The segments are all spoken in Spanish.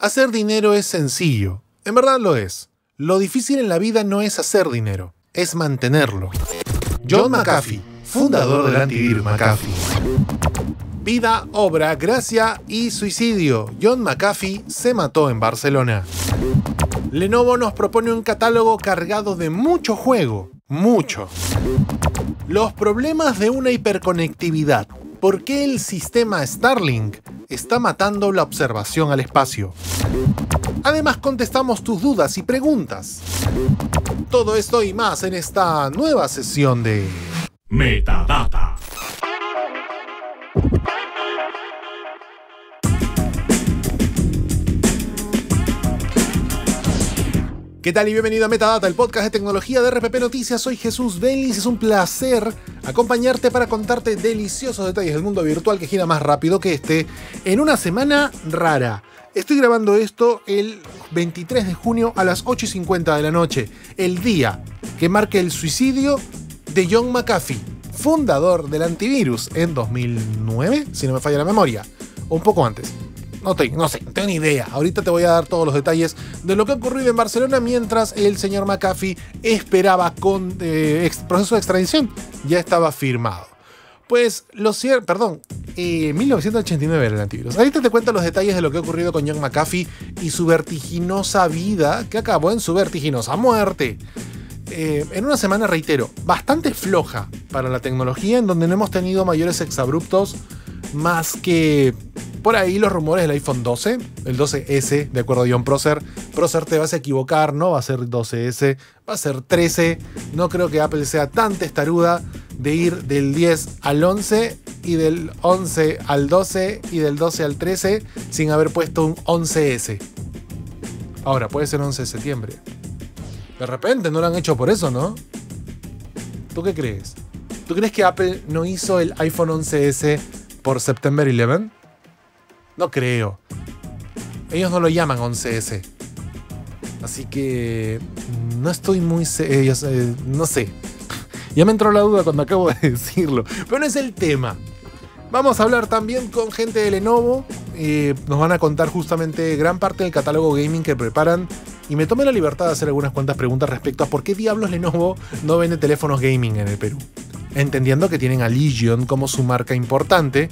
Hacer dinero es sencillo, en verdad lo es. Lo difícil en la vida no es hacer dinero, es mantenerlo. John McAfee, fundador del antivirus McAfee. Vida, obra, gracia y suicidio. John McAfee se mató en Barcelona. Lenovo nos propone un catálogo cargado de mucho juego, mucho. Los problemas de una hiperconectividad. ¿Por qué el sistema Starlink está matando la observación al espacio? Además contestamos tus dudas y preguntas. Todo esto y más en esta nueva sesión de Metadata. ¿Qué tal y bienvenido a Metadata, el podcast de tecnología de RPP Noticias? Soy Jesús Vélez, es un placer acompañarte para contarte deliciosos detalles del mundo virtual que gira más rápido que este en una semana rara. Estoy grabando esto el 23 de junio a las 8.50 de la noche, el día que marca el suicidio de John McAfee, fundador del antivirus en 2009, si no me falla la memoria, o un poco antes. No, te, no sé, no tengo ni idea. Ahorita te voy a dar todos los detalles de lo que ha ocurrido en Barcelona mientras el señor McAfee esperaba con eh, proceso de extradición. Ya estaba firmado. Pues lo cierto, perdón, 1989 eh, era el antivirus. Ahorita te cuento los detalles de lo que ha ocurrido con John McAfee y su vertiginosa vida que acabó en su vertiginosa muerte. Eh, en una semana, reitero, bastante floja para la tecnología, en donde no hemos tenido mayores exabruptos más que por ahí los rumores del iPhone 12, el 12S, de acuerdo a John Procer Procer te vas a equivocar, no va a ser 12S, va a ser 13. No creo que Apple sea tan testaruda de ir del 10 al 11 y del 11 al 12 y del 12 al 13 sin haber puesto un 11S. Ahora, puede ser 11 de septiembre. De repente no lo han hecho por eso, ¿no? ¿Tú qué crees? ¿Tú crees que Apple no hizo el iPhone 11S por September 11? No creo. Ellos no lo llaman 11S. Así que no estoy muy... Eh, no sé. Ya me entró la duda cuando acabo de decirlo. Pero no es el tema. Vamos a hablar también con gente de Lenovo. Eh, nos van a contar justamente gran parte del catálogo gaming que preparan y me tomé la libertad de hacer algunas cuantas preguntas respecto a por qué diablos Lenovo no vende teléfonos gaming en el Perú. Entendiendo que tienen a Legion como su marca importante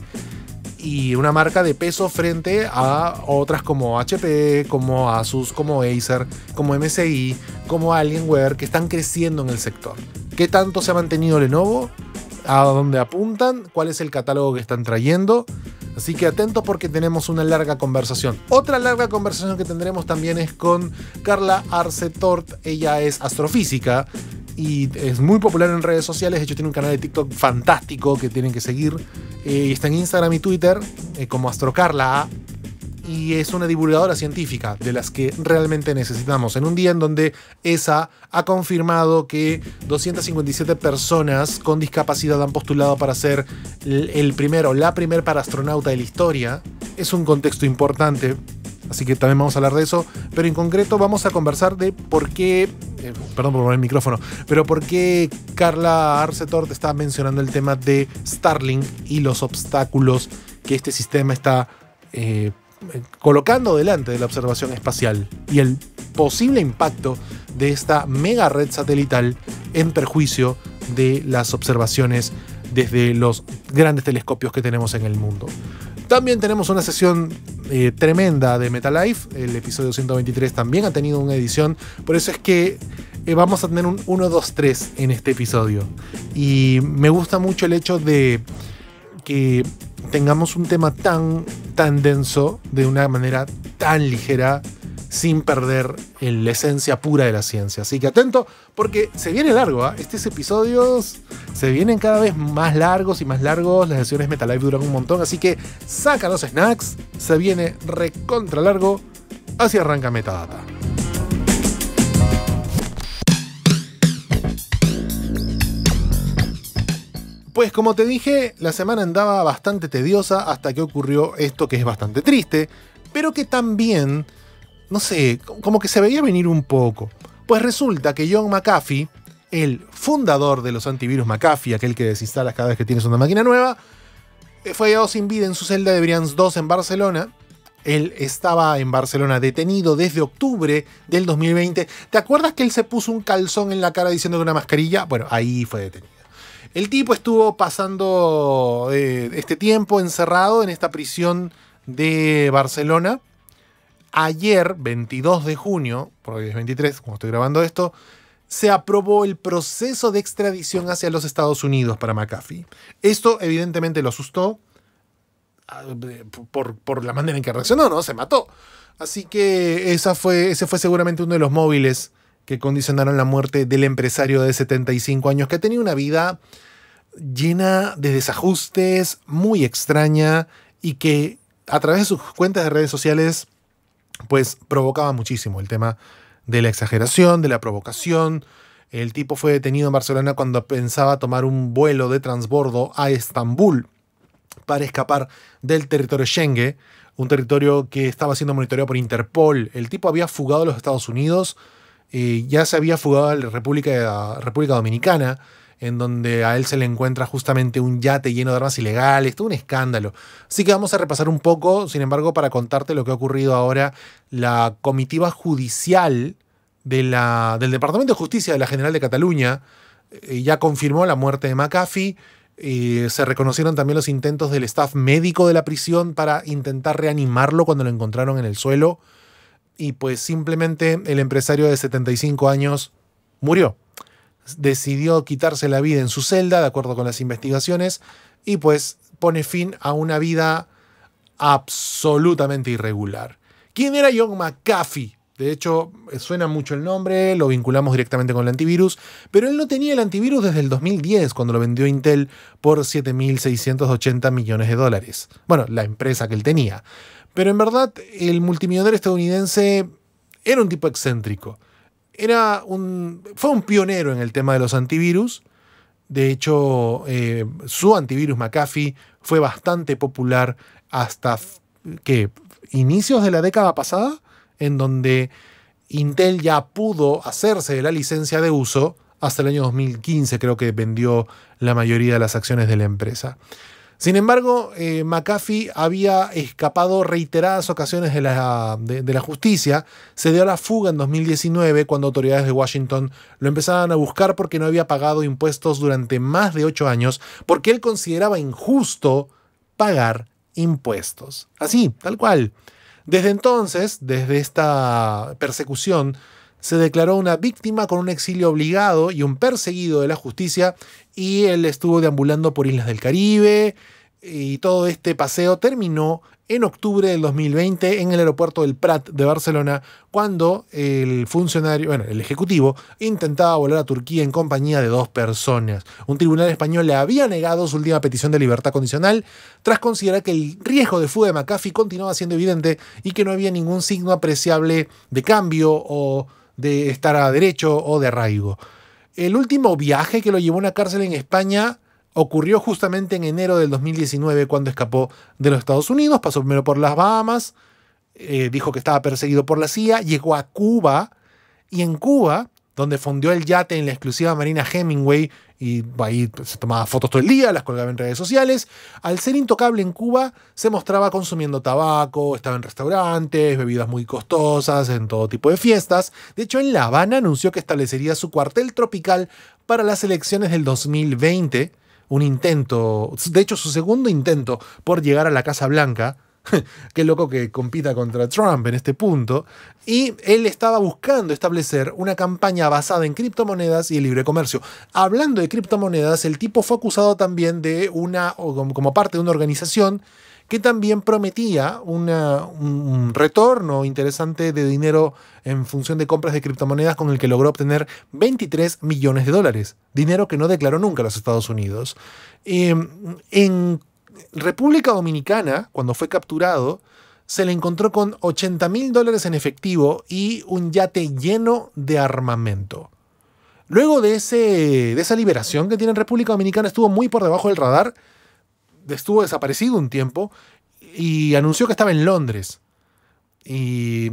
y una marca de peso frente a otras como HP, como Asus, como Acer, como MSI, como Alienware, que están creciendo en el sector. ¿Qué tanto se ha mantenido Lenovo? a dónde apuntan, cuál es el catálogo que están trayendo. Así que atentos porque tenemos una larga conversación. Otra larga conversación que tendremos también es con Carla Arce Tort. Ella es astrofísica y es muy popular en redes sociales. De hecho, tiene un canal de TikTok fantástico que tienen que seguir. Eh, está en Instagram y Twitter eh, como AstroCarla y es una divulgadora científica de las que realmente necesitamos. En un día en donde ESA ha confirmado que 257 personas con discapacidad han postulado para ser el primero, la primer para astronauta de la historia, es un contexto importante. Así que también vamos a hablar de eso, pero en concreto vamos a conversar de por qué, eh, perdón por poner el micrófono, pero por qué Carla Arcetort está mencionando el tema de Starlink y los obstáculos que este sistema está eh, colocando delante de la observación espacial y el posible impacto de esta mega red satelital en perjuicio de las observaciones desde los grandes telescopios que tenemos en el mundo. También tenemos una sesión eh, tremenda de Metalife, el episodio 123 también ha tenido una edición, por eso es que eh, vamos a tener un 1, 2, 3 en este episodio. Y me gusta mucho el hecho de que tengamos un tema tan tan denso de una manera tan ligera sin perder en la esencia pura de la ciencia. Así que atento, porque se viene largo, ¿ah? Estos episodios se vienen cada vez más largos y más largos. Las sesiones Metalife duran un montón, así que saca los snacks. Se viene recontra largo. Así arranca Metadata. Pues como te dije, la semana andaba bastante tediosa hasta que ocurrió esto que es bastante triste, pero que también, no sé, como que se veía venir un poco. Pues resulta que John McAfee, el fundador de los antivirus McAfee, aquel que desinstalas cada vez que tienes una máquina nueva, eh, fue hallado sin vida en su celda de Brians 2 en Barcelona. Él estaba en Barcelona detenido desde octubre del 2020. ¿Te acuerdas que él se puso un calzón en la cara diciendo que una mascarilla? Bueno, ahí fue detenido. El tipo estuvo pasando eh, este tiempo encerrado en esta prisión de Barcelona. Ayer, 22 de junio, porque es 23, como estoy grabando esto, se aprobó el proceso de extradición hacia los Estados Unidos para McAfee. Esto evidentemente lo asustó ah, por, la manera en que reaccionó, ¿no? Se mató. Así que esa fue, ese fue seguramente uno de los móviles que condicionaron la muerte del empresario de 75 años, que tenía una vida llena de desajustes, muy extraña y que a través de sus cuentas de redes sociales pues provocaba muchísimo el tema de la exageración, de la provocación. El tipo fue detenido en Barcelona cuando pensaba tomar un vuelo de transbordo a Estambul para escapar del territorio Schengen, un territorio que estaba siendo monitoreado por Interpol. El tipo había fugado a los Estados Unidos, eh, ya se había fugado a la República, República Dominicana en donde a él se le encuentra justamente un yate lleno de armas ilegales, todo un escándalo. Así que vamos a repasar un poco, sin embargo, para contarte lo que ha ocurrido ahora, la comitiva judicial del Departamento de Justicia de la General de Cataluña eh, ya confirmó la muerte de McAfee. Eh, se reconocieron también los intentos del staff médico de la prisión para intentar reanimarlo cuando lo encontraron en el suelo. Y pues simplemente el empresario de 75 años murió decidió quitarse la vida en su celda, de acuerdo con las investigaciones, y pues pone fin a una vida absolutamente irregular. ¿Quién era John McAfee? De hecho, eh, suena mucho el nombre, lo vinculamos directamente con el antivirus, pero él no tenía el antivirus desde el 2010, cuando lo vendió Intel por 7.680 millones de dólares. Bueno, la empresa que él tenía. Pero en verdad, el multimillonario estadounidense era un tipo excéntrico un, fue un pionero en el tema de los antivirus. De hecho, eh, su antivirus McAfee fue bastante popular hasta que inicios de la década pasada, en donde Intel ya pudo hacerse de la licencia de uso. Hasta el año 2015 creo que vendió la mayoría de las acciones de la empresa. Sin embargo, eh, McAfee había escapado reiteradas ocasiones de la, justicia. Se dio la fuga en 2019 cuando autoridades de Washington lo empezaban a buscar porque no había pagado impuestos durante más de ocho años, porque él consideraba injusto pagar impuestos. Así, tal cual. Desde entonces, desde esta persecución, se declaró una víctima con un exilio obligado y un perseguido de la justicia y él estuvo deambulando por islas del Caribe y todo este paseo terminó en octubre del 2020 en el aeropuerto del Prat de Barcelona cuando el funcionario, bueno, el ejecutivo intentaba volar a Turquía en compañía de dos personas. Un tribunal español le había negado su última petición de libertad condicional tras considerar que el riesgo de fuga de McAfee continuaba siendo evidente y que no había ningún signo apreciable de cambio o de estar a derecho o de arraigo. El último viaje que lo llevó a una cárcel en España ocurrió justamente en enero del 2019 cuando escapó de los Estados Unidos, pasó primero por las Bahamas, eh, dijo que estaba perseguido por la CIA, llegó a Cuba y en Cuba, donde fundió el yate en la exclusiva Marina Hemingway y ahí pues, se tomaba fotos todo el día, las colgaba en redes sociales. Al ser intocable en Cuba, se mostraba consumiendo tabaco, estaba en restaurantes, bebidas muy costosas, en todo tipo de fiestas. De hecho, en La Habana anunció que establecería su cuartel tropical para las elecciones del 2020, un intento, de hecho su segundo intento por llegar a la Casa Blanca Qué loco que compita contra Trump en este punto. Y él estaba buscando establecer una campaña basada en criptomonedas y el libre comercio. Hablando de criptomonedas, el tipo fue acusado también de una, como parte de una organización que también prometía un retorno interesante de dinero en función de compras de criptomonedas con el que logró obtener 23 millones de dólares, dinero que no declaró nunca a los Estados Unidos. Em, en República Dominicana, cuando fue capturado, se le encontró con 80 mil dólares en efectivo y un yate lleno de armamento. Luego de, ese, de esa liberación que tiene República Dominicana, estuvo muy por debajo del radar, estuvo desaparecido un tiempo y anunció que estaba en Londres. Y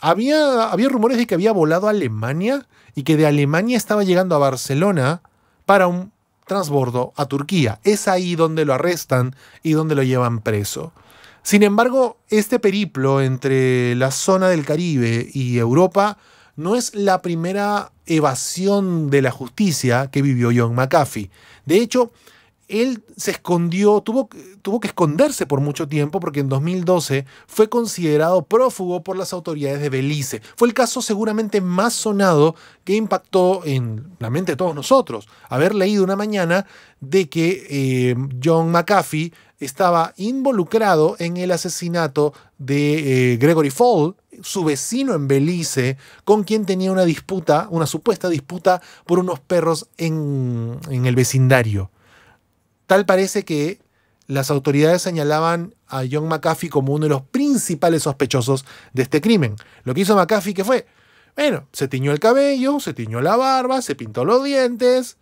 había, había rumores de que había volado a Alemania y que de Alemania estaba llegando a Barcelona para un transbordo a Turquía. Es ahí donde lo arrestan y donde lo llevan preso. Sin embargo, este periplo entre la zona del Caribe y Europa no es la primera evasión de la justicia que vivió John McAfee. De hecho, él se escondió, tuvo, tuvo, que esconderse por mucho tiempo porque en 2012 fue considerado prófugo por las autoridades de Belice. Fue el caso seguramente más sonado que impactó en la mente de todos nosotros. Haber leído una mañana de que eh, John McAfee estaba involucrado en el asesinato de eh, Gregory Fall, su vecino en Belice, con quien tenía una disputa, una supuesta disputa por unos perros en el vecindario. Tal parece que las autoridades señalaban a John McAfee como uno de los principales sospechosos de este crimen. Lo que hizo McAfee, que fue? Bueno, se tiñó el cabello, se tiñó la barba, se pintó los dientes.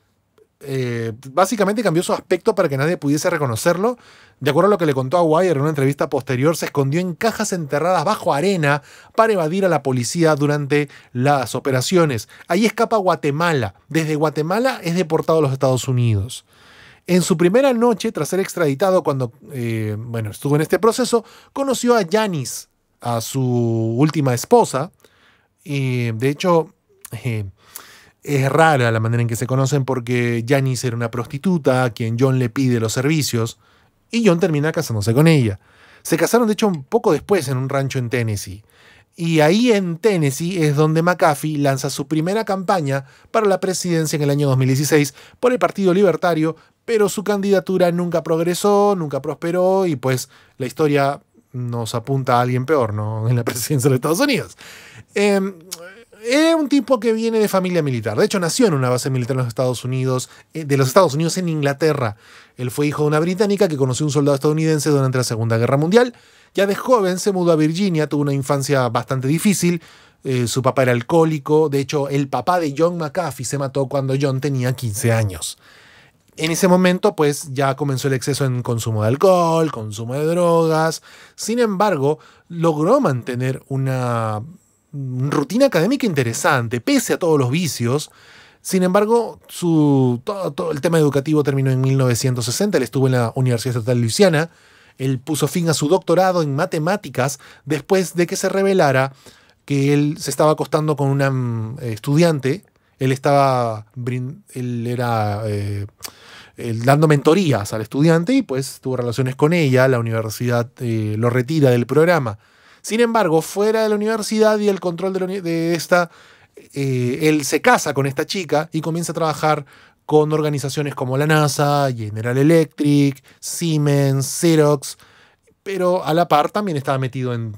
Eh, básicamente cambió su aspecto para que nadie pudiese reconocerlo. De acuerdo a lo que le contó a Wire en una entrevista posterior, se escondió en cajas enterradas bajo arena para evadir a la policía durante las operaciones. Ahí escapa Guatemala. Desde Guatemala es deportado a los Estados Unidos. En su primera noche, tras ser extraditado cuando eh, bueno, estuvo en este proceso, conoció a Janice, a su última esposa. de hecho, es rara la manera en que se conocen porque Janice era una prostituta a quien John le pide los servicios y John termina casándose con ella. Se casaron, de hecho, un poco después en un rancho en Tennessee. Y ahí en Tennessee es donde McAfee lanza su primera campaña para la presidencia en el año 2016 por el Partido Libertario, pero su candidatura nunca progresó, nunca prosperó y pues la historia nos apunta a alguien peor, ¿no? En la presidencia de los Estados Unidos. era em, un tipo que viene de familia militar. De hecho, nació en una base militar en los Estados Unidos, eh, de los Estados Unidos en Inglaterra. Él fue hijo de una británica que conoció a un soldado estadounidense durante la Segunda Guerra Mundial ya de joven se mudó a Virginia, tuvo una infancia bastante difícil. Eh, su papá era alcohólico. De hecho, el papá de John McAfee se mató cuando John tenía 15 años. En ese momento, pues ya comenzó el exceso en consumo de alcohol, consumo de drogas. Sin embargo, logró mantener una rutina académica interesante, pese a todos los vicios. Sin embargo, su, todo el tema educativo terminó en 1960. Él estuvo en la Universidad Estatal de Luisiana él puso fin a su doctorado en matemáticas después de que se revelara que él se estaba acostando con una mm, estudiante. Él estaba. Él era. Eh, él dando mentorías al estudiante y pues tuvo relaciones con ella. La universidad eh, lo retira del programa. Sin embargo, fuera de la universidad y el control de, esta, eh, él se casa con esta chica y comienza a trabajar con organizaciones como la NASA, General Electric, Siemens, Xerox, pero a la par también estaba metido en,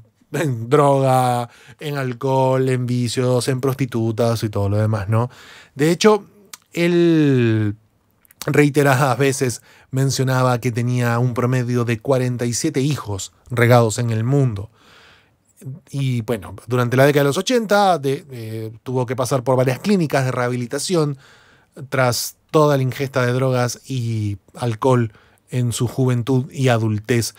droga, en alcohol, en vicios, en prostitutas y todo lo demás, ¿no? De hecho, él reiteradas veces mencionaba que tenía un promedio de 47 hijos regados en el mundo. Y bueno, durante la década de los 80 eh, tuvo que pasar por varias clínicas de rehabilitación tras toda la ingesta de drogas y alcohol en su juventud y adultez.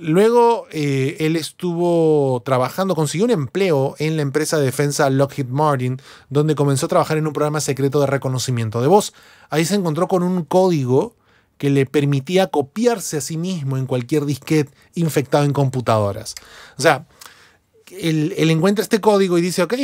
Luego eh, él estuvo trabajando, consiguió un empleo en la empresa de defensa Lockheed Martin, donde comenzó a trabajar en un programa secreto de reconocimiento de voz. Ahí se encontró con un código que le permitía copiarse a sí mismo en cualquier disquete infectado en computadoras. O sea, él, él encuentra este código y dice, ok,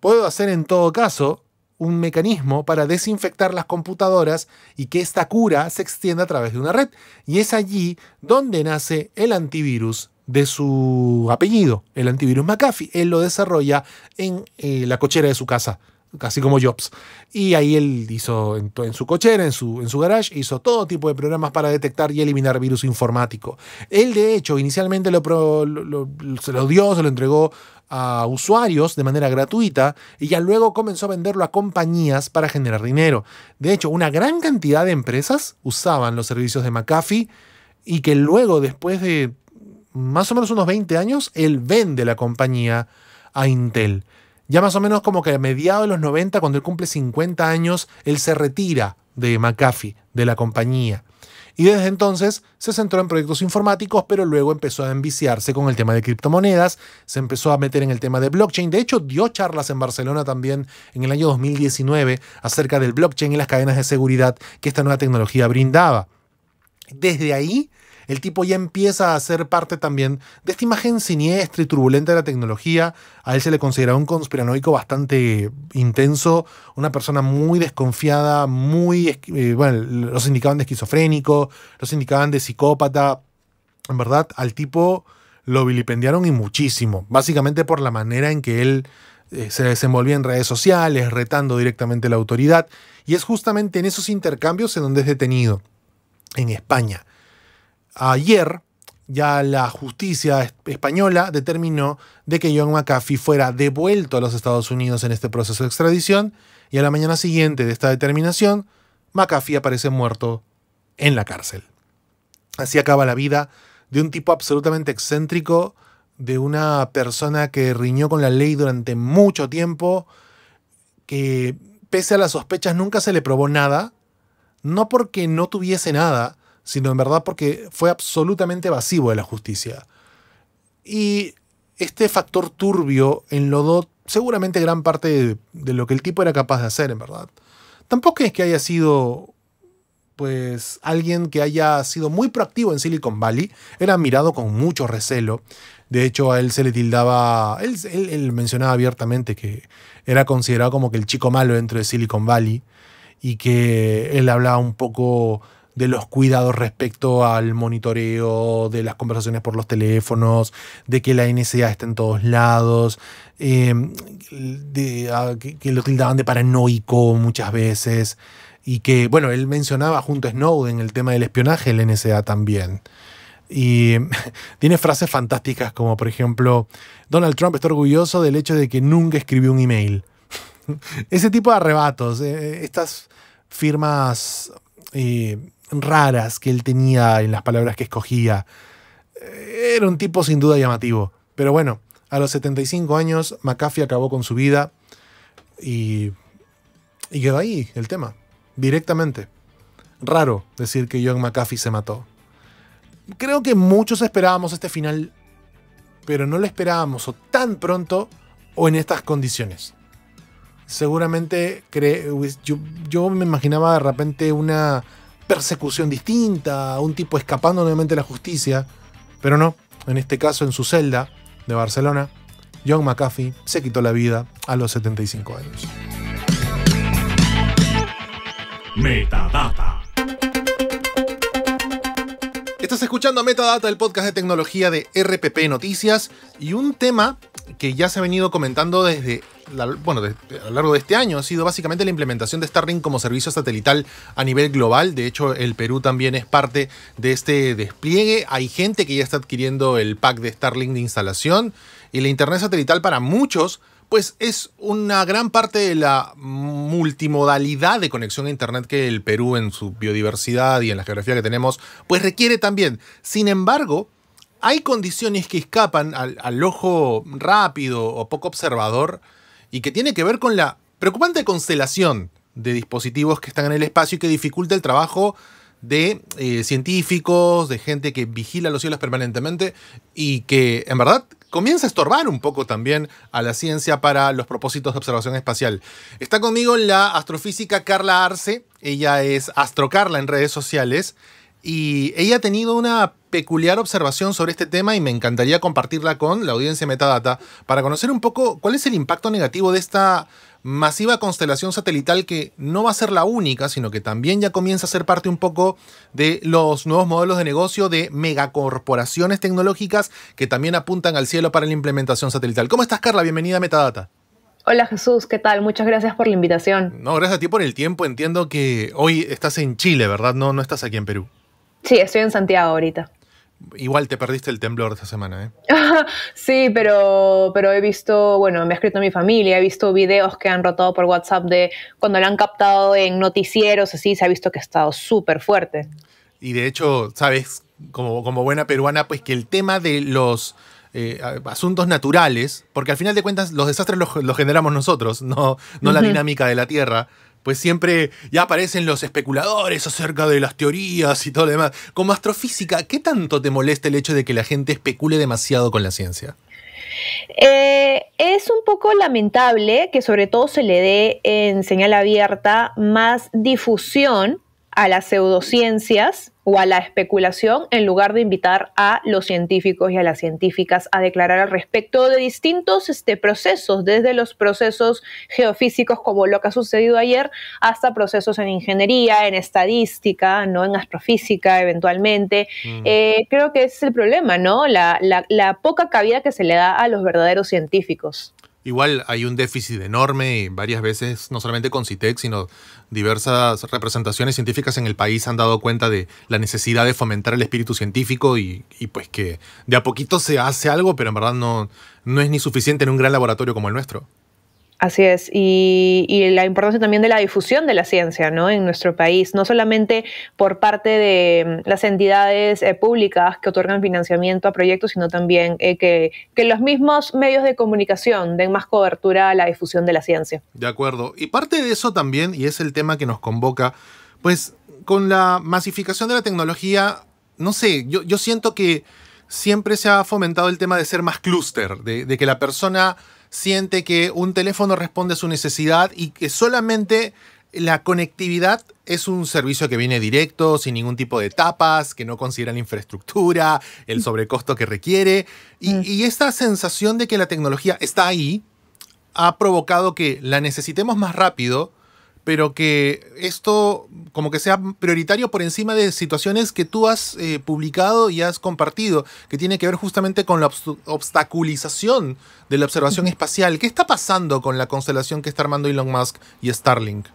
puedo hacer en todo caso un mecanismo para desinfectar las computadoras y que esta cura se extienda a través de una red. Y es allí donde nace el antivirus de su apellido, el antivirus McAfee. Él lo desarrolla en eh, la cochera de su casa, casi como Jobs. Y ahí él hizo en, su cochera, en su, en su garage, hizo todo tipo de programas para detectar y eliminar virus informático. Él, de hecho, inicialmente lo, se lo dio, se lo entregó a usuarios de manera gratuita y ya luego comenzó a venderlo a compañías para generar dinero. De hecho, una gran cantidad de empresas usaban los servicios de McAfee y que luego, después de más o menos unos 20 años, él vende la compañía a Intel. Ya más o menos como que a mediados de los 90, cuando él cumple 50 años, él se retira de McAfee, de la compañía. Y desde entonces se centró en proyectos informáticos, pero luego empezó a enviciarse con el tema de criptomonedas, se empezó a meter en el tema de blockchain. De hecho, dio charlas en Barcelona también en el año 2019 acerca del blockchain y las cadenas de seguridad que esta nueva tecnología brindaba. Desde ahí el tipo ya empieza a ser parte también de esta imagen siniestra y turbulenta de la tecnología. A él se le considera un conspiranoico bastante intenso, una persona muy desconfiada, muy... Eh, bueno, los indicaban de esquizofrénico, los indicaban de psicópata. En verdad, al tipo lo vilipendiaron y muchísimo, básicamente por la manera en que él eh, se desenvolvía en redes sociales, retando directamente la autoridad, y es justamente en esos intercambios en donde es detenido, en España. Ayer ya la justicia española determinó de que John McAfee fuera devuelto a los Estados Unidos en este proceso de extradición y a la mañana siguiente de esta determinación, McAfee aparece muerto en la cárcel. Así acaba la vida de un tipo absolutamente excéntrico, de una persona que riñó con la ley durante mucho tiempo, que pese a las sospechas nunca se le probó nada, no porque no tuviese nada, sino en verdad porque fue absolutamente evasivo de la justicia. Y este factor turbio enlodó seguramente gran parte de, lo que el tipo era capaz de hacer, en verdad. Tampoco es que haya sido, pues, alguien que haya sido muy proactivo en Silicon Valley. Era mirado con mucho recelo. De hecho, a él se le tildaba, él, él mencionaba abiertamente que era considerado como que el chico malo dentro de Silicon Valley y que él hablaba un poco de los cuidados respecto al monitoreo, de las conversaciones por los teléfonos, de que la NSA está en todos lados, eh, ah, que, lo tildaban de paranoico muchas veces, y que, bueno, él mencionaba junto a Snowden el tema del espionaje, el NSA también. Y tiene frases fantásticas como, por ejemplo, Donald Trump está orgulloso del hecho de que nunca escribió un email. Ese tipo de arrebatos, eh, estas firmas eh, raras que él tenía en las palabras que escogía. Eh, era un tipo sin duda llamativo. Pero bueno, a los 75 años McAfee acabó con su vida y, y quedó ahí el tema, directamente. Raro decir que John McAfee se mató. Creo que muchos esperábamos este final, pero no lo esperábamos o tan pronto o en estas condiciones. Seguramente yo, yo me imaginaba de repente una persecución distinta, un tipo escapando nuevamente a la justicia. Pero no, en este caso en su celda de Barcelona, John McAfee se quitó la vida a los 75 años. Metadata. Estás escuchando Metadata, el podcast de tecnología de RPP Noticias, y un tema que ya se ha venido comentando desde, bueno, a lo largo de este año ha sido básicamente la implementación de Starlink como servicio satelital a nivel global. De hecho, el Perú también es parte de este despliegue. Hay gente que ya está adquiriendo el pack de Starlink de instalación y la Internet satelital para muchos pues es una gran parte de la multimodalidad de conexión a Internet que el Perú en su biodiversidad y en la geografía que tenemos, pues requiere también. Sin embargo, hay condiciones que escapan al, ojo rápido o poco observador y que tiene que ver con la preocupante constelación de dispositivos que están en el espacio y que dificulta el trabajo de eh, científicos, de gente que vigila los cielos permanentemente y que en verdad comienza a estorbar un poco también a la ciencia para los propósitos de observación espacial. Está conmigo la astrofísica Carla Arce, ella es Astrocarla en redes sociales y ella ha tenido una peculiar observación sobre este tema y me encantaría compartirla con la audiencia Metadata para conocer un poco cuál es el impacto negativo de esta masiva constelación satelital que no va a ser la única, sino que también ya comienza a ser parte un poco de los nuevos modelos de negocio de megacorporaciones tecnológicas que también apuntan al cielo para la implementación satelital. ¿Cómo estás, Carla? Bienvenida a Metadata. Hola Jesús, ¿qué tal? Muchas gracias por la invitación. No, gracias a ti por el tiempo. Entiendo que hoy estás en Chile, ¿verdad? No, no estás aquí en Perú. Sí, estoy en Santiago ahorita. Igual te perdiste el temblor esta semana, ¿eh? sí, pero, pero he visto, bueno, me ha escrito mi familia, he visto videos que han rotado por WhatsApp de cuando lo han captado en noticieros, así, se ha visto que ha estado súper fuerte. Y de hecho, sabes, como, como buena peruana, pues que el tema de los eh, asuntos naturales, porque al final de cuentas los desastres los, generamos nosotros, no, no la dinámica de la Tierra pues siempre ya aparecen los especuladores acerca de las teorías y todo lo demás. Como astrofísica, ¿qué tanto te molesta el hecho de que la gente especule demasiado con la ciencia? Eh, es un poco lamentable que sobre todo se le dé en señal abierta más difusión a las pseudociencias o a la especulación en lugar de invitar a los científicos y a las científicas a declarar al respecto de distintos este, procesos, desde los procesos geofísicos como lo que ha sucedido ayer hasta procesos en ingeniería, en estadística, no en astrofísica eventualmente. Mm. Eh, creo que es el problema, ¿no? la poca cabida que se le da a los verdaderos científicos. Igual hay un déficit enorme y varias veces, no solamente con CITEC, sino diversas representaciones científicas en el país han dado cuenta de la necesidad de fomentar el espíritu científico y, y pues que de a poquito se hace algo, pero en verdad no, no es ni suficiente en un gran laboratorio como el nuestro. Así es, y, la importancia también de la difusión de la ciencia ¿no? en nuestro país, no solamente por parte de mm, las entidades eh, públicas que otorgan financiamiento a proyectos, sino también eh, que, que, los mismos medios de comunicación den más cobertura a la difusión de la ciencia. De acuerdo, y parte de eso también, y es el tema que nos convoca, pues con la masificación de la tecnología, no sé, yo, siento que siempre se ha fomentado el tema de ser más clúster, de que la persona siente que un teléfono responde a su necesidad y que solamente la conectividad es un servicio que viene directo, sin ningún tipo de tapas, que no considera la infraestructura, el sobrecosto que requiere. Y, mm. y esta sensación de que la tecnología está ahí ha provocado que la necesitemos más rápido, pero que esto como que sea prioritario por encima de situaciones que tú has eh, publicado y has compartido, que tiene que ver justamente con la obstaculización de la observación espacial. ¿Qué está pasando con la constelación que está armando Elon Musk y Starlink?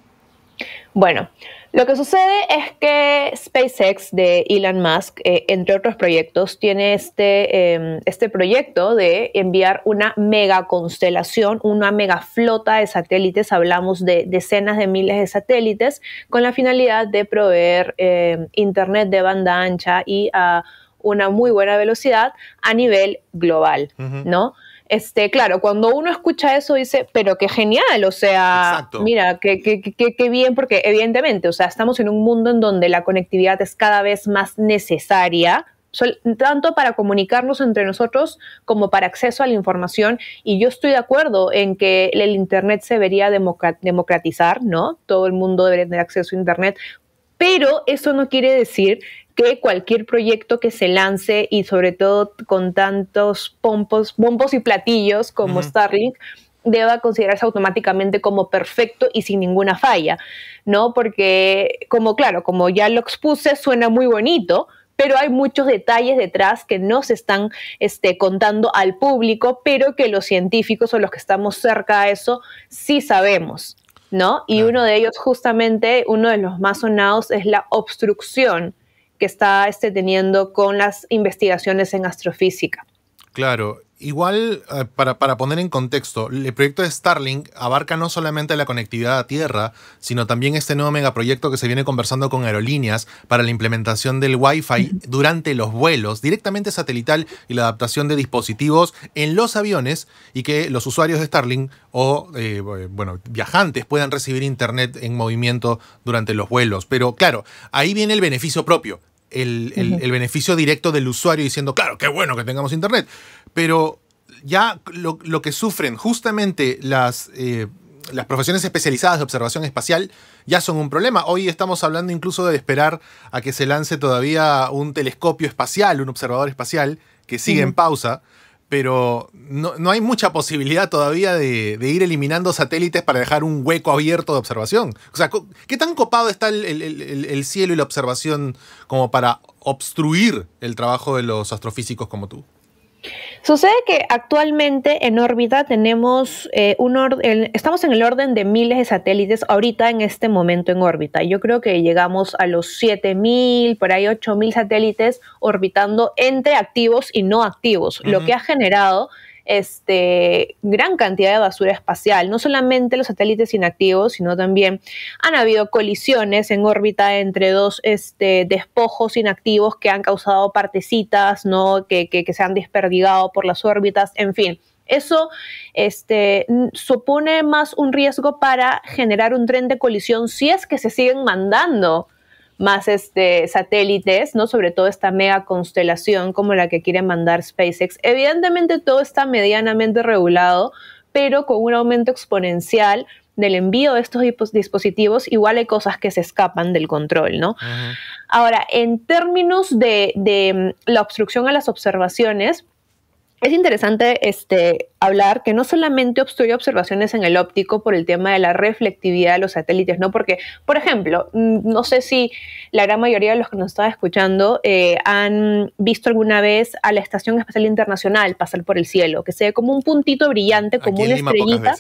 Bueno, lo que sucede es que SpaceX de Elon Musk, eh, entre otros proyectos, tiene este, em, este, proyecto de enviar una mega constelación, una mega flota de satélites, hablamos de decenas de miles de satélites, con la finalidad de proveer em, Internet de banda ancha y a una muy buena velocidad a nivel global, ¿no? Este, claro, cuando uno escucha eso dice, pero qué genial, o sea, mira, qué, qué, qué, bien, porque evidentemente, o sea, estamos en un mundo en donde la conectividad es cada vez más necesaria, tanto para comunicarnos entre nosotros como para acceso a la información. Y yo estoy de acuerdo en que el Internet se debería democratizar, ¿no? Todo el mundo debería tener acceso a Internet, pero eso no quiere decir que cualquier proyecto que se lance y sobre todo con tantos pompos, bombos y platillos como Starlink deba considerarse automáticamente como perfecto y sin ninguna falla, ¿no? Porque, como claro, como ya lo expuse, suena muy bonito, pero hay muchos detalles detrás que no se están este, contando al público, pero que los científicos o los que estamos cerca de eso sí sabemos, ¿no? Y uno de ellos, justamente, uno de los más sonados es la obstrucción que está este, teniendo con las investigaciones en astrofísica. Claro, igual eh, para, poner en contexto, el proyecto de Starlink abarca no solamente la conectividad a tierra, sino también este nuevo megaproyecto que se viene conversando con aerolíneas para la implementación del Wi-Fi durante los vuelos, directamente satelital y la adaptación de dispositivos en los aviones y que los usuarios de Starlink o eh, bueno, viajantes puedan recibir internet en movimiento durante los vuelos. Pero claro, ahí viene el beneficio propio el, beneficio directo del usuario diciendo, claro, qué bueno que tengamos Internet, pero ya lo, que sufren justamente las... Eh, las profesiones especializadas de observación espacial ya son un problema. Hoy estamos hablando incluso de esperar a que se lance todavía un telescopio espacial, un observador espacial, que sigue en pausa, pero no, hay mucha posibilidad todavía de, ir eliminando satélites para dejar un hueco abierto de observación. O sea, ¿qué tan copado está el, cielo y la observación como para obstruir el trabajo de los astrofísicos como tú? Sucede que actualmente en órbita tenemos eh, un orden, estamos en el orden de miles de satélites ahorita en este momento en órbita. Yo creo que llegamos a los 7000, por ahí 8000 satélites orbitando entre activos y no activos, lo que ha generado este, gran cantidad de basura espacial. No solamente los satélites inactivos, sino también han habido colisiones en órbita entre dos este, despojos inactivos que han causado partecitas, ¿no? que, se han desperdigado por las órbitas, en fin. Eso este, supone más un riesgo para generar un tren de colisión si es que se siguen mandando más este, satélites, ¿no? Sobre todo esta mega constelación como la que quiere mandar SpaceX. Evidentemente todo está medianamente regulado, pero con un aumento exponencial del envío de estos dispositivos, igual hay cosas que se escapan del control, ¿no? Ahora, en términos de, de mm, la obstrucción a las observaciones, es interesante este, hablar que no solamente obstruye observaciones en el óptico por el tema de la reflectividad de los satélites, ¿no? Porque, por ejemplo, mm, no sé si la gran mayoría de los que nos están escuchando eh, han visto alguna vez a la Estación Espacial Internacional pasar por el cielo, que se ve como un puntito brillante, como Aquí una estrellita.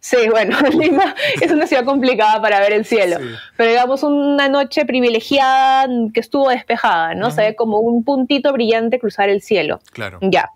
Sí, bueno, Lima es una ciudad complicada para ver el cielo, pero digamos una noche privilegiada que estuvo despejada, ¿no? Se ve como un puntito brillante cruzar el cielo. Claro. Ya.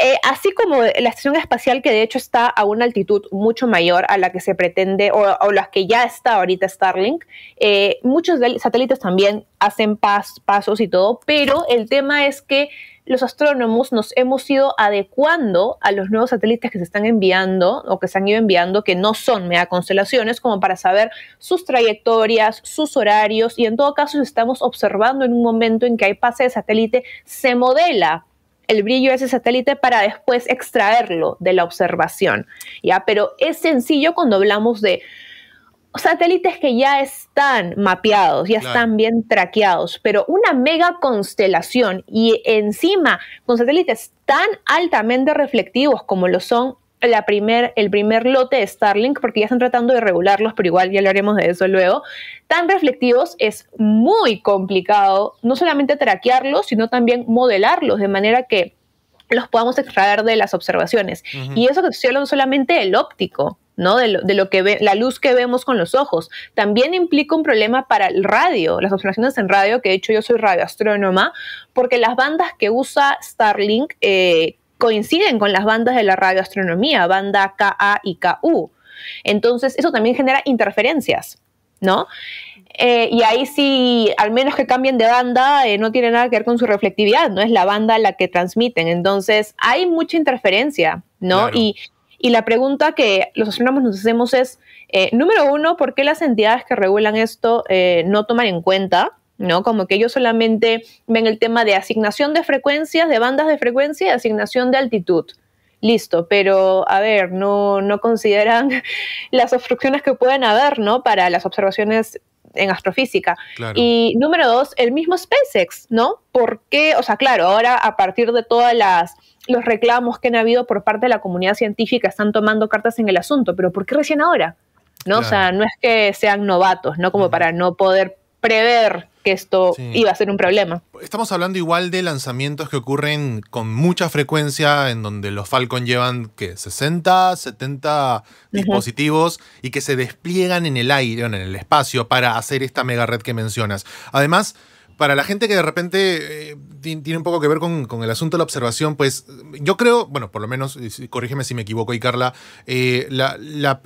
Eh, así como la estación espacial que de hecho está a una altitud mucho mayor a la que se pretende o, o las que ya está ahorita Starlink, eh, muchos satélites también hacen pasos y todo, pero el tema es que los astrónomos nos hemos ido adecuando a los nuevos satélites que se están enviando o que se han ido enviando, que no son mega constelaciones, como para saber sus trayectorias, sus horarios y en todo caso estamos observando en un momento en que hay pase de satélite, se modela el brillo de ese satélite para después extraerlo de la observación, ¿ya? Pero es sencillo cuando hablamos de satélites que ya están mapeados, ya están bien traqueados, pero una mega constelación y encima con satélites tan altamente reflectivos como lo son el primer lote de Starlink, porque ya están tratando de regularlos, pero igual ya hablaremos de eso luego, tan reflectivos es muy complicado no solamente traquearlos, sino también modelarlos de manera que los podamos extraer de las observaciones. Y eso que estoy solamente el óptico, ¿no? De lo, que ve, la luz que vemos con los ojos. También implica un problema para el radio, las observaciones en radio, que de hecho yo soy radioastrónoma, porque las bandas que usa Starlink eh, coinciden con las bandas de la radioastronomía, banda KA y KU. Entonces, eso también genera interferencias, ¿no? Eh, y ahí sí, al menos que cambien de banda, eh, no tiene nada que ver con su reflectividad, no es la banda la que transmiten. Entonces, hay mucha interferencia, ¿no? Y, la pregunta que los astrónomos nos hacemos es, eh, número uno, ¿por qué las entidades que regulan esto no toman en cuenta? ¿no? Como que ellos solamente ven el tema de asignación de frecuencias, de bandas de frecuencia y asignación de altitud. Listo, pero a ver, no, no consideran las obstrucciones que pueden haber, ¿no? Para las observaciones en astrofísica. Y número dos, el mismo SpaceX, ¿no? Porque, o sea, claro, ahora a partir de todas las los reclamos que han habido por parte de la comunidad científica están tomando cartas en el asunto, pero ¿por qué recién ahora? ¿No? O sea, no es que sean novatos, ¿no? Como para no poder prever esto iba a ser un problema. Estamos hablando igual de lanzamientos que ocurren con mucha frecuencia, en donde los Falcon llevan que 60, 70 dispositivos y que se despliegan en el aire, en el espacio, para hacer esta mega red que mencionas. Además, para la gente que de repente eh, tiene un poco que ver con, el asunto de la observación, pues yo creo, bueno, por lo menos, corrígeme si me equivoco y Carla, eh, la,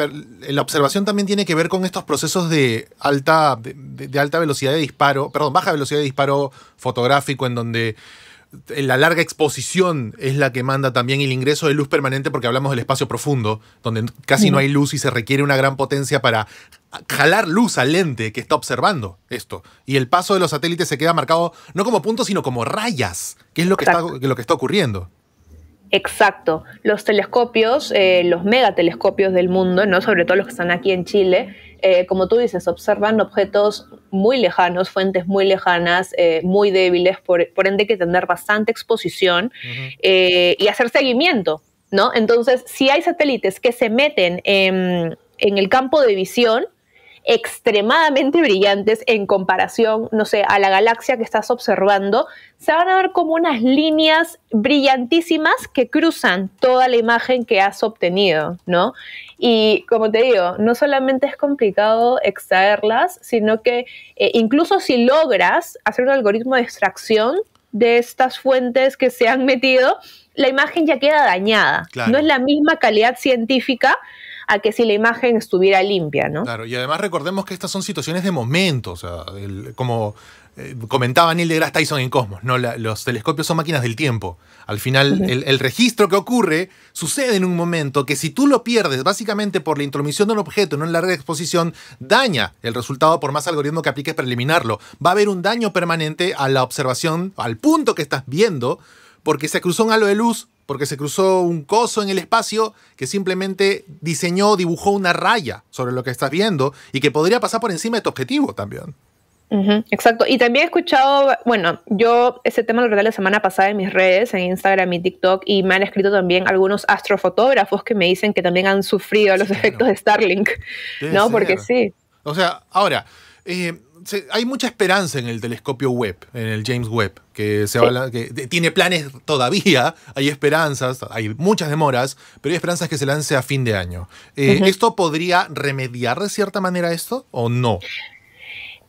observación también tiene que ver con estos procesos de alta, de alta velocidad de disparo, perdón, baja velocidad de disparo fotográfico en donde la larga exposición es la que manda también el ingreso de luz permanente porque hablamos del espacio profundo, donde casi no mm. hay luz y se requiere una gran potencia para jalar luz al lente que está observando esto. Y el paso de los satélites se queda marcado no como puntos, sino como rayas, que es lo que, está, lo que está ocurriendo. Exacto. Los telescopios, eh, los megatelescopios del mundo, ¿no? sobre todo los que están aquí en Chile, eh, como tú dices, observan objetos muy lejanos, fuentes muy lejanas, eh, muy débiles, por, ende que tener bastante exposición eh, y hacer seguimiento, ¿no? Entonces, si hay satélites que se meten en, en el campo de visión, extremadamente brillantes en comparación, no sé, a la galaxia que estás observando, se van a ver como unas líneas brillantísimas que cruzan toda la imagen que has obtenido, ¿no? Y como te digo, no solamente es complicado extraerlas, sino que eh, incluso si logras hacer un algoritmo de extracción de estas fuentes que se han metido, la imagen ya queda dañada. No es la misma calidad científica a que si la imagen estuviera limpia, ¿no? Claro, y además recordemos que estas son situaciones de momento, o sea, como eh, comentaba Neil deGrasse Tyson en Cosmos, ¿no? los telescopios son máquinas del tiempo. Al final, el, registro que ocurre sucede en un momento que si tú lo pierdes, básicamente por la intromisión de un objeto en red de exposición, daña el resultado por más algoritmo que apliques para eliminarlo. Va a haber un daño permanente a la observación, al punto que estás viendo, porque se cruzó un halo de luz, porque se cruzó un coso en el espacio que simplemente diseñó, dibujó una raya sobre lo que estás viendo y que podría pasar por encima de tu objetivo también exacto. Y también he escuchado, bueno, yo ese tema lo traté la semana pasada en mis redes, en Instagram y TikTok, y me han escrito también algunos astrofotógrafos que me dicen que también han sufrido los efectos de Starlink. no, porque sí. O sea, ahora, eh, hay mucha esperanza en el telescopio web, en el James Webb, que se habla, que tiene planes todavía, hay esperanzas, hay muchas demoras, pero hay esperanzas que se lance a fin de año. Eh, ¿Esto podría remediar de cierta manera esto o no?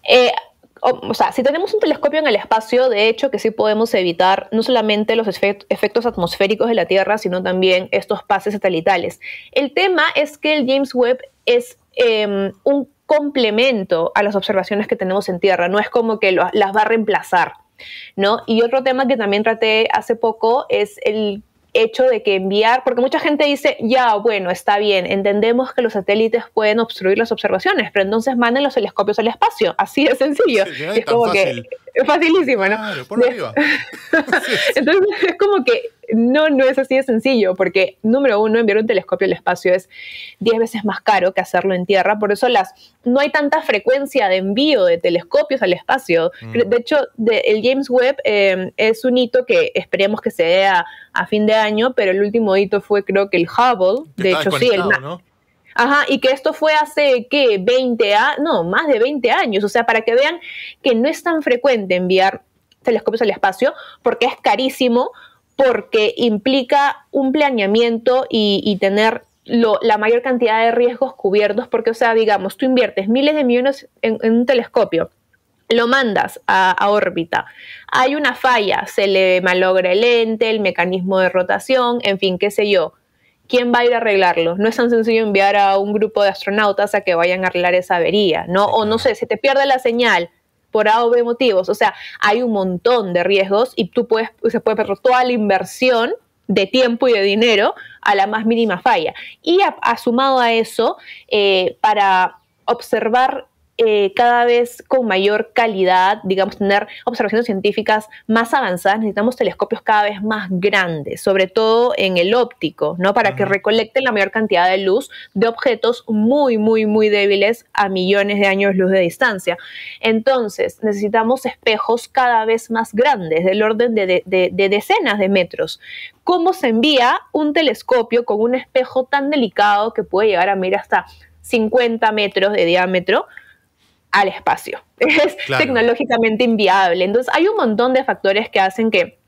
Eh, o, sea, si tenemos un telescopio en el espacio, de hecho que sí podemos evitar no solamente los efectos atmosféricos de la Tierra, sino también estos pases satelitales. El tema es que el James Webb es em, un complemento a las observaciones que tenemos en Tierra, no es como que las va a reemplazar. ¿No? Y otro tema que también traté hace poco es el hecho de que enviar, porque mucha gente dice, ya, bueno, está bien, entendemos que los satélites pueden obstruir las observaciones, pero entonces manden los telescopios al espacio, así de sencillo. es, como que facilísimo, ¿no? Claro, por entonces es como que no, no es así de sencillo, porque número uno, enviar un telescopio al espacio es diez veces más caro que hacerlo en tierra, por eso las, no hay tanta frecuencia de envío de telescopios al espacio. Mm. De hecho, el James Webb em, es un hito que esperemos que se dé a, fin de año, pero el último hito fue creo que el Hubble, de hecho sí, el... Ajá, y que esto fue hace, ¿qué? 20 años, no, más de 20 años. O sea, para que vean que no es tan frecuente enviar telescopios al espacio porque es carísimo, porque implica un planeamiento y, tener la mayor cantidad de riesgos cubiertos, porque, o sea, digamos, tú inviertes miles de millones en, un telescopio, lo mandas a, a, órbita, hay una falla, se le malogra el lente, el mecanismo de rotación, en fin, qué sé yo. ¿Quién va a ir a arreglarlo? No es tan sencillo enviar a un grupo de astronautas a que vayan a arreglar esa avería, ¿no? O no sé, se te pierde la señal, por A motivos. O sea, hay un montón de riesgos y tú puedes, se puede perder toda la inversión de tiempo y de dinero a la más mínima falla. Y ha sumado a eso, eh, para observar eh, cada vez con mayor calidad, digamos, tener observaciones científicas más avanzadas, necesitamos telescopios cada vez más grandes, sobre todo en el óptico, ¿no? Para que recolecten la mayor cantidad de luz de objetos muy, muy, muy débiles a millones de años luz de distancia. Entonces, necesitamos espejos cada vez más grandes, del orden de, decenas de metros. ¿Cómo se envía un telescopio con un espejo tan delicado que puede llegar a medir hasta 50 metros de diámetro? al espacio. Es tecnológicamente inviable. Entonces hay un montón de factores que hacen que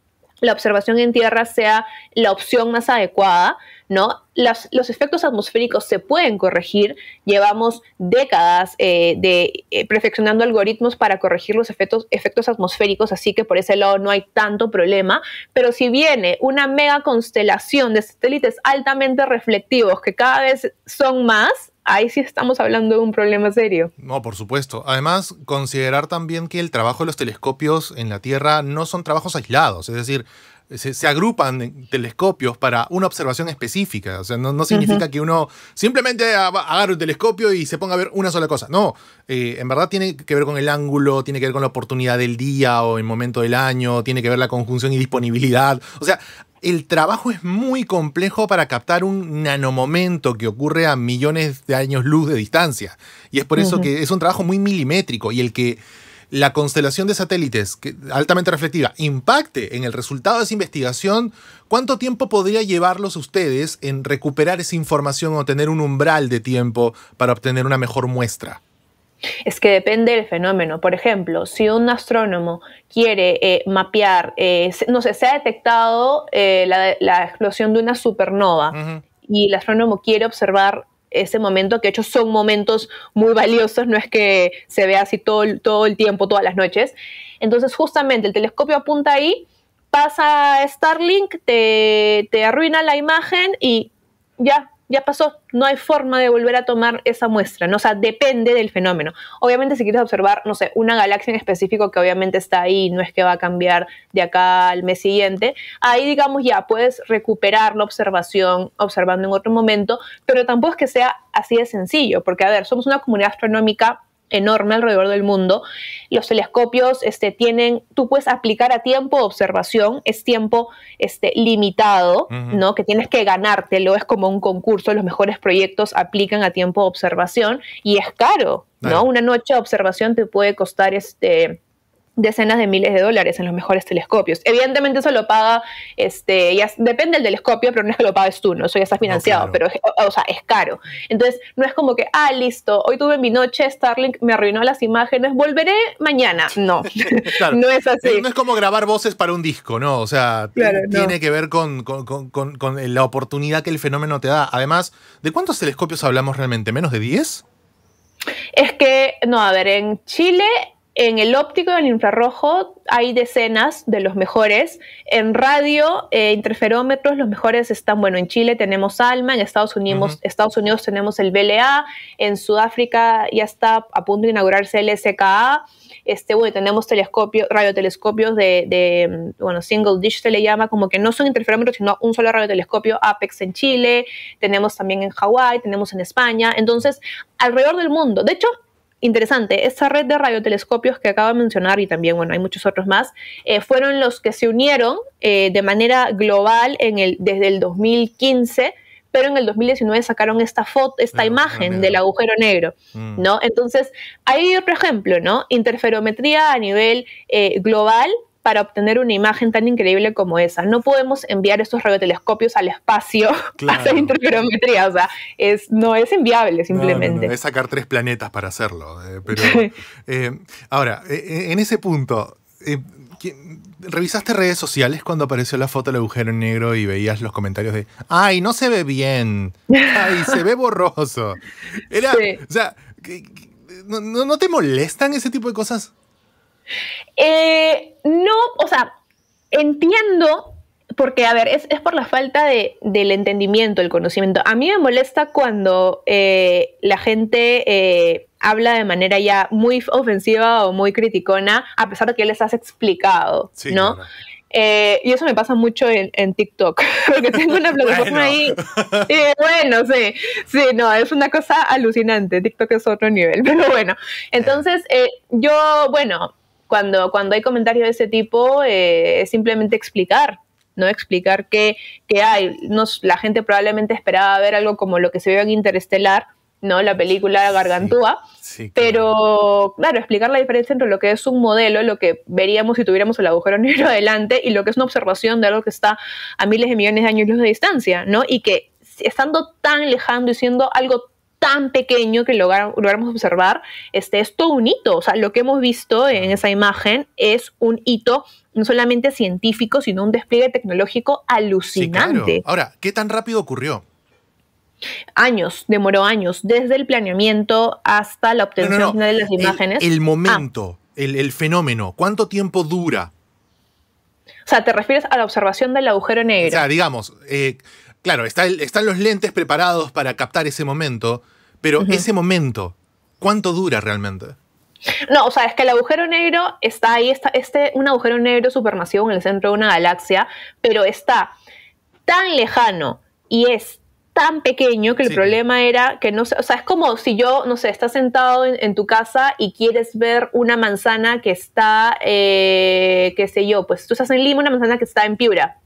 la observación en tierra sea la opción más adecuada, ¿no? los efectos atmosféricos se pueden corregir. Llevamos décadas eh, de, eh, perfeccionando algoritmos para corregir los efectos, efectos atmosféricos, así que por ese lado no hay tanto problema. Pero si viene una mega constelación de satélites altamente reflectivos que cada vez son más, ahí sí estamos hablando de un problema serio. No, por supuesto. Además, considerar también que el trabajo de los telescopios en la Tierra no son trabajos aislados, es decir, se, agrupan telescopios para una observación específica. O sea, no, significa que uno simplemente agarre un telescopio y se ponga a ver una sola cosa. No, eh, en verdad tiene que ver con el ángulo, tiene que ver con la oportunidad del día o el momento del año, tiene que ver la conjunción y disponibilidad. O sea, el trabajo es muy complejo para captar un nanomomento que ocurre a millones de años luz de distancia. Y es por eso que es un trabajo muy milimétrico y el que la constelación de satélites que, altamente reflectiva impacte en el resultado de esa investigación, ¿cuánto tiempo podría llevarlos ustedes en recuperar esa información o tener un umbral de tiempo para obtener una mejor muestra? Es que depende del fenómeno. Por ejemplo, si un astrónomo quiere eh, mapear, eh, no sé, se ha detectado eh, la, explosión de una supernova y el astrónomo quiere observar ese momento, que de hecho son momentos muy valiosos, no es que se vea así todo, todo el tiempo, todas las noches. Entonces justamente el telescopio apunta ahí, pasa Starlink, te, te arruina la imagen y ya, ya pasó, no hay forma de volver a tomar esa muestra, ¿no? o sea, depende del fenómeno. Obviamente si quieres observar, no sé, una galaxia en específico que obviamente está ahí, no es que va a cambiar de acá al mes siguiente, ahí digamos ya puedes recuperar la observación observando en otro momento, pero tampoco es que sea así de sencillo, porque a ver, somos una comunidad astronómica enorme alrededor del mundo. Los telescopios este, tienen, tú puedes aplicar a tiempo de observación, es tiempo este, limitado, ¿no? Que tienes que ganártelo, es como un concurso, los mejores proyectos aplican a tiempo de observación y es caro, ¿no? Una noche de observación te puede costar este decenas de miles de dólares en los mejores telescopios. Evidentemente eso lo paga, este, depende del telescopio, pero no es que lo pagues tú, ¿no? Eso ya está financiado, pero o, sea, es caro. Entonces, no es como que, ah, listo, hoy tuve mi noche, Starlink me arruinó las imágenes, volveré mañana. No, no es así. Eh, no es como grabar voces para un disco, ¿no? O sea, tiene que ver con, con la oportunidad que el fenómeno te da. Además, ¿de cuántos telescopios hablamos realmente? ¿Menos de 10? Es que, no, a ver, en Chile en el óptico y el infrarrojo hay decenas de los mejores. En radio, eh, interferómetros, los mejores están, bueno, en Chile tenemos ALMA, en Estados Unidos, Estados Unidos tenemos el BLA, en Sudáfrica ya está a punto de inaugurarse el SKA. Este, bueno, tenemos telescopio, radiotelescopios de, de, bueno, single dish se le llama, como que no son interferómetros, sino un solo radiotelescopio APEX en Chile, tenemos también en Hawái, tenemos en España, entonces alrededor del mundo. De hecho, interesante, esa red de radiotelescopios que acabo de mencionar y también, bueno, hay muchos otros más, eh, fueron los que se unieron eh, de manera global en el, desde el 2015 pero en el 2019 sacaron esta foto, esta ah, imagen del agujero negro, mm. ¿no? Entonces, hay otro ejemplo, ¿no? Interferometría a nivel eh, global para obtener una imagen tan increíble como esa. No podemos enviar estos radiotelescopios al espacio a hacer interferometría, o sea, no es inviable simplemente. No, es sacar tres planetas para hacerlo. Eh, pero, eh, ahora, eh, en ese punto, ¿Revisaste redes sociales cuando apareció la foto del agujero negro y veías los comentarios de, ay, no se ve bien, ay, se ve borroso? Era, o sea, ¿no te molestan ese tipo de cosas? Eh, no, o sea, entiendo, porque, a ver, es, por la falta del entendimiento, el conocimiento. A mí me molesta cuando eh, la gente eh, habla de manera ya muy ofensiva o muy criticona, a pesar de que les has explicado, ¿no? y eso me pasa mucho en, en TikTok, porque tengo una plataforma ahí. bueno, sí, sí, no, es una cosa alucinante. TikTok es otro nivel, pero bueno. Entonces, yo, bueno, cuando, cuando hay comentarios de ese tipo, eh, es simplemente explicar, ¿no? Explicar qué, qué hay. Nos, la gente probablemente esperaba ver algo como lo que se ve en Interestelar, ¿no? La película Gargantúa. Pero, claro, explicar la diferencia entre lo que es un modelo, lo que veríamos si tuviéramos el agujero negro adelante, y lo que es una observación de algo que está a miles de millones de años luz de distancia, ¿no? Y que estando tan lejano y siendo algo tan tan pequeño que logramos observar, este, es todo un hito. O sea, lo que hemos visto en esa imagen es un hito no solamente científico, sino un despliegue tecnológico alucinante. claro. Ahora, ¿qué tan rápido ocurrió? Años, demoró años, desde el planeamiento hasta la obtención de las imágenes. El, ah. momento, el, fenómeno, ¿cuánto tiempo dura? O sea, te refieres a la observación del agujero negro. O sea, digamos, eh, claro, están los lentes preparados para captar ese momento, pero ese momento, ¿cuánto dura realmente? No, o sea, es que el agujero negro está ahí, está este, un agujero negro supermasivo en el centro de una galaxia, pero está tan lejano y es tan pequeño que el problema era que no sé, o sea, es como si yo, no sé, estás sentado en, tu casa y quieres ver una manzana que está, eh, qué sé yo, pues tú estás en Lima, una manzana que está en Piura.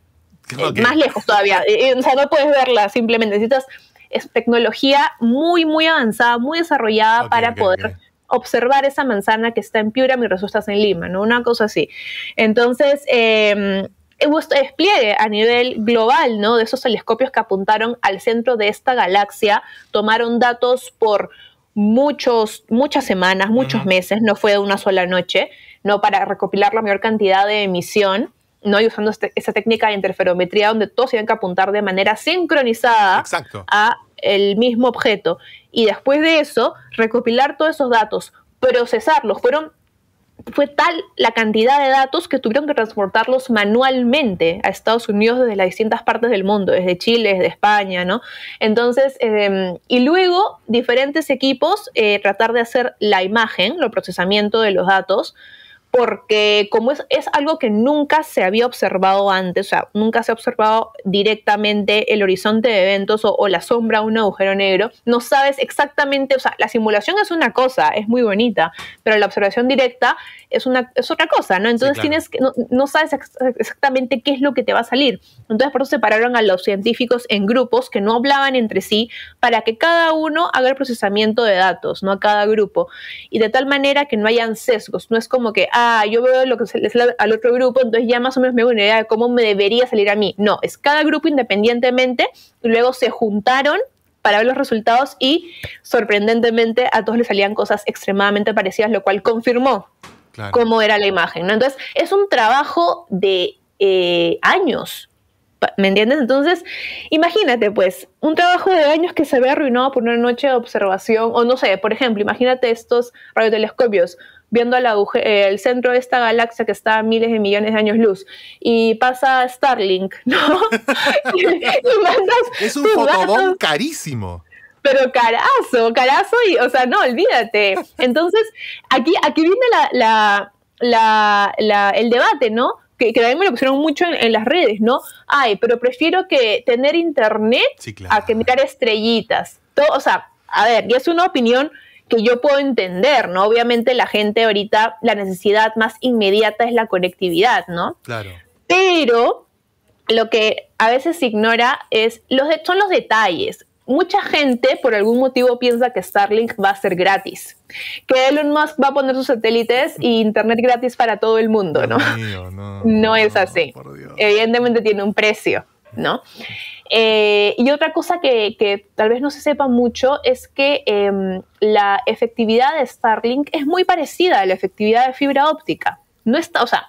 Eh, más lejos todavía. Eh, o sea, no puedes verla, simplemente necesitas es tecnología muy, muy avanzada, muy desarrollada para poder observar esa manzana que está en Piura, mi resulta en Lima, ¿no? Una cosa así. Entonces, eh, hubo despliegue a nivel global, ¿no? De esos telescopios que apuntaron al centro de esta galaxia, tomaron datos por muchos, muchas semanas, muchos meses, no fue de una sola noche, ¿no? Para recopilar la mayor cantidad de emisión. ¿no? Y usando este, esa técnica de interferometría donde todos tienen que apuntar de manera sincronizada a el mismo objeto. Y después de eso, recopilar todos esos datos, procesarlos. Fueron, fue tal la cantidad de datos que tuvieron que transportarlos manualmente a Estados Unidos desde las distintas partes del mundo, desde Chile, desde España, ¿no? Entonces, em, y luego diferentes equipos eh, tratar de hacer la imagen, el procesamiento de los datos porque como es, es, algo que nunca se había observado antes, o sea, nunca se ha observado directamente el horizonte de eventos o, la sombra de un agujero negro, no sabes exactamente, o sea, la simulación es una cosa, es muy bonita, pero la observación directa es, una, es otra cosa, ¿no? Entonces tienes que, no, sabes exactamente qué es lo que te va a salir. Entonces por eso separaron a los científicos en grupos que no hablaban entre sí para que cada uno haga el procesamiento de datos, ¿no? A cada grupo. Y de tal manera que no hayan sesgos, no es como que, ah, yo veo lo que le sale al otro grupo, entonces ya más o menos me hago una idea de cómo me debería salir a mí. No, es cada grupo independientemente y luego se juntaron para ver los resultados y sorprendentemente a todos les salían cosas extremadamente parecidas, lo cual confirmó como cómo era la imagen. ¿no? Entonces, es un trabajo de eh, años. ¿Me entiendes? Entonces, imagínate, pues, un trabajo de años que se ve arruinado por una noche de observación, o no sé, por ejemplo, imagínate estos radiotelescopios viendo el centro de esta galaxia que está a miles de millones de años luz y pasa Starlink, ¿no? es un fotobón carísimo pero carazo, carazo y, o sea, no, olvídate. Entonces, aquí, aquí viene la, el debate, ¿no? Que, también me lo pusieron mucho en, las redes, ¿no? Ay, pero prefiero que tener internet a que mirar estrellitas. Todo, o sea, a ver, y es una opinión que yo puedo entender, ¿no? Obviamente la gente ahorita, la necesidad más inmediata es la conectividad, ¿no? Claro. Pero lo que a veces se ignora es los son los detalles mucha gente por algún motivo piensa que Starlink va a ser gratis, que Elon Musk va a poner sus satélites y internet gratis para todo el mundo, ¿no? no, es así. Evidentemente tiene un precio, ¿no? Eh, y otra cosa que, tal vez no se sepa mucho es que em, la efectividad de Starlink es muy parecida a la efectividad de fibra óptica. No está, o sea,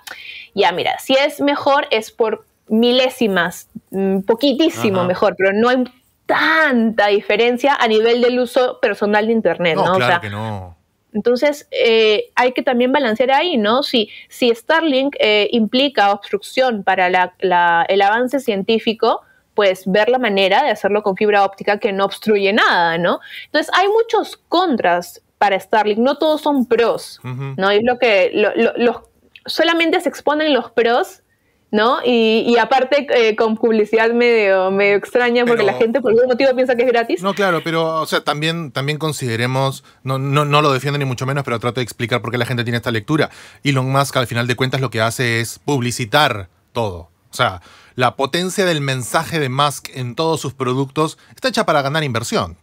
ya mira, si es mejor es por milésimas, mm, poquitísimo mejor, pero no hay tanta diferencia a nivel del uso personal de Internet, ¿no? ¿no? Claro que no. Entonces, eh, hay que también balancear ahí, ¿no? Si, si Starlink eh, implica obstrucción para el avance científico, pues ver la manera de hacerlo con fibra óptica que no obstruye nada, ¿no? Entonces, hay muchos contras para Starlink, no todos son pros, ¿no? Es lo que solamente se exponen los pros ¿no? Y, aparte eh, con publicidad medio, extraña porque la gente por algún motivo piensa que es gratis. No, claro, pero o sea, también, también consideremos, no, no, no lo defiendo ni mucho menos, pero trato de explicar por qué la gente tiene esta lectura. Elon Musk al final de cuentas lo que hace es publicitar todo. O sea, la potencia del mensaje de Musk en todos sus productos está hecha para ganar inversión.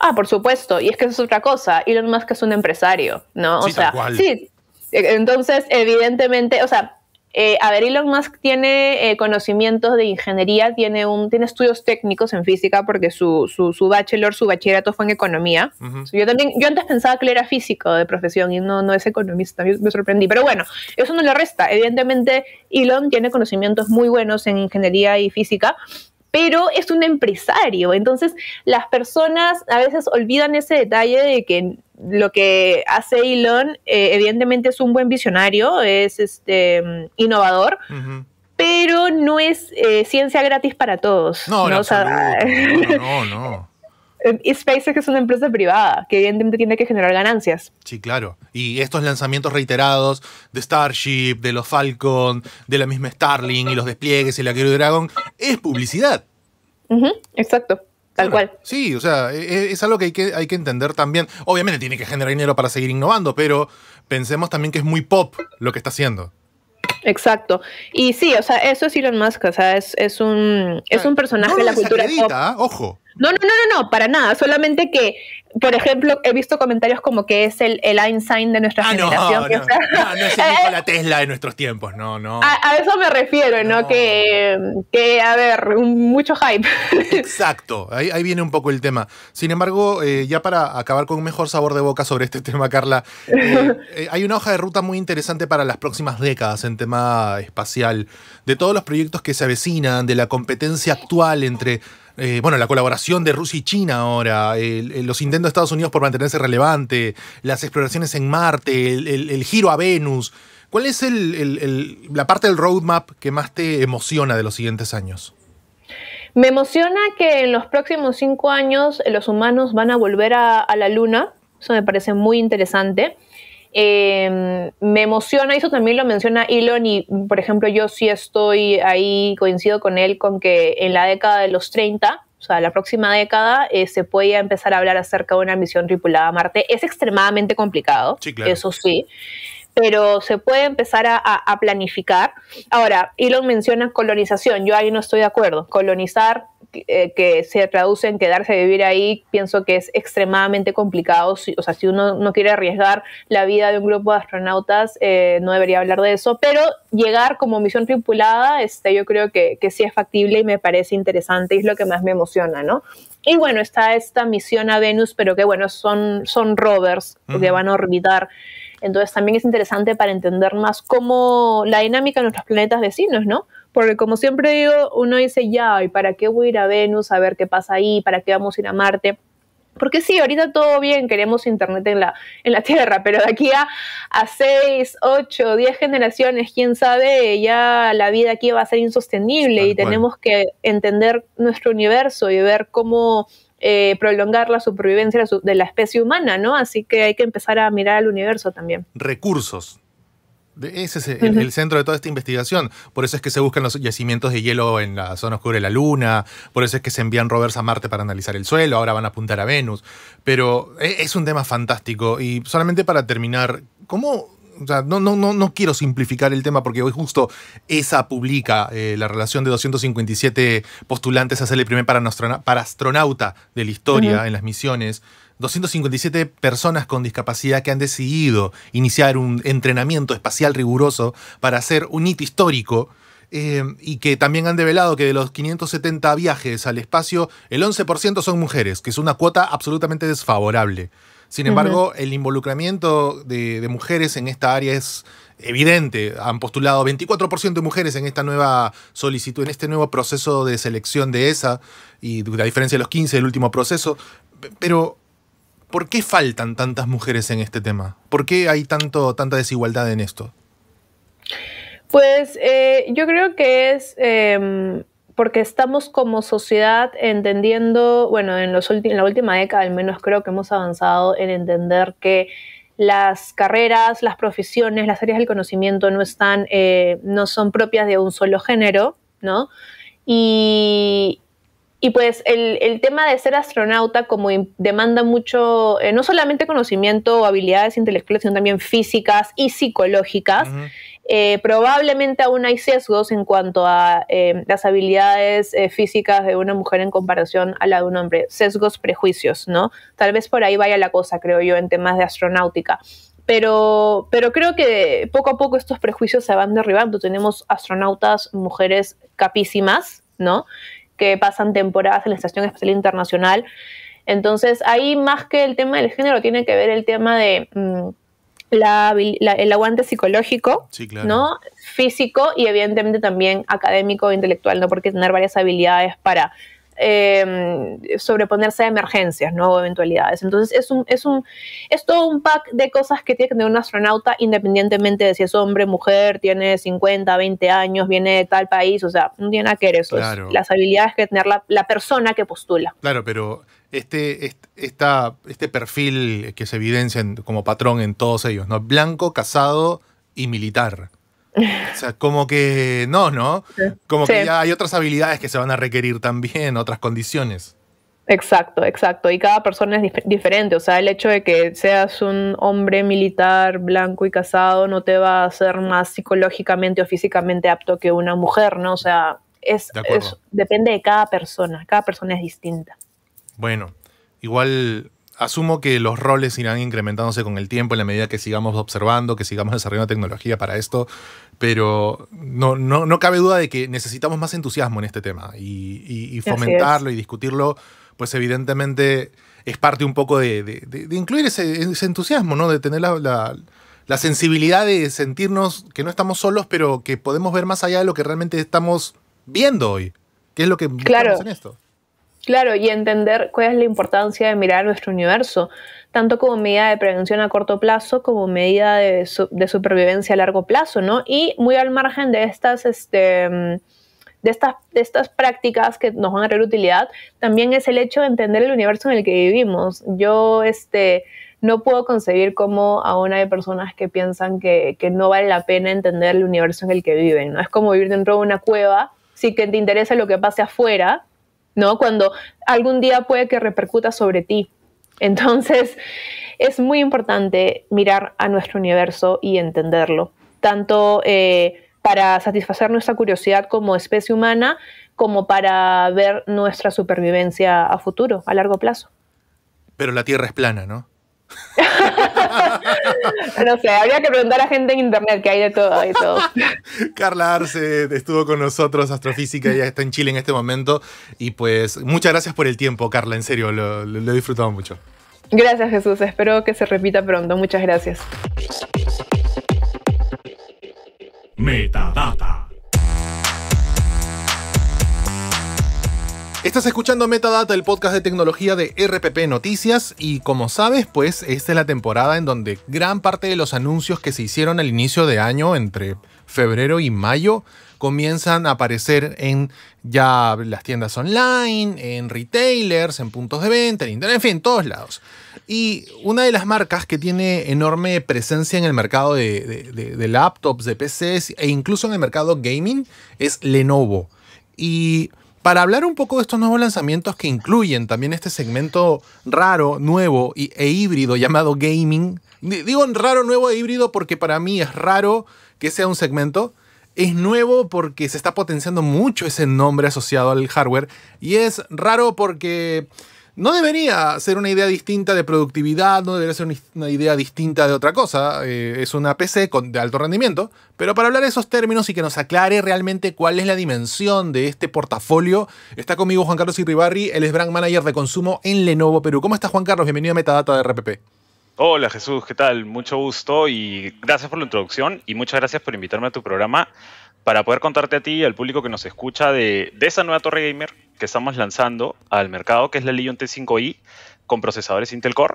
Ah, por supuesto, y es que eso es otra cosa. Elon Musk es un empresario, ¿no? O sea, sí. E-, entonces, evidentemente, o sea, eh, a ver, Elon Musk tiene eh, conocimientos de ingeniería, tiene, un, tiene estudios técnicos en física porque su, bachelor, su bachillerato fue en economía. Yo también, yo antes pensaba que él era físico de profesión y no, no es economista, me sorprendí. Pero bueno, eso no le resta. Evidentemente, Elon tiene conocimientos muy buenos en ingeniería y física, pero es un empresario. Entonces, las personas a veces olvidan ese detalle de que lo que hace Elon, eh, evidentemente es un buen visionario, es este, mm, innovador, pero no es eh, ciencia gratis para todos. No, ¿no? no, no, eh, SpaceX es una empresa privada que evidentemente tiene que generar ganancias. Sí, claro. Y estos lanzamientos reiterados de Starship, de los Falcon, de la misma Starling y los despliegues y la Crew Dragon, es publicidad. exacto. Tal cual. Sí, o sea, e, e, es, algo que hay, que hay que entender también. Obviamente tiene que generar dinero para seguir innovando, pero pensemos también que es muy pop lo que está haciendo. Exacto. Y sí, o sea, eso es Elon Musk, o sea, es, es un, es un personaje de la cultura pop. ¿ah? Ojo. No, no, no, no, para nada. Solamente que, por ejemplo, he visto comentarios como que es el, Einstein de nuestra ah, generación. No, no, no, no, es el Nikola Tesla de nuestros tiempos, no, no. A, eso me refiero, ¿no? Que, que, a ver, mucho hype. Exacto, ahí, viene un poco el tema. Sin embargo, eh, ya para acabar con un mejor sabor de boca sobre este tema, Carla, eh, eh, hay una hoja de ruta muy interesante para las próximas décadas en tema espacial, de todos los proyectos que se avecinan, de la competencia actual entre eh, bueno, la colaboración de Rusia y China ahora, los intentos de Estados Unidos por mantenerse relevante, las exploraciones en Marte, el, giro a Venus. ¿Cuál es la parte del roadmap que más te emociona de los siguientes años? Me emociona que en los próximos cinco años eh, los humanos van a volver a la Luna. Eso me parece muy interesante. Eh, me emociona, eso también lo menciona Elon y, por ejemplo, yo sí estoy ahí, coincido con él, con que en la década de los 30, o sea, la próxima década, eh, se puede empezar a hablar acerca de una misión tripulada a Marte. Es extremadamente complicado, eso sí pero se puede empezar a, planificar. Ahora, Elon menciona colonización, yo ahí no estoy de acuerdo. Colonizar, eh, que se traduce en quedarse a vivir ahí, pienso que es extremadamente complicado. o sea, si uno no quiere arriesgar la vida de un grupo de astronautas, eh, no debería hablar de eso, pero llegar como misión tripulada, este, yo creo que, sí es factible y me parece interesante y es lo que más me emociona, ¿no? Y bueno, está esta misión a Venus, pero que bueno, son, son rovers que van a orbitar entonces también es interesante para entender más cómo la dinámica de nuestros planetas vecinos, ¿no? Porque como siempre digo, uno dice, ya, ¿y para qué voy a ir a Venus a ver qué pasa ahí? ¿Para qué vamos a ir a Marte? Porque sí, ahorita todo bien, queremos internet en la, en la Tierra, pero de aquí a, a 6, 8, 10 generaciones, quién sabe, ya la vida aquí va a ser insostenible y tenemos que entender nuestro universo y ver cómo eh, prolongar la supervivencia de la especie humana, ¿no? Así que hay que empezar a mirar al universo también. Recursos. Ese es el, el, centro de toda esta investigación. Por eso es que se buscan los yacimientos de hielo en la zona oscura de la Luna, por eso es que se envían rovers a Marte para analizar el suelo, ahora van a apuntar a Venus. Pero e, es un tema fantástico. Y solamente para terminar, ¿cómo no, no, no, no quiero simplificar el tema porque hoy justo esa publica eh, la relación de 257 postulantes a ser el primer para astronauta de la historia en las misiones. 257 personas con discapacidad que han decidido iniciar un entrenamiento espacial riguroso para hacer un hito histórico. Eh, y que también han develado que de los 570 viajes al espacio, el 11% son mujeres, que es una cuota absolutamente desfavorable. Sin embargo, el involucramiento de, mujeres en esta área es evidente. Han postulado 24% de mujeres en esta nueva solicitud, en este nuevo proceso de selección de esa, y a diferencia de los 15 del último proceso. Pero, ¿por qué faltan tantas mujeres en este tema? ¿Por qué hay tanto, tanta desigualdad en esto? Pues eh, yo creo que es em, porque estamos como sociedad entendiendo, bueno, en, los la última década al menos creo que hemos avanzado en entender que las carreras, las profesiones, las áreas del conocimiento no están, eh, no son propias de un solo género, ¿no? Y, y pues el, tema de ser astronauta como demanda mucho, eh, no solamente conocimiento o habilidades intelectuales, sino también físicas y psicológicas. Eh, probablemente aún hay sesgos en cuanto a eh, las habilidades eh, físicas de una mujer en comparación a la de un hombre, sesgos, prejuicios, ¿no? Tal vez por ahí vaya la cosa, creo yo, en temas de astronáutica. Pero, pero creo que poco a poco estos prejuicios se van derribando. Tenemos astronautas, mujeres capísimas, ¿no? Que pasan temporadas en la Estación Espacial Internacional. Entonces, ahí más que el tema del género, tiene que ver el tema de... Mm, la, el aguante psicológico, ¿no? Físico y evidentemente también académico e intelectual, ¿no? Porque tener varias habilidades para em, sobreponerse a emergencias, ¿no? O eventualidades. Entonces es un, es un, es todo un pack de cosas que tiene que tener un astronauta independientemente de si es hombre, mujer, tiene 50, 20 años, viene de tal país, o sea, no tiene nada que ver eso. las habilidades que tener la, la persona que postula. Claro, pero este, este perfil que se evidencia como patrón en todos ellos, ¿no? Blanco, casado y militar. O sea, como que no, ¿no? Como que ya hay otras habilidades que se van a requerir también, otras condiciones. Exacto, exacto. Y cada persona es diferente. O sea, el hecho de que seas un hombre militar, blanco y casado no te va a hacer más psicológicamente o físicamente apto que una mujer, ¿no? O sea, es depende de cada persona. Cada persona es distinta. Bueno, igual asumo que los roles irán incrementándose con el tiempo en la medida que sigamos observando, que sigamos desarrollando tecnología para esto, pero no, no, no cabe duda de que necesitamos más entusiasmo en este tema y, fomentarlo y discutirlo, pues evidentemente es parte un poco de, incluir ese, entusiasmo, ¿no? de tener la, la sensibilidad de sentirnos que no estamos solos, pero que podemos ver más allá de lo que realmente estamos viendo hoy. ¿Qué es lo que claro. en esto? Claro, y entender cuál es la importancia de mirar nuestro universo, tanto como medida de prevención a corto plazo como medida de, supervivencia a largo plazo, ¿no? Y muy al margen este, de estas, de estas, prácticas que nos van a traer utilidad, también es el hecho de entender el universo en el que vivimos. Yo este, no puedo concebir cómo aún hay personas que piensan que, que, no vale la pena entender el universo en el que viven. ¿no? Es como vivir dentro de una cueva, si que te interesa lo que pase afuera, ¿no? Cuando algún día puede que repercuta sobre ti. Entonces, es muy importante mirar a nuestro universo y entenderlo, tanto eh, para satisfacer nuestra curiosidad como especie humana, como para ver nuestra supervivencia a futuro, a largo plazo. Pero la Tierra es plana, ¿no? no sé, habría que preguntar a gente en internet que hay de todo, Carla Arce estuvo con nosotros, astrofísica, ya está en Chile en este momento. Y pues muchas gracias por el tiempo, Carla, en serio, lo, he disfrutado mucho. Gracias Jesús, espero que se repita pronto, muchas gracias. Metadata. Estás escuchando Metadata, el podcast de tecnología de RPP Noticias, y como sabes, pues esta es la temporada en donde gran parte de los anuncios que se hicieron al inicio de año, entre febrero y mayo, comienzan a aparecer en ya las tiendas online, en retailers, en puntos de venta, en internet, en fin, en todos lados. Y una de las marcas que tiene enorme presencia en el mercado de, laptops, de PCs e incluso en el mercado gaming es Lenovo. Y para hablar un poco de estos nuevos lanzamientos que incluyen también este segmento raro, nuevo y, e híbrido llamado gaming, digo raro, nuevo e híbrido porque para mí es raro que sea un segmento, es nuevo porque se está potenciando mucho ese nombre asociado al hardware y es raro porque no debería ser una idea distinta de productividad, no debería ser una idea distinta de otra cosa. Eh, es una PC de alto rendimiento. Pero para hablar de esos términos y que nos aclare realmente cuál es la dimensión de este portafolio, está conmigo Juan Carlos Iribarri, el es Brand Manager de Consumo en Lenovo Perú. ¿Cómo estás, Juan Carlos? Bienvenido a Metadata de RPP. Hola Jesús, ¿qué tal? Mucho gusto y gracias por la introducción y muchas gracias por invitarme a tu programa para poder contarte a ti y al público que nos escucha de, esa nueva torre gamer que estamos lanzando al mercado, que es la Legion T5i con procesadores Intel Core,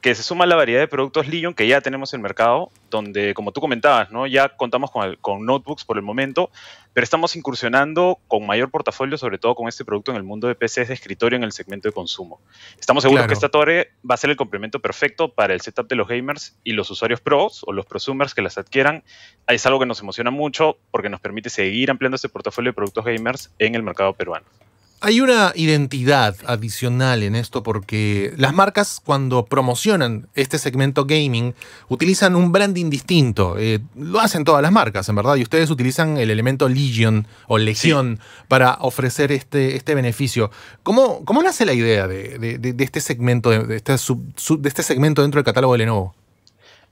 que se suma a la variedad de productos Legion que ya tenemos en el mercado, donde, como tú comentabas, ¿no? ya contamos con, con notebooks por el momento, pero estamos incursionando con mayor portafolio, sobre todo con este producto en el mundo de PCs de escritorio en el segmento de consumo. Estamos seguros que esta torre va a ser el complemento perfecto para el setup de los gamers y los usuarios pros o los prosumers que las adquieran. Es algo que nos emociona mucho porque nos permite seguir ampliando este portafolio de productos gamers en el mercado peruano. Hay una identidad adicional en esto porque las marcas cuando promocionan este segmento gaming utilizan un branding distinto. Eh, lo hacen todas las marcas, en verdad, y ustedes utilizan el elemento Legion o Legión para ofrecer este, este beneficio. ¿Cómo, ¿Cómo nace la idea de, este segmento, de, de este segmento dentro del catálogo de Lenovo?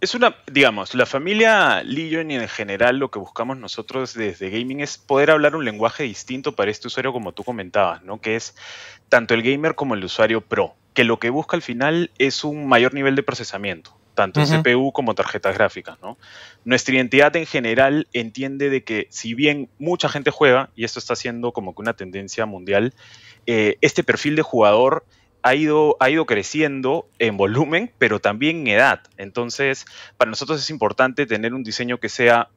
es una, digamos, la familia Legion y en general lo que buscamos nosotros desde gaming es poder hablar un lenguaje distinto para este usuario como tú comentabas, ¿no? Que es tanto el gamer como el usuario pro, que lo que busca al final es un mayor nivel de procesamiento, tanto en CPU como tarjetas gráficas, ¿no? Nuestra identidad en general entiende de que si bien mucha gente juega, y esto está siendo como que una tendencia mundial, eh, este perfil de jugador ha ido, ha ido creciendo en volumen, pero también en edad. Entonces, para nosotros es importante tener un diseño que sea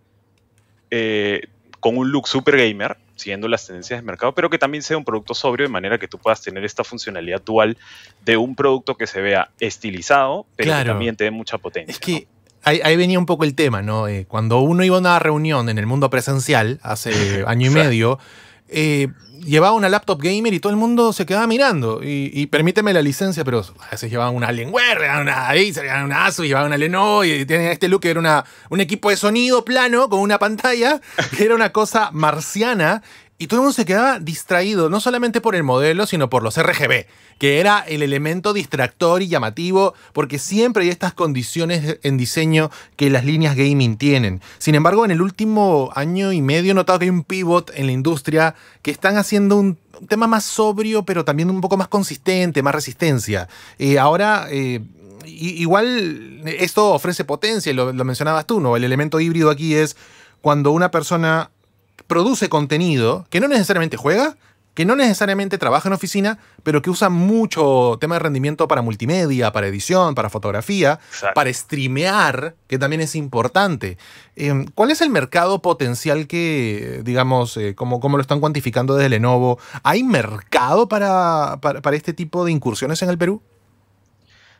eh, con un look super gamer, siguiendo las tendencias del mercado, pero que también sea un producto sobrio, de manera que tú puedas tener esta funcionalidad actual de un producto que se vea estilizado, pero que también te dé mucha potencia. Es que ahí, venía un poco el tema, ¿no? Eh, cuando uno iba a una reunión en el mundo presencial hace año y medio. Eh, llevaba una laptop gamer y todo el mundo se quedaba mirando. Y, permíteme la licencia, pero a veces llevaban una Alienware, una Acer, una Asus, llevaban una Lenovo y tenían este look que era un equipo de sonido plano con una pantalla, que era una cosa marciana y todo el mundo se quedaba distraído, no solamente por el modelo, sino por los RGB, que era el elemento distractor y llamativo, porque siempre hay estas condiciones en diseño que las líneas gaming tienen. Sin embargo, en el último año y medio he notado que hay un pivot en la industria que están haciendo un tema más sobrio, pero también un poco más consistente, más resistencia. Eh, ahora... Eh, igual esto ofrece potencia, lo, lo mencionabas tú, ¿no? El elemento híbrido aquí es cuando una persona produce contenido que no necesariamente juega, que no necesariamente trabaja en oficina, pero que usa mucho tema de rendimiento para multimedia, para edición, para fotografía, para streamear, que también es importante. Em, ¿Cuál es el mercado potencial que, digamos, eh, como, lo están cuantificando desde Lenovo? ¿Hay mercado para, para, este tipo de incursiones en el Perú?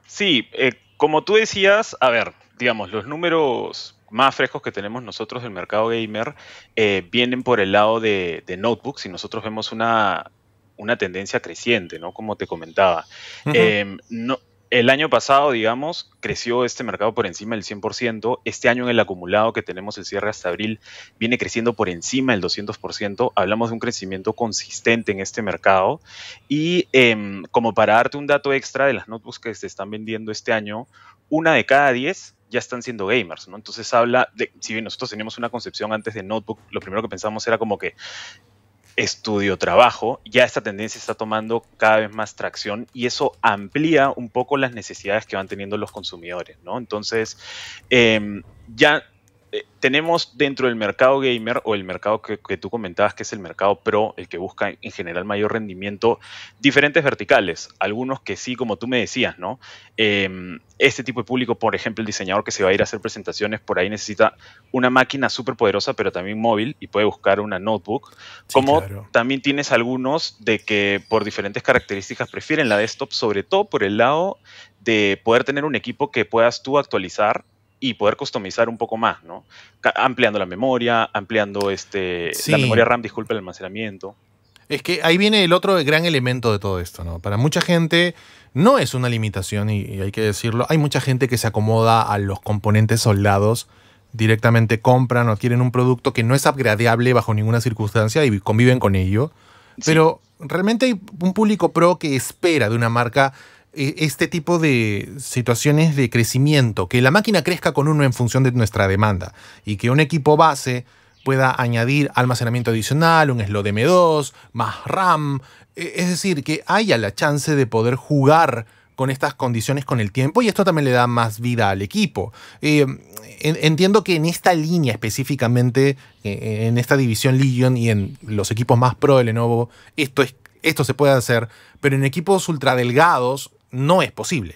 Sí, eh, como tú decías, a ver, digamos, los números más frescos que tenemos nosotros del mercado gamer eh, vienen por el lado de, notebooks y nosotros vemos una, una tendencia creciente, ¿no? Como te comentaba. Em, no, el año pasado, digamos, creció este mercado por encima del 100%. Este año en el acumulado que tenemos el cierre hasta abril viene creciendo por encima del 200%. Hablamos de un crecimiento consistente en este mercado. Y em, como para darte un dato extra de las notebooks que se están vendiendo este año, una de cada 10 ya están siendo gamers, ¿no? Entonces habla de, si bien nosotros teníamos una concepción antes de notebook, lo primero que pensamos era como que estudio trabajo, ya esta tendencia está tomando cada vez más tracción y eso amplía un poco las necesidades que van teniendo los consumidores, ¿no? Entonces, em, ya eh, tenemos dentro del mercado gamer o el mercado que, tú comentabas que es el mercado pro, el que busca en general mayor rendimiento, diferentes verticales. Algunos que sí, como tú me decías, ¿no? Em, este tipo de público, por ejemplo, el diseñador que se va a ir a hacer presentaciones por ahí necesita una máquina súper poderosa, pero también móvil y puede buscar una notebook. como también tienes algunos de que por diferentes características prefieren la desktop, sobre todo por el lado de poder tener un equipo que puedas tú actualizar y poder customizar un poco más, ¿no? Ampliando la memoria, ampliando este, la memoria RAM, disculpe el almacenamiento. Es que ahí viene el otro gran elemento de todo esto, ¿no? Para mucha gente no es una limitación y, hay que decirlo. Hay mucha gente que se acomoda a los componentes soldados, directamente compran o adquieren un producto que no es upgradeable bajo ninguna circunstancia y conviven con ello. Pero realmente hay un público pro que espera de una marca e, este tipo de situaciones de crecimiento, que la máquina crezca con uno en función de nuestra demanda y que un equipo base pueda añadir almacenamiento adicional, un slot M2, más RAM, e, es decir, que haya la chance de poder jugar con estas condiciones con el tiempo y esto también le da más vida al equipo. Eh, entiendo que en esta línea específicamente, eh, en esta división Legion y en los equipos más pro de Lenovo, esto, esto se puede hacer, pero en equipos ultra delgados no es posible.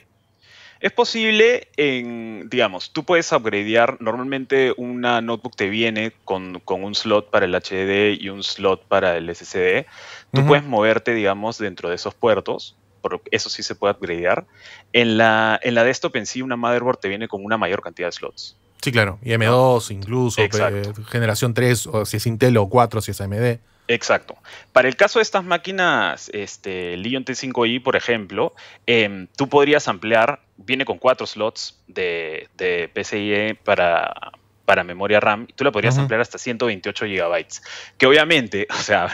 Es posible en, digamos, tú puedes upgradear, normalmente una notebook te viene con, un slot para el HDD y un slot para el SSD. Tú puedes moverte, digamos, dentro de esos puertos, eso sí se puede upgradear. En la, en la desktop en sí, una motherboard te viene con una mayor cantidad de slots. Sí, claro, y M2 incluso, eh, generación 3, o si es Intel o 4, si es AMD. Exacto. Para el caso de estas máquinas, este, Lion T5i, por ejemplo, em, tú podrías ampliar, viene con cuatro slots de, PCIe e para, para memoria RAM, tú la podrías ampliar hasta 128 gigabytes, Que obviamente, o sea,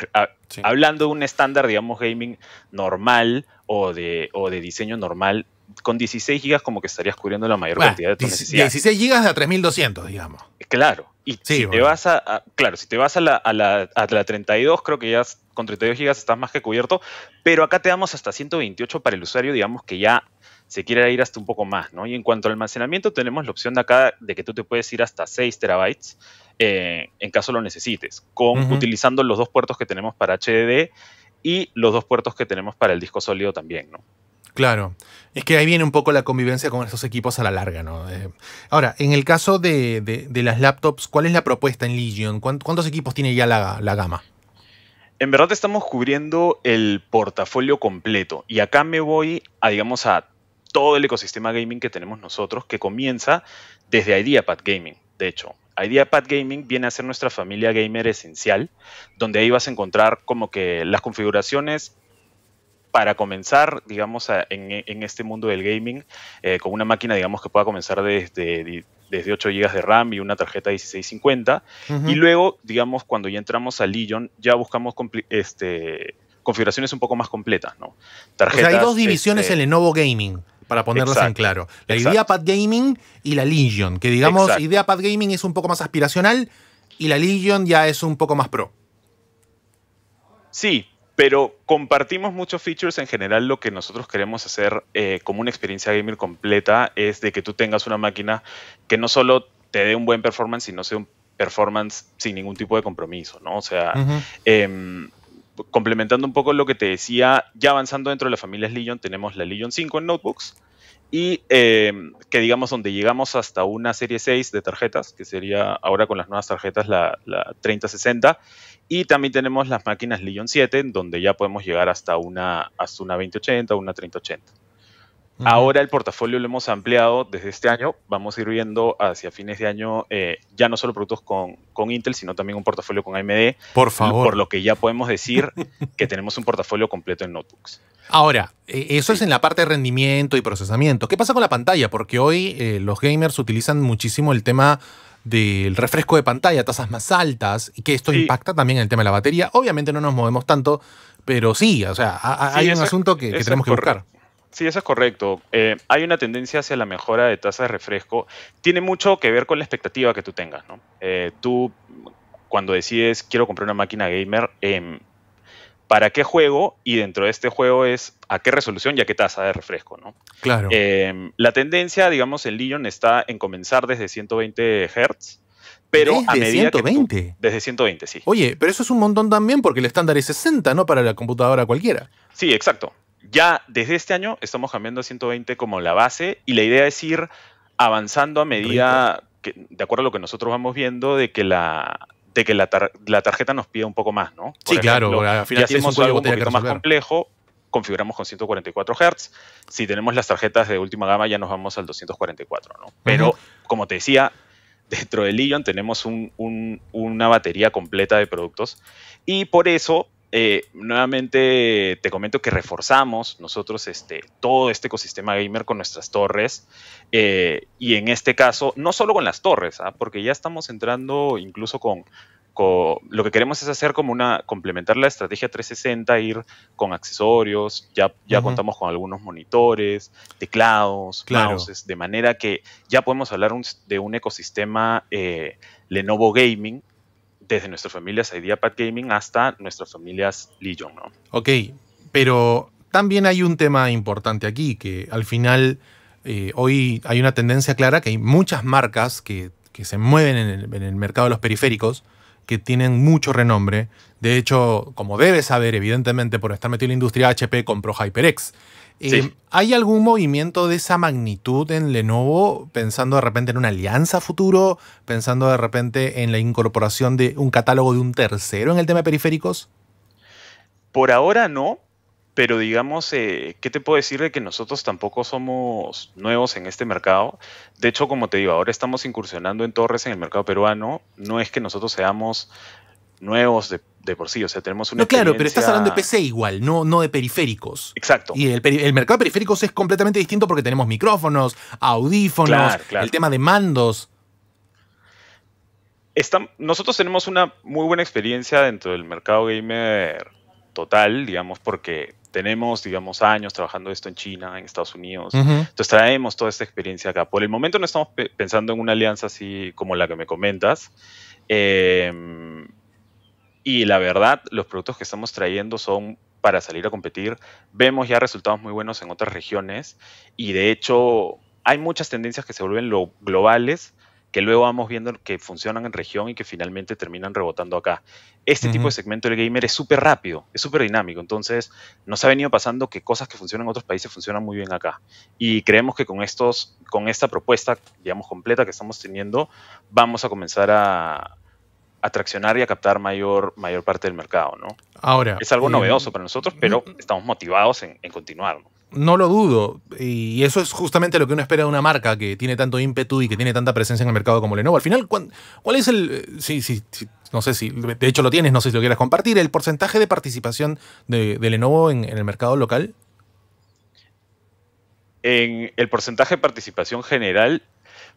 hablando de un estándar, digamos, gaming normal o de, o de diseño normal, con 16 GB como que estarías cubriendo la mayor cantidad de tus necesidades. 16 GB a 3200, digamos. Claro. Y si te vas a, Claro, si te vas a la, la, 32, creo que ya con 32 GB estás más que cubierto. Pero acá te damos hasta 128 para el usuario, digamos que ya se quiere ir hasta un poco más, ¿no? Y en cuanto al almacenamiento, tenemos la opción de acá de que tú te puedes ir hasta 6 terabytes eh, en caso lo necesites, con, utilizando los dos puertos que tenemos para HDD y los dos puertos que tenemos para el disco sólido también, ¿no? Claro. Es que ahí viene un poco la convivencia con esos equipos a la larga, ¿no? Eh, ahora, en el caso de, las laptops, ¿cuál es la propuesta en Legion? ¿Cuántos equipos tiene ya la, la gama? En verdad estamos cubriendo el portafolio completo y acá me voy a, digamos, a todo el ecosistema gaming que tenemos nosotros, que comienza desde IdeaPad Gaming, de hecho. IdeaPad Gaming viene a ser nuestra familia gamer esencial, donde ahí vas a encontrar como que las configuraciones para comenzar, digamos, en, este mundo del gaming, eh, con una máquina, digamos, que pueda comenzar desde, desde 8 GB de RAM y una tarjeta 1650. Y luego, digamos, cuando ya entramos a Legion, ya buscamos este, configuraciones un poco más completas, ¿no? Tarjetas, hay dos divisiones este en Lenovo Gaming para ponerlas en claro. La IdeaPad Gaming y la Legion, que digamos, idea IdeaPad Gaming es un poco más aspiracional y la Legion ya es un poco más pro. Sí, pero compartimos muchos features. En general, lo que nosotros queremos hacer eh, como una experiencia gamer completa es de que tú tengas una máquina que no solo te dé un buen performance, sino sea un performance sin ningún tipo de compromiso, O sea, em, complementando un poco lo que te decía, ya avanzando dentro de las familias Legion, tenemos la Legion 5 en notebooks, y em, que digamos donde llegamos hasta una serie 6 de tarjetas, que sería ahora con las nuevas tarjetas la, la 3060, y también tenemos las máquinas Legion 7, donde ya podemos llegar hasta una, hasta una 2080, una 3080. Ahora el portafolio lo hemos ampliado desde este año. Vamos a ir viendo hacia fines de año eh, ya no solo productos con, Intel, sino también un portafolio con AMD. Por favor. lo que ya podemos decir que tenemos un portafolio completo en notebooks. Ahora, eh, eso es en la parte de rendimiento y procesamiento. ¿Qué pasa con la pantalla? Porque hoy eh, los gamers utilizan muchísimo el tema del refresco de pantalla, tasas más altas, y que esto impacta también en el tema de la batería. Obviamente no nos movemos tanto, pero sí, o sea, hay un asunto que, que tenemos que buscar. Sí, eso es correcto. Eh, hay una tendencia hacia la mejora de tasa de refresco. Tiene mucho que ver con la expectativa que tú tengas, ¿no? Eh, tú, cuando decides, quiero comprar una máquina gamer, em, ¿para qué juego? Y dentro de este juego es a qué resolución y a qué tasa de refresco, ¿no? Claro. Em, la tendencia, digamos, en Legion está en comenzar desde 120 Hz. Pero a medida 120. Que desde 120, sí. Oye, pero eso es un montón también porque el estándar es 60, ¿no? Para la computadora cualquiera. Sí, exacto ya desde este año estamos cambiando a 120 como la base y la idea es ir avanzando a medida, que, de acuerdo a lo que nosotros vamos viendo, de que la, de que la, tarjeta nos pide un poco más, ¿no? sí, claro, si hacemos algo un poquito más complejo, configuramos con 144 Hz. Si tenemos las tarjetas de última gama, ya nos vamos al 244, ¿no? Pero, como te decía, dentro de Legion tenemos una batería completa de productos y por eso eh, nuevamente te comento que reforzamos nosotros este, todo este ecosistema gamer con nuestras torres eh, y en este caso no solo con las torres, ¿ah? porque ya estamos entrando incluso con, lo que queremos es hacer como una complementar la estrategia 360, ir con accesorios, ya, ya contamos con algunos monitores, teclados, de manera que ya podemos hablar de un ecosistema eh, Lenovo Gaming desde nuestras familias IdeaPad Gaming hasta nuestras familias Legion, ¿no? Ok, pero también hay un tema importante aquí, que al final eh, hoy hay una tendencia clara que hay muchas marcas que, se mueven en el, en el, mercado de los periféricos, que tienen mucho renombre. De hecho, como debes saber, evidentemente, por estar metido en la industria, HP compró HyperX. Eh, ¿Hay algún movimiento de esa magnitud en Lenovo pensando de repente en una alianza futuro, pensando de repente en la incorporación de un catálogo de un tercero en el tema de periféricos? Por ahora no, pero digamos, eh, ¿qué te puedo decir de que nosotros tampoco somos nuevos en este mercado? De hecho, como te digo, ahora estamos incursionando en torres en el mercado peruano. No es que nosotros seamos nuevos de, por sí. O sea, tenemos una. No, claro, pero estás hablando de PC igual, no, no de periféricos. Exacto. Y el, mercado de periféricos es completamente distinto porque tenemos micrófonos, audífonos, el tema de mandos. Está, nosotros tenemos una muy buena experiencia dentro del mercado gamer total, digamos, porque tenemos, digamos, años trabajando esto en China, en Estados Unidos. Entonces traemos toda esta experiencia acá. Por el momento no estamos pensando en una alianza así como la que me comentas. Eh, y la verdad, los productos que estamos trayendo son para salir a competir. Vemos ya resultados muy buenos en otras regiones y de hecho hay muchas tendencias que se vuelven globales que luego vamos viendo que funcionan en región y que finalmente terminan rebotando acá. Este tipo de segmento del gamer es súper rápido, es súper dinámico, entonces nos ha venido pasando que cosas que funcionan en otros países funcionan muy bien acá. Y creemos que con, estos, con esta propuesta, digamos, completa que estamos teniendo, vamos a comenzar a, atraccionar y a captar mayor, mayor parte del mercado, ¿no? Ahora. Es algo eh, novedoso para nosotros, pero estamos motivados en, en continuar. ¿no? lo dudo. Y eso es justamente lo que uno espera de una marca que tiene tanto ímpetu y que tiene tanta presencia en el mercado como Lenovo. Al final, ¿cuál, es el. Eh, sí, sí, no sé si. De hecho, lo tienes, no sé si lo quieras compartir. ¿El porcentaje de participación de, Lenovo en, en, el mercado local? En el porcentaje de participación general,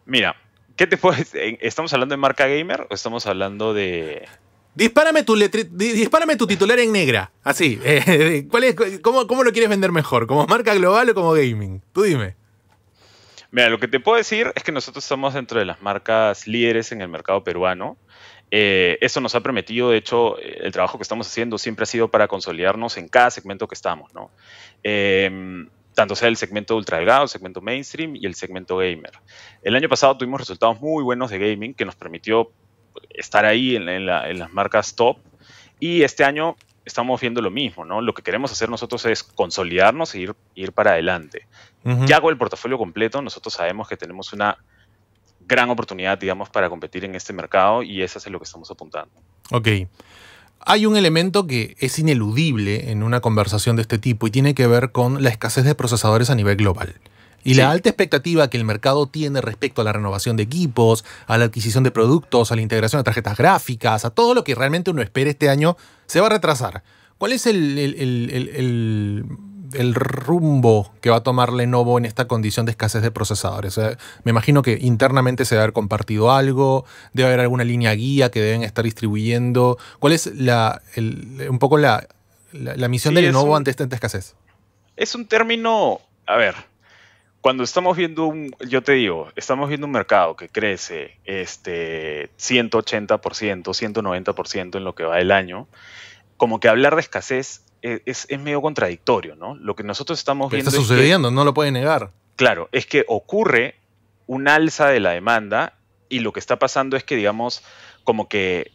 mira, ¿Qué te puedes? ¿Estamos hablando de marca gamer o estamos hablando de.? Dispárame tu, dispárame tu titular en negra. Así. Eh, ¿cuál es, cómo, lo quieres vender mejor? ¿Como marca global o como gaming? Tú dime. Mira, lo que te puedo decir es que nosotros estamos dentro de las marcas líderes en el mercado peruano. Eh, eso nos ha permitido, de hecho, el trabajo que estamos haciendo siempre ha sido para consolidarnos en cada segmento que estamos, ¿no? Eh, tanto sea el segmento ultra delgado, el segmento mainstream y el segmento gamer. El año pasado tuvimos resultados muy buenos de gaming que nos permitió estar ahí en, las marcas top y este año estamos viendo lo mismo, ¿no? Lo que queremos hacer nosotros es consolidarnos e ir, para adelante. Ya con el portafolio completo, nosotros sabemos que tenemos una gran oportunidad, digamos, para competir en este mercado y eso es lo que estamos apuntando. Ok. Hay un elemento que es ineludible en una conversación de este tipo y tiene que ver con la escasez de procesadores a nivel global. Y la alta expectativa que el mercado tiene respecto a la renovación de equipos, a la adquisición de productos, a la integración de tarjetas gráficas, a todo lo que realmente uno espera este año, se va a retrasar. ¿Cuál es el el rumbo que va a tomar Lenovo en esta condición de escasez de procesadores. me imagino que internamente se debe haber compartido algo, debe haber alguna línea guía que deben estar distribuyendo. ¿Cuál es la, un poco la, misión de Lenovo ante esta escasez? Es un término, a ver, cuando estamos viendo un, yo te digo, estamos viendo un mercado que crece este 180%, 190% en lo que va el año, como que hablar de escasez eh, es, medio contradictorio, ¿no? Lo que nosotros estamos viendo. Está sucediendo, no lo puede negar. Claro, es que ocurre un alza de la demanda y lo que está pasando es que, digamos, como que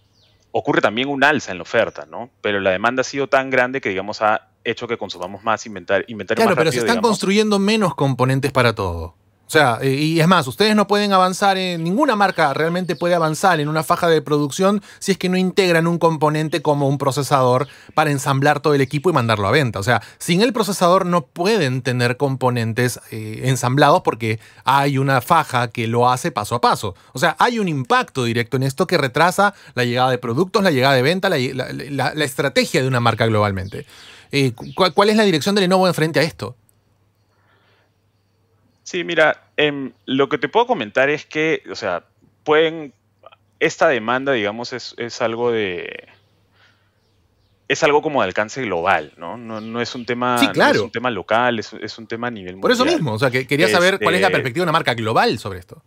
ocurre también un alza en la oferta, ¿no? Pero la demanda ha sido tan grande que, digamos, ha hecho que consumamos más inventario. inventario claro, pero se están construyendo menos componentes para todo. O sea, y es más, ustedes no pueden avanzar en ninguna marca realmente puede avanzar en una faja de producción si es que no integran un componente como un procesador para ensamblar todo el equipo y mandarlo a venta. O sea, sin el procesador no pueden tener componentes eh, ensamblados porque hay una faja que lo hace paso a paso. O sea, hay un impacto directo en esto que retrasa la llegada de productos, la llegada de venta, la, estrategia de una marca globalmente. Eh, ¿cuál, es la dirección de Lenovo frente a esto? Sí, mira, Em, lo que te puedo comentar es que, o sea, pueden, esta demanda, digamos, es, algo de... Es algo como de alcance global, ¿no? No, es un tema, un tema local, es, un tema a nivel mundial. Por eso mismo, o sea, que quería saber cuál es la este, perspectiva de una marca global sobre esto.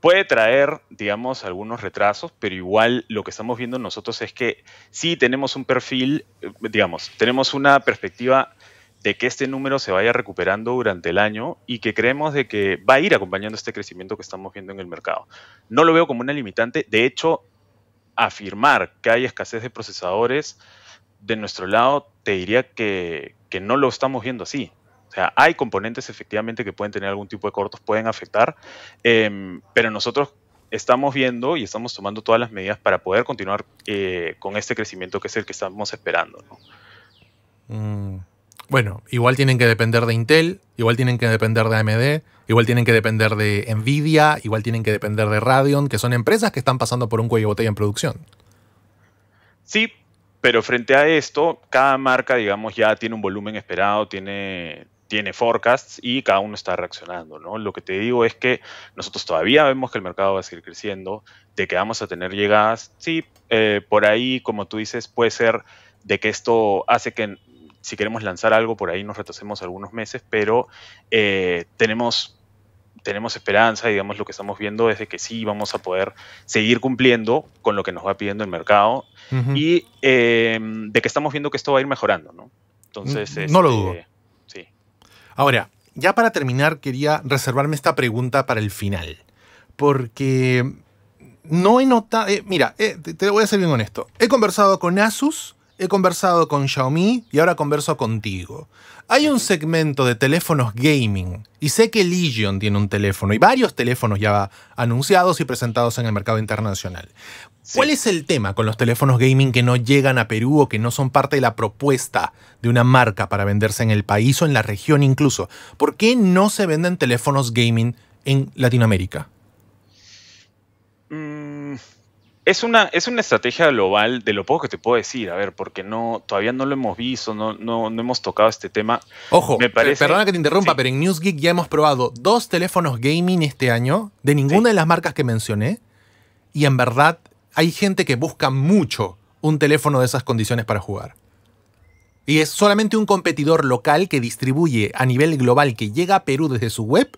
Puede traer, digamos, algunos retrasos, pero igual lo que estamos viendo nosotros es que sí tenemos un perfil, eh, digamos, tenemos una perspectiva de que este número se vaya recuperando durante el año y que creemos de que va a ir acompañando este crecimiento que estamos viendo en el mercado. No lo veo como una limitante, de hecho, afirmar que hay escasez de procesadores de nuestro lado, te diría que, no lo estamos viendo así. O sea, hay componentes efectivamente que pueden tener algún tipo de cortos, pueden afectar, em, pero nosotros estamos viendo y estamos tomando todas las medidas para poder continuar eh, con este crecimiento que es el que estamos esperando. Mm. Bueno, igual tienen que depender de Intel, igual tienen que depender de AMD, igual tienen que depender de Nvidia, igual tienen que depender de Radeon, que son empresas que están pasando por un cuello de botella en producción. Sí, pero frente a esto, cada marca, digamos, ya tiene un volumen esperado, tiene, tiene forecasts y cada uno está reaccionando, ¿no? Lo que te digo es que nosotros todavía vemos que el mercado va a seguir creciendo, de que vamos a tener llegadas, sí, eh, por ahí, como tú dices, puede ser de que esto hace que si queremos lanzar algo, por ahí nos retrasemos algunos meses, pero eh, tenemos tenemos esperanza, digamos, lo que estamos viendo es de que sí vamos a poder seguir cumpliendo con lo que nos va pidiendo el mercado y em, de que estamos viendo que esto va a ir mejorando, ¿no? Entonces... Mm, no, lo dudo. Este, sí. Ahora, ya para terminar, quería reservarme esta pregunta para el final, porque no he notado... Eh, mira, eh, te, te, voy a ser bien honesto. He conversado con Asus he conversado con Xiaomi y ahora converso contigo. Hay un segmento de teléfonos gaming y sé que Legion tiene un teléfono y varios teléfonos ya anunciados y presentados en el mercado internacional. ¿Cuál es el tema con los teléfonos gaming que no llegan a Perú o que no son parte de la propuesta de una marca para venderse en el país o en la región incluso? ¿Por qué no se venden teléfonos gaming en Latinoamérica? es una, es una estrategia global de lo poco que te puedo decir, a ver, porque no, todavía no lo hemos visto, no, no, no hemos tocado este tema. Ojo, perdona que te interrumpa, pero en News Geek ya hemos probado dos teléfonos gaming este año, de ninguna de las marcas que mencioné, y en verdad hay gente que busca mucho un teléfono de esas condiciones para jugar. Y es solamente un competidor local que distribuye a nivel global, que llega a Perú desde su web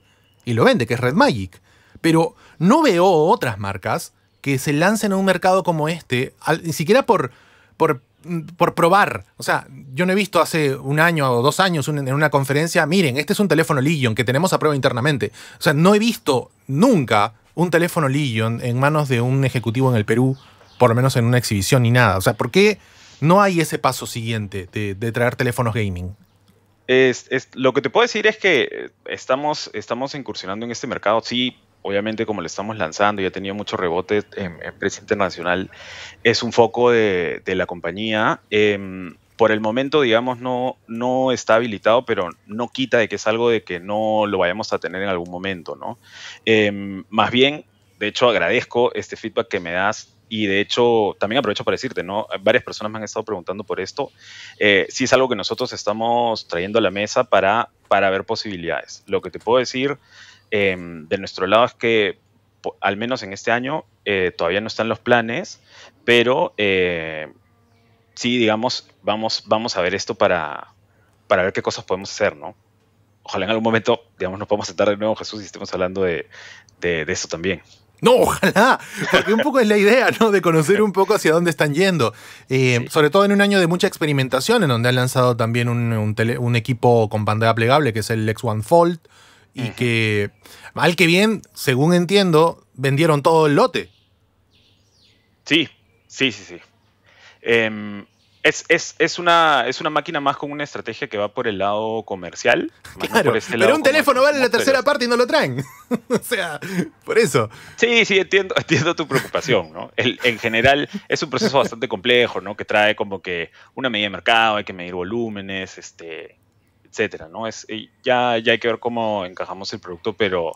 y lo vende, que es Red Magic. Pero no veo otras marcas que se lancen a un mercado como este, ni siquiera por, por, por, probar. O sea, yo no he visto hace un año o dos años en una conferencia, miren, este es un teléfono Legion que tenemos a prueba internamente. O sea, no he visto nunca un teléfono Legion en manos de un ejecutivo en el Perú, por lo menos en una exhibición ni nada. O sea, ¿por qué no hay ese paso siguiente de, traer teléfonos gaming? Es, lo que te puedo decir es que eh, estamos, estamos incursionando en este mercado, sí, obviamente como lo estamos lanzando y ha tenido muchos rebotes en, empresa internacional, es un foco de, la compañía. Em, por el momento, digamos, no, no está habilitado, pero no quita de que es algo de que no lo vayamos a tener en algún momento, ¿no? Em, más bien, de hecho, agradezco este feedback que me das y de hecho, también aprovecho para decirte, ¿no? Varias personas me han estado preguntando por esto. Eh, sí es algo que nosotros estamos trayendo a la mesa para, para ver posibilidades. Lo que te puedo decir Em, de nuestro lado es que, al menos en este año, eh, todavía no están los planes, pero eh, sí, digamos, vamos, vamos a ver esto para, para ver qué cosas podemos hacer, ¿no? Ojalá en algún momento, digamos, nos podamos sentar de nuevo, Jesús, y estemos hablando de, eso también. No, ojalá, porque un poco es la idea, ¿no? De conocer un poco hacia dónde están yendo. Eh, sobre todo en un año de mucha experimentación, en donde han lanzado también un, un equipo con pantalla plegable, que es el X1 Fold y que, mal que bien, según entiendo, vendieron todo el lote. Sí, sí, sí, sí. Em, es, es, es, una, es una máquina más con una estrategia que va por el lado comercial. Claro, este pero un teléfono vale la tercera parte y no lo traen. o sea, por eso. Sí, sí, entiendo, entiendo tu preocupación. ¿no? El, en general es un proceso bastante complejo, ¿no? que trae como que una medida de mercado, hay que medir volúmenes, este, etcétera, ¿no? Es, ya, ya hay que ver cómo encajamos el producto, pero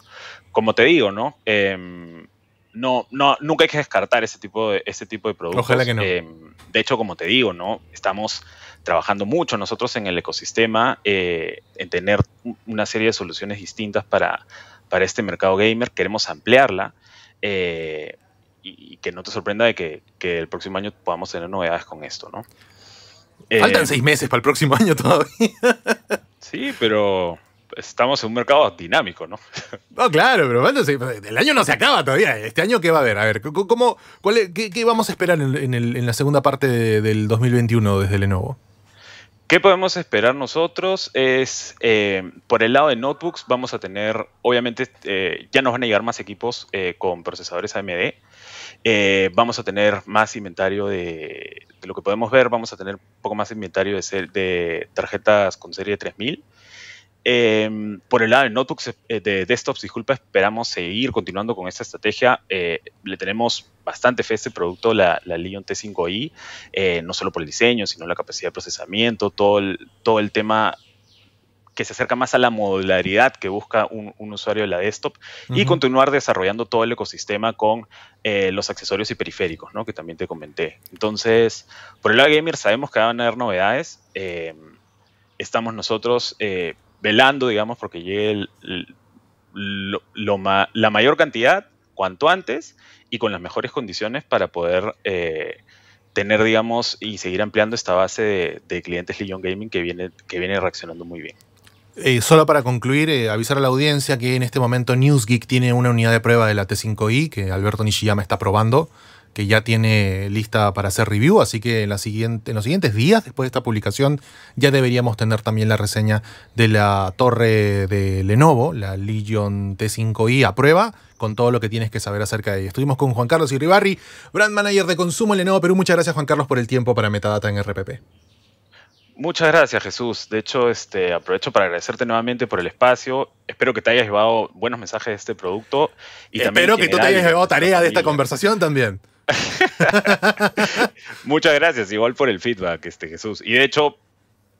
como te digo, ¿no? Em, no, nunca hay que descartar ese tipo de, ese tipo de productos. Em, de hecho, como te digo, ¿no? Estamos trabajando mucho nosotros en el ecosistema, eh, en tener una serie de soluciones distintas para, para este mercado gamer. Queremos ampliarla eh, y, que no te sorprenda de que, que, el próximo año podamos tener novedades con esto, ¿no? Eh, faltan seis meses para el próximo año todavía. sí, pero estamos en un mercado dinámico, ¿no? No, claro, pero el año no se acaba todavía. ¿Este año qué va a haber? A ver, ¿cómo, cuál qué, vamos a esperar en, la segunda parte del 2021 desde Lenovo? ¿Qué podemos esperar nosotros? Es, eh, por el lado de notebooks, vamos a tener, obviamente, eh, ya nos van a llegar más equipos con procesadores AMD. Eh, vamos a tener más inventario de, lo que podemos ver, vamos a tener un poco más inventario de, ser, de tarjetas con serie 3000. Em, por el lado de notebooks, eh, de desktops, disculpa, esperamos seguir continuando con esta estrategia. Eh, le tenemos bastante fe a este producto, la, la T5i, no solo por el diseño, sino la capacidad de procesamiento, todo todo el tema que se acerca más a la modularidad que busca un, usuario de la desktop y continuar desarrollando todo el ecosistema con eh, los accesorios y periféricos, ¿no? que también te comenté. Entonces, por el lado de gamer sabemos que van a haber novedades. Eh, estamos nosotros eh, velando, digamos, porque llegue la mayor cantidad cuanto antes y con las mejores condiciones para poder tener, digamos, y seguir ampliando esta base de, de clientes Legion Gaming que viene, que viene reaccionando muy bien. Eh, solo para concluir, eh, avisar a la audiencia que en este momento NewsGeek tiene una unidad de prueba de la T5i que Alberto Nishiyama está probando, que ya tiene lista para hacer review, así que en, los siguientes días, después de esta publicación, ya deberíamos tener también la reseña de la torre de Lenovo, la Legion T5i a prueba, con todo lo que tienes que saber acerca de ella. Estuvimos con Juan Carlos Irribarri, Brand Manager de Consumo en Lenovo Perú. Muchas gracias Juan Carlos por el tiempo para Metadata en RPP. Muchas gracias, Jesús. De hecho, este, aprovecho para agradecerte nuevamente por el espacio. Espero que te hayas llevado buenos mensajes de este producto. Y Espero que tú te hayas llevado tarea de esta conversación también. Muchas gracias, igual por el feedback, este, Jesús. Y de hecho,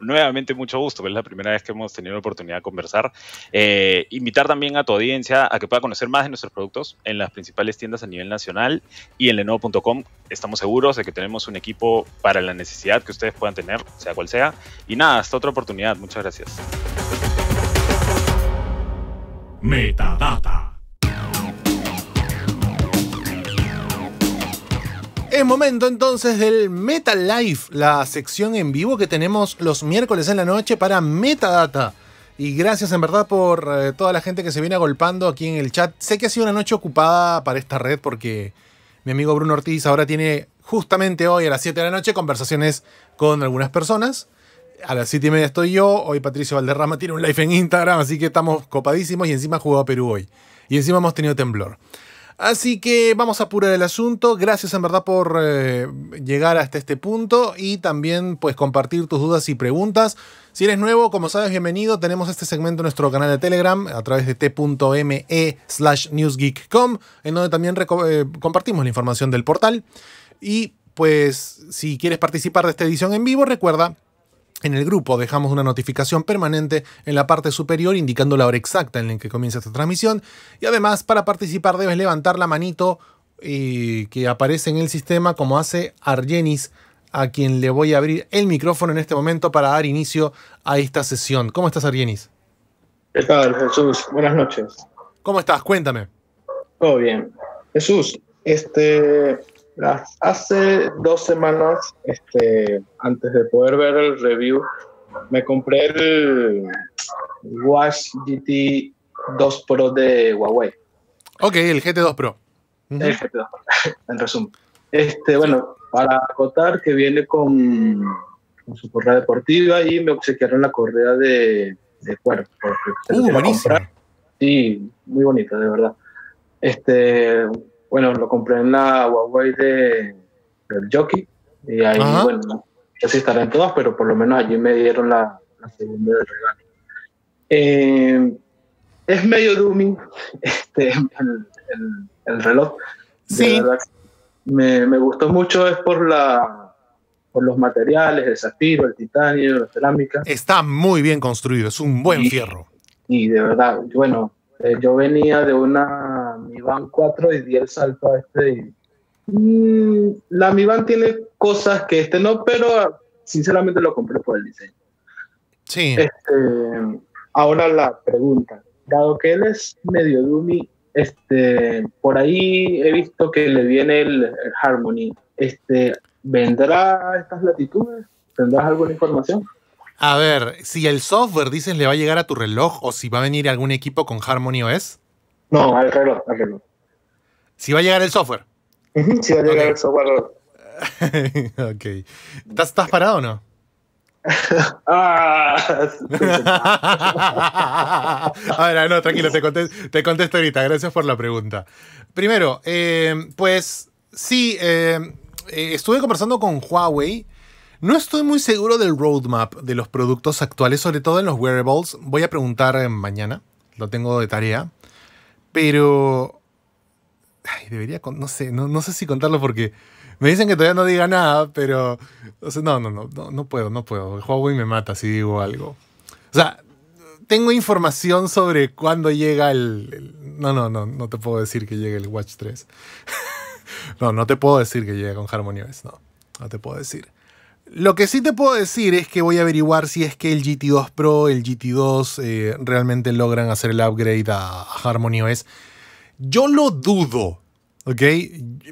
nuevamente mucho gusto, es la primera vez que hemos tenido la oportunidad de conversar. Eh, invitar también a tu audiencia a que pueda conocer más de nuestros productos en las principales tiendas a nivel nacional y en lenovo.com. Estamos seguros de que tenemos un equipo para la necesidad que ustedes puedan tener, sea cual sea. Y nada, hasta otra oportunidad. Muchas gracias. Metadata. Es momento entonces del Meta la sección en vivo que tenemos los miércoles en la noche para Metadata. Y gracias en verdad por eh, toda la gente que se viene agolpando aquí en el chat. Sé que ha sido una noche ocupada para esta red porque mi amigo Bruno Ortiz ahora tiene justamente hoy a las 7 de la noche conversaciones con algunas personas. A las 7 y media estoy yo. Hoy Patricio Valderrama tiene un live en Instagram, así que estamos copadísimos y encima jugó a Perú hoy. Y encima hemos tenido temblor. Así que vamos a apurar el asunto. Gracias en verdad por eh, llegar hasta este punto y también pues compartir tus dudas y preguntas. Si eres nuevo, como sabes, bienvenido. Tenemos este segmento en nuestro canal de Telegram a través de t.me slash newsgeek.com, en donde también eh, compartimos la información del portal. Y pues si quieres participar de esta edición en vivo, recuerda en el grupo dejamos una notificación permanente en la parte superior indicando la hora exacta en la que comienza esta transmisión. Y además, para participar debes levantar la manito eh, que aparece en el sistema como hace Argenis, a quien le voy a abrir el micrófono en este momento para dar inicio a esta sesión. ¿Cómo estás, Argenis? ¿Qué tal, Jesús? Buenas noches. ¿Cómo estás? Cuéntame. Todo bien. Jesús, este, hace dos semanas, este, antes de poder ver el review, me compré el Watch GT 2 Pro de Huawei. Ok, el GT2 Pro. El GT2 Pro, en resumen. Este, bueno, para acotar que viene con, su correa deportiva y me obsequiaron la correa de, de cuerpo. Uh, buenísimo. Sí, muy bonita, de verdad. Este, bueno, lo compré en la Huawei de, del Jockey y ahí, bueno, no sé si estarán todas, pero por lo menos allí me dieron la, segunda de regalo. Eh, es medio dummy este, el, reloj. Sí. me, me, gustó mucho, es por la por los materiales, el zafiro, el titanio, la cerámica. Está muy bien construido, es un buen fierro. Y de verdad, bueno, eh, yo venía de una van 4 y 10 salto a este. Mm, la Mi Band tiene cosas que este no, pero ah, sinceramente lo compré por el diseño. Sí. Este, ahora la pregunta. Dado que él es medio dummy este, por ahí he visto que le viene el, Harmony. Este, ¿Vendrá estas latitudes? ¿Tendrás alguna información? A ver, si el software dices le va a llegar a tu reloj o si va a venir algún equipo con Harmony OS. No, al reloj, Si va a llegar el software. si va a llegar el software. ok. ¿Estás, parado o no? Ah, Ahora, no, tranquilo, te contesto, ahorita. Gracias por la pregunta. Primero, eh, pues sí, eh, eh, estuve conversando con Huawei. No estoy muy seguro del roadmap de los productos actuales, sobre todo en los wearables. Voy a preguntar mañana, lo tengo de tarea. Pero. Ay, debería. No sé, no, sé si contarlo porque. Me dicen que todavía no diga nada, pero. no, no, no, no, puedo, no puedo. Huawei me mata si digo algo. O sea, tengo información sobre cuándo llega el, No, no, no, no te puedo decir que llegue el Watch 3. no, no te puedo decir que llegue con Harmony OS, no. No te puedo decir. Lo que sí te puedo decir es que voy a averiguar si es que el GT2 Pro, el GT2 eh, realmente logran hacer el upgrade a, Harmony OS. Yo lo dudo, ¿ok?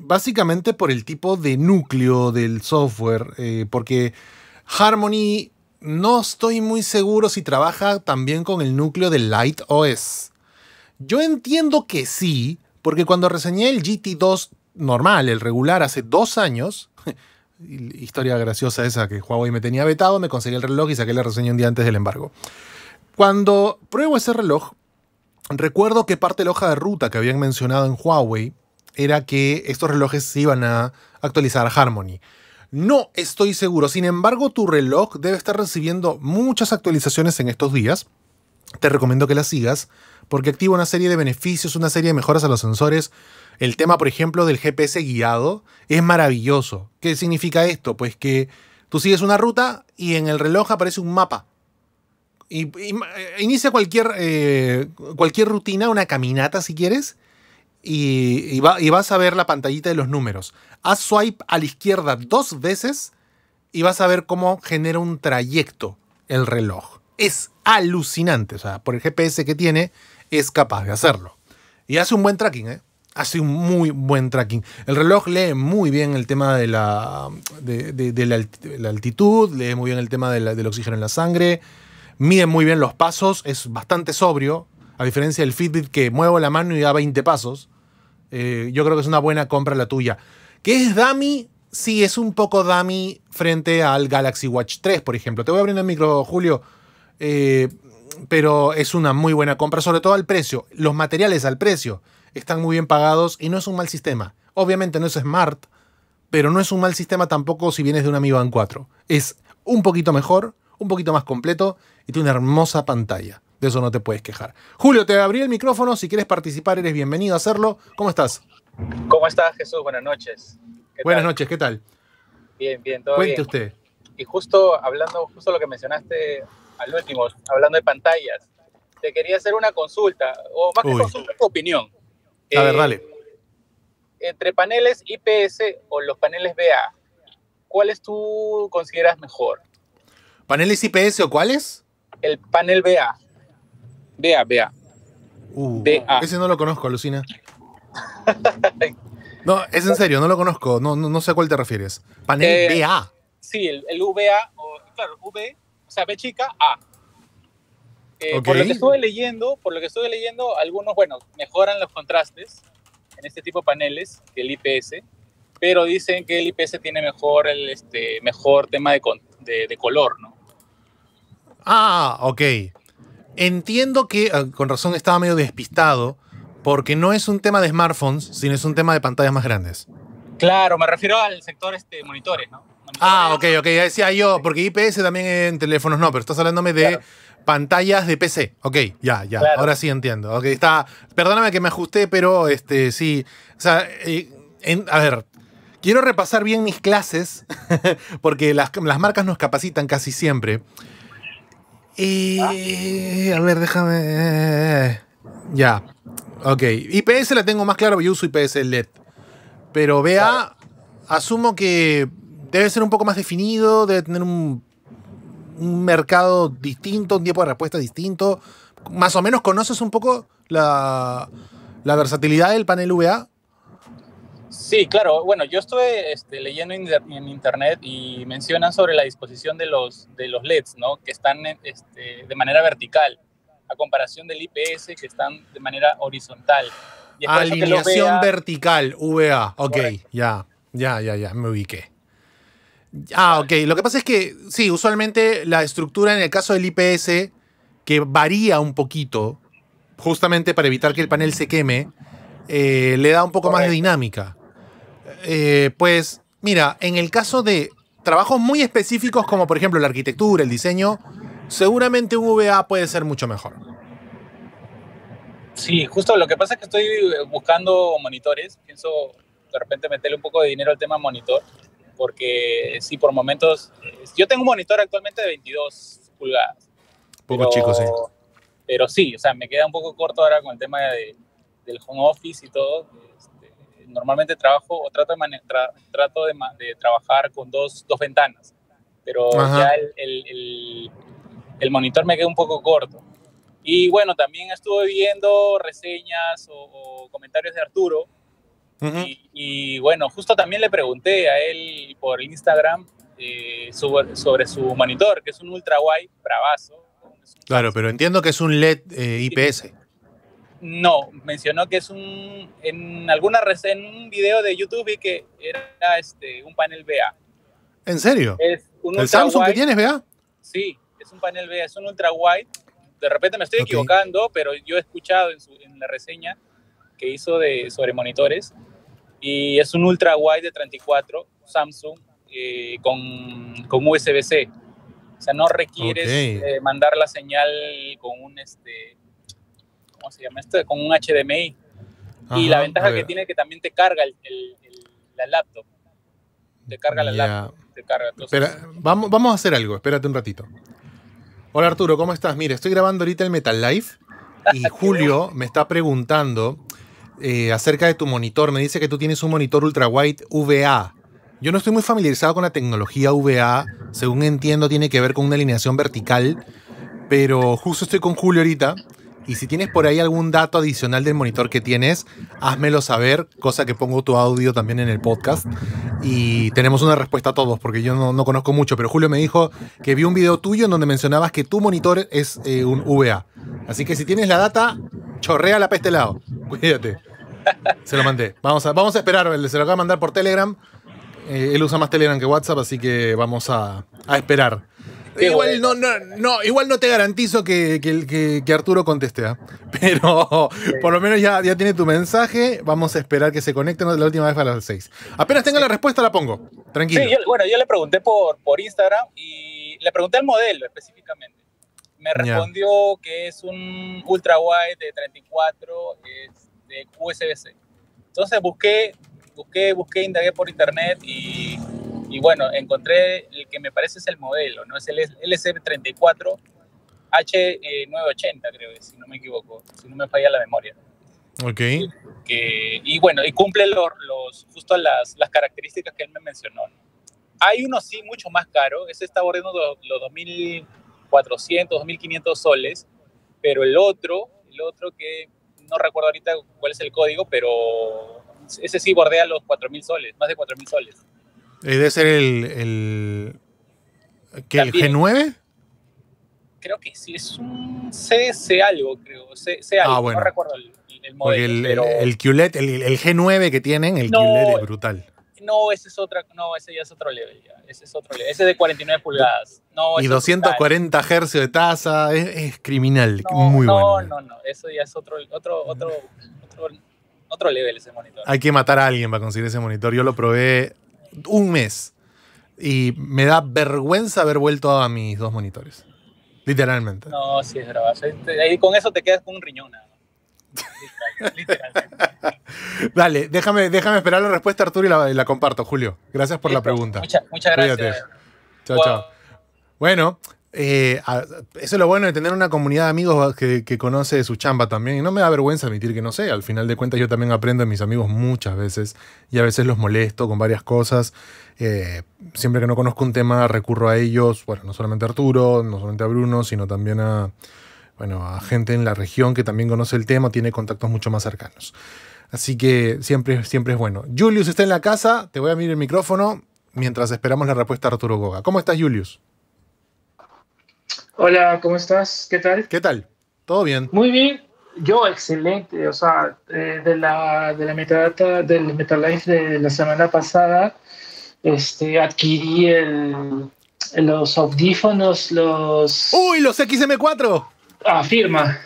Básicamente por el tipo de núcleo del software, eh, porque Harmony no estoy muy seguro si trabaja también con el núcleo de Light OS. Yo entiendo que sí, porque cuando reseñé el GT2 normal, el regular, hace dos años, historia graciosa esa que Huawei me tenía vetado, me conseguí el reloj y saqué la reseña un día antes del embargo. Cuando pruebo ese reloj, recuerdo que parte de la hoja de ruta que habían mencionado en Huawei era que estos relojes iban a actualizar Harmony. No estoy seguro, sin embargo tu reloj debe estar recibiendo muchas actualizaciones en estos días. Te recomiendo que las sigas porque activa una serie de beneficios, una serie de mejoras a los sensores el tema, por ejemplo, del GPS guiado es maravilloso. ¿Qué significa esto? Pues que tú sigues una ruta y en el reloj aparece un mapa. Y, eh, inicia cualquier, eh, cualquier rutina, una caminata si quieres, y, y, vas a ver la pantallita de los números. Haz swipe a la izquierda dos veces y vas a ver cómo genera un trayecto el reloj. Es alucinante, o sea, por el GPS que tiene, es capaz de hacerlo. Y hace un buen tracking, ¿eh? hace un muy buen tracking. El reloj lee muy bien el tema de la, de, la, altitud, lee muy bien el tema del oxígeno en la sangre, mide muy bien los pasos, es bastante sobrio, a diferencia del Fitbit que muevo la mano y da 20 pasos. Eh, yo creo que es una buena compra la tuya. ¿Qué es dummy? Sí, es un poco dummy frente al Galaxy Watch 3, por ejemplo. Te voy a el micro, Julio. Eh, pero es una muy buena compra, sobre todo al precio. Los materiales al precio están muy bien pagados y no es un mal sistema. Obviamente no es smart, pero no es un mal sistema tampoco si vienes de un en 4. Es un poquito mejor, un poquito más completo y tiene una hermosa pantalla. De eso no te puedes quejar. Julio, te abrí el micrófono. Si quieres participar, eres bienvenido a hacerlo. ¿Cómo estás? ¿Cómo estás, Jesús? Buenas noches. Buenas noches, ¿qué tal? Bien, bien, todo Cuente usted. Y justo hablando, justo lo que mencionaste al último, hablando de pantallas, te quería hacer una consulta, o más que consulta, tu opinión. A ver, eh, dale. Entre paneles IPS o los paneles BA, ¿cuáles tú consideras mejor? ¿Paneles IPS o cuáles? El panel BA. BA, BA. Uh, Ese no lo conozco, Lucina. no, es en serio, no lo conozco. No, no, sé a cuál te refieres. Panel VA. Eh, BA. Sí, el, VA, o, claro, V, o sea, B chica, A eh, por lo que estuve leyendo, por lo que estuve leyendo, algunos, bueno, mejoran los contrastes en este tipo de paneles que el IPS, pero dicen que el IPS tiene mejor el este mejor tema de, color, ¿no? Ah, ok. Entiendo que ah, con razón estaba medio despistado, porque no es un tema de smartphones, sino es un tema de pantallas más grandes. Claro, me refiero al sector este monitores, ¿no? ah, ok, ok, ya decía yo, porque IPS también en teléfonos no, pero estás hablándome de Pantallas de PC. Ok, ya, ya. Ahora sí entiendo. Ok, está. Perdóname que me ajusté, pero este, sí. O sea, eh, a ver. Quiero repasar bien mis clases, porque las, marcas nos capacitan casi siempre. Eh, a ver, déjame. ya. Ok. IPS la tengo más claro, yo uso IPS LED. Pero vea, asumo que debe ser un poco más definido, debe tener un un mercado distinto, un tiempo de respuesta distinto. Más o menos conoces un poco la, versatilidad del panel VA. Sí, claro. Bueno, yo estuve este, leyendo en internet y mencionan sobre la disposición de los, de los LEDs, ¿no? Que están este, de manera vertical, a comparación del IPS, que están de manera horizontal. Alineación vertical, VA. Ok, ya, ya, ya, ya, me ubiqué. Ah, ok. Lo que pasa es que, sí, usualmente la estructura en el caso del IPS, que varía un poquito, justamente para evitar que el panel se queme, eh, le da un poco más de dinámica. Eh, pues, mira, en el caso de trabajos muy específicos, como por ejemplo la arquitectura, el diseño, seguramente un VA puede ser mucho mejor. Sí, justo lo que pasa es que estoy buscando monitores. Pienso de repente meterle un poco de dinero al tema monitor porque sí, por momentos, eh, yo tengo un monitor actualmente de 22 pulgadas. Poco pero, chico, sí. Pero sí, o sea, me queda un poco corto ahora con el tema de, del home office y todo. Este, normalmente trabajo o trato de, trato de, trabajar con dos, dos ventanas, pero ya el, el, monitor me queda un poco corto. Y bueno, también estuve viendo reseñas o, o comentarios de Arturo, y, bueno, justo también le pregunté a él por Instagram eh, sobre, su monitor, que es un ultra wide bravazo. Claro, pero entiendo que es un LED eh, IPS. No, mencionó que es un. En alguna en un video de YouTube vi que era este, un panel BA. ¿En serio? Es ¿El Samsung que tienes BA? Sí, es un panel BA, es un ultra wide. De repente me estoy equivocando, pero yo he escuchado en, la reseña que hizo de, sobre monitores y es un ultra wide de 34 Samsung eh, con, con USB-C. O sea, no requieres eh, mandar la señal con un, este, ¿cómo se llama esto? Con un HDMI. y la ventaja que tiene es que también te carga la laptop. Te carga la laptop. Te carga. vamos, vamos a hacer algo, espérate un ratito. Hola Arturo, ¿cómo estás? Mira, estoy grabando ahorita el Metal Life y Julio me está preguntando eh, acerca de tu monitor. Me dice que tú tienes un monitor ultrawide VA. Yo no estoy muy familiarizado con la tecnología VA. Según entiendo, tiene que ver con una alineación vertical. Pero justo estoy con Julio ahorita. Y si tienes por ahí algún dato adicional del monitor que tienes, házmelo saber, cosa que pongo tu audio también en el podcast. Y tenemos una respuesta a todos, porque yo no, conozco mucho, pero Julio me dijo que vi un video tuyo en donde mencionabas que tu monitor es eh, un VA. Así que si tienes la data, chorrea la peste lado. Cuídate. Se lo mandé. Vamos a, vamos a esperar, se lo acaba de mandar por Telegram. Eh, él usa más Telegram que WhatsApp, así que vamos a, a esperar. igual no, no, no, igual no te garantizo que, que, que, Arturo conteste, ¿ah? pero por lo menos ya, ya tiene tu mensaje. Vamos a esperar que se conecten la última vez a las 6. Apenas tenga la respuesta, la pongo. Tranquilo. bueno, yo le pregunté por, por Instagram y le pregunté al modelo específicamente. Me respondió que es un ultra wide de 34, es USB-C. Entonces busqué, busqué, busqué, indagué por internet y, bueno, encontré el que me parece es el modelo, ¿no? Es el LC34 H980, creo que, si no me equivoco, si no me falla la memoria. Ok. Y, que, y bueno, y cumple los, los justo las, las, características que él me mencionó. Hay uno sí mucho más caro, ese está bordeando los, los 2400, 2500 soles, pero el otro, el otro que no recuerdo ahorita cuál es el código, pero ese sí bordea los 4.000 soles, más de 4.000 soles. Debe ser el, el, el G9? Creo que sí, es un CC algo, creo. C, ah, algo, no recuerdo el, modelo. el, G9 que tienen, el QLED es brutal no, ese es otra, no, ese ya es otro level, ese es otro ese es de 49 pulgadas. y 240 Hz de tasa, es, criminal, muy bueno. No, no, no, eso ya es otro, otro, otro, otro, otro level ese monitor. Hay que matar a alguien para conseguir ese monitor, yo lo probé un mes y me da vergüenza haber vuelto a mis dos monitores, literalmente. No, sí, es este, ahí con eso te quedas con un riñón. Nada vale, Dale, déjame, déjame esperar la respuesta, Arturo, y la, comparto, Julio. Gracias por la pregunta. muchas gracias. Chao, chao. Bueno, eh, eso es lo bueno de tener una comunidad de amigos que, conoce su chamba también. Y no me da vergüenza admitir que no sé. Al final de cuentas, yo también aprendo de mis amigos muchas veces y a veces los molesto con varias cosas. Eh, siempre que no conozco un tema, recurro a ellos. Bueno, no solamente a Arturo, no solamente a Bruno, sino también a bueno, a gente en la región que también conoce el tema, tiene contactos mucho más cercanos. Así que siempre, siempre es bueno. Julius está en la casa, te voy a abrir el micrófono mientras esperamos la respuesta de Arturo Goga. ¿Cómo estás, Julius? Hola, ¿cómo estás? ¿Qué tal? ¿Qué tal? ¿Todo bien? Muy bien. Yo, excelente. O sea, eh, de la, de la metadata del MetaLife de la semana pasada, este, adquirí los audífonos, los... ¡Uy, los XM4! Afirma.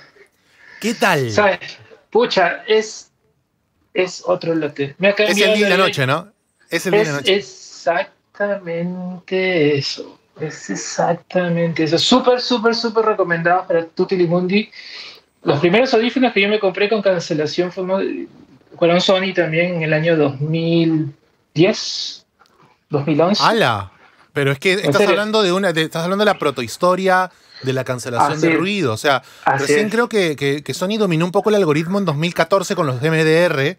¿Qué tal? Pucha, es, es otro lote. Me es el día de la noche, ¿no? Es el Exactamente eso. Es exactamente eso. Súper, súper, súper recomendado para Tutti Limundi. Los primeros audífonos que yo me compré con cancelación fueron, fueron Sony también en el año 2010, 2011. ¡Hala! Pero es que estás hablando de una, estás hablando de la protohistoria de la cancelación de ruido. O sea, recién creo que, que, Sony dominó un poco el algoritmo en 2014 con los MDR,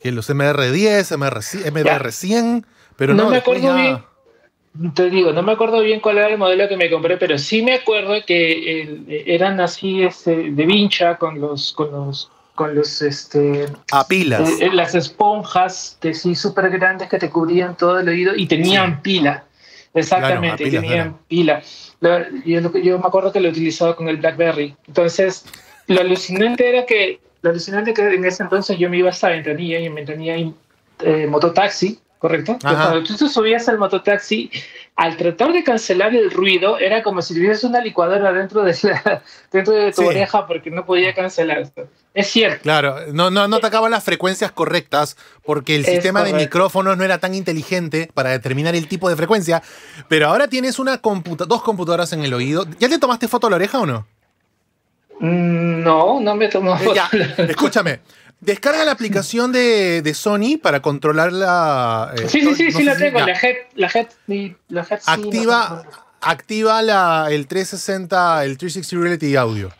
que los MR10, MR100, pero no, me acuerdo bien. Te digo, no me acuerdo bien cuál era el modelo que me compré, pero sí me acuerdo que eh, eran así este, de vincha con los con los con los este a pilas. Eh, eh, las esponjas que sí súper grandes que te cubrían todo el oído y tenían pila. Exactamente, tenían pila yo, yo me acuerdo que lo utilizaba con el BlackBerry. Entonces, lo alucinante era que, lo alucinante que en ese entonces yo me iba hasta Ventanilla y en Ventanilla hay eh, mototaxi ¿correcto? Cuando tú te subías al mototaxi, al tratar de cancelar el ruido, era como si tuvieras una licuadora dentro de, tu oreja porque no podía cancelar. Es cierto. Claro, no, no, no atacaba las frecuencias correctas porque el sistema de micrófonos no era tan inteligente para determinar el tipo de frecuencia. Pero ahora tienes una dos computadoras en el oído. ¿Ya te tomaste foto a la oreja o no? Mm, no, no me tomó eh, foto. escúchame. Descarga la aplicación de, Sony para controlar la. Eh, sí, sí, sí, sí, la tengo. la head, Activa, activa la, el 360, el 360 Reality Audio.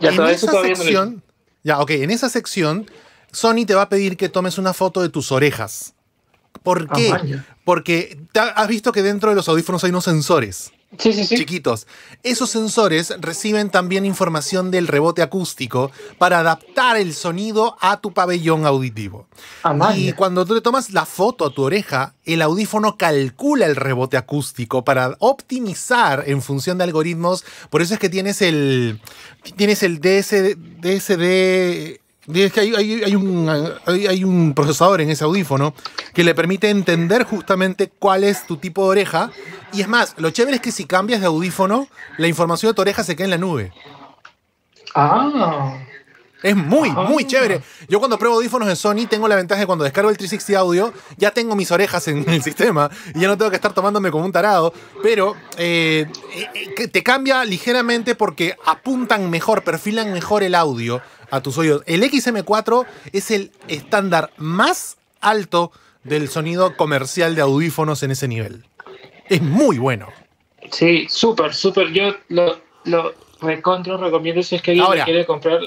Ya, en esa sección, ya, ok, en esa sección, Sony te va a pedir que tomes una foto de tus orejas. ¿Por ah, qué? Porque has visto que dentro de los audífonos hay unos sensores chiquitos. Esos sensores reciben también información del rebote acústico para adaptar el sonido a tu pabellón auditivo. Ah, y cuando tú le tomas la foto a tu oreja, el audífono calcula el rebote acústico para optimizar en función de algoritmos. Por eso es que tienes el tienes el DSD es que hay, un, hay, un, procesador en ese audífono que le permite entender justamente cuál es tu tipo de oreja. Y es más, lo chévere es que si cambias de audífono, la información de tu oreja se queda en la nube. Ah. Es muy, ah. muy chévere. Yo cuando pruebo audífonos en Sony tengo la ventaja de cuando descargo el 360 audio, ya tengo mis orejas en el sistema y ya no tengo que estar tomándome como un tarado. Pero eh, eh, eh, te cambia ligeramente porque apuntan mejor, perfilan mejor el audio a tus oídos. El XM4 es el estándar más alto del sonido comercial de audífonos en ese nivel. Es muy bueno. Sí, súper, súper. Yo lo, lo recomiendo si es que alguien quiere comprar.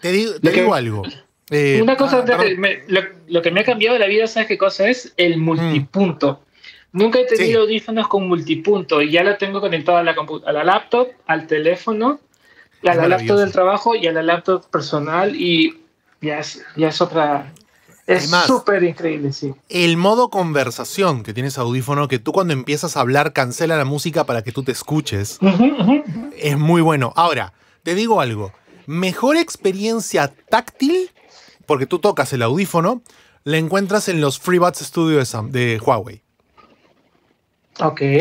Te digo, algo. Eh, una cosa, lo, que me ha cambiado la vida, ¿sabes qué cosa es? El mm. multipunto. Nunca he tenido audífonos con multipunto y ya lo tengo conectado a la, a la laptop, al teléfono a la laptop del trabajo y a la laptop personal y ya es, ya es otra... Es súper increíble, sí. El modo conversación que tienes audífono, que tú cuando empiezas a hablar cancela la música para que tú te escuches, es muy bueno. Ahora, te digo algo, mejor experiencia táctil, porque tú tocas el audífono, la encuentras en los FreeBuds Studio de, de Huawei. Okay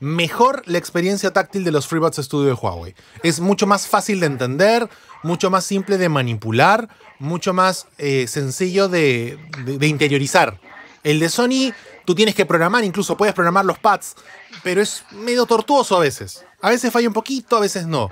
mejor la experiencia táctil de los FreeBuds Studio de Huawei. Es mucho más fácil de entender, mucho más simple de manipular, mucho más eh, sencillo de, interiorizar. El de Sony, tú tienes que programar, incluso puedes programar los pads, pero es medio tortuoso a veces. A veces falla un poquito, a veces no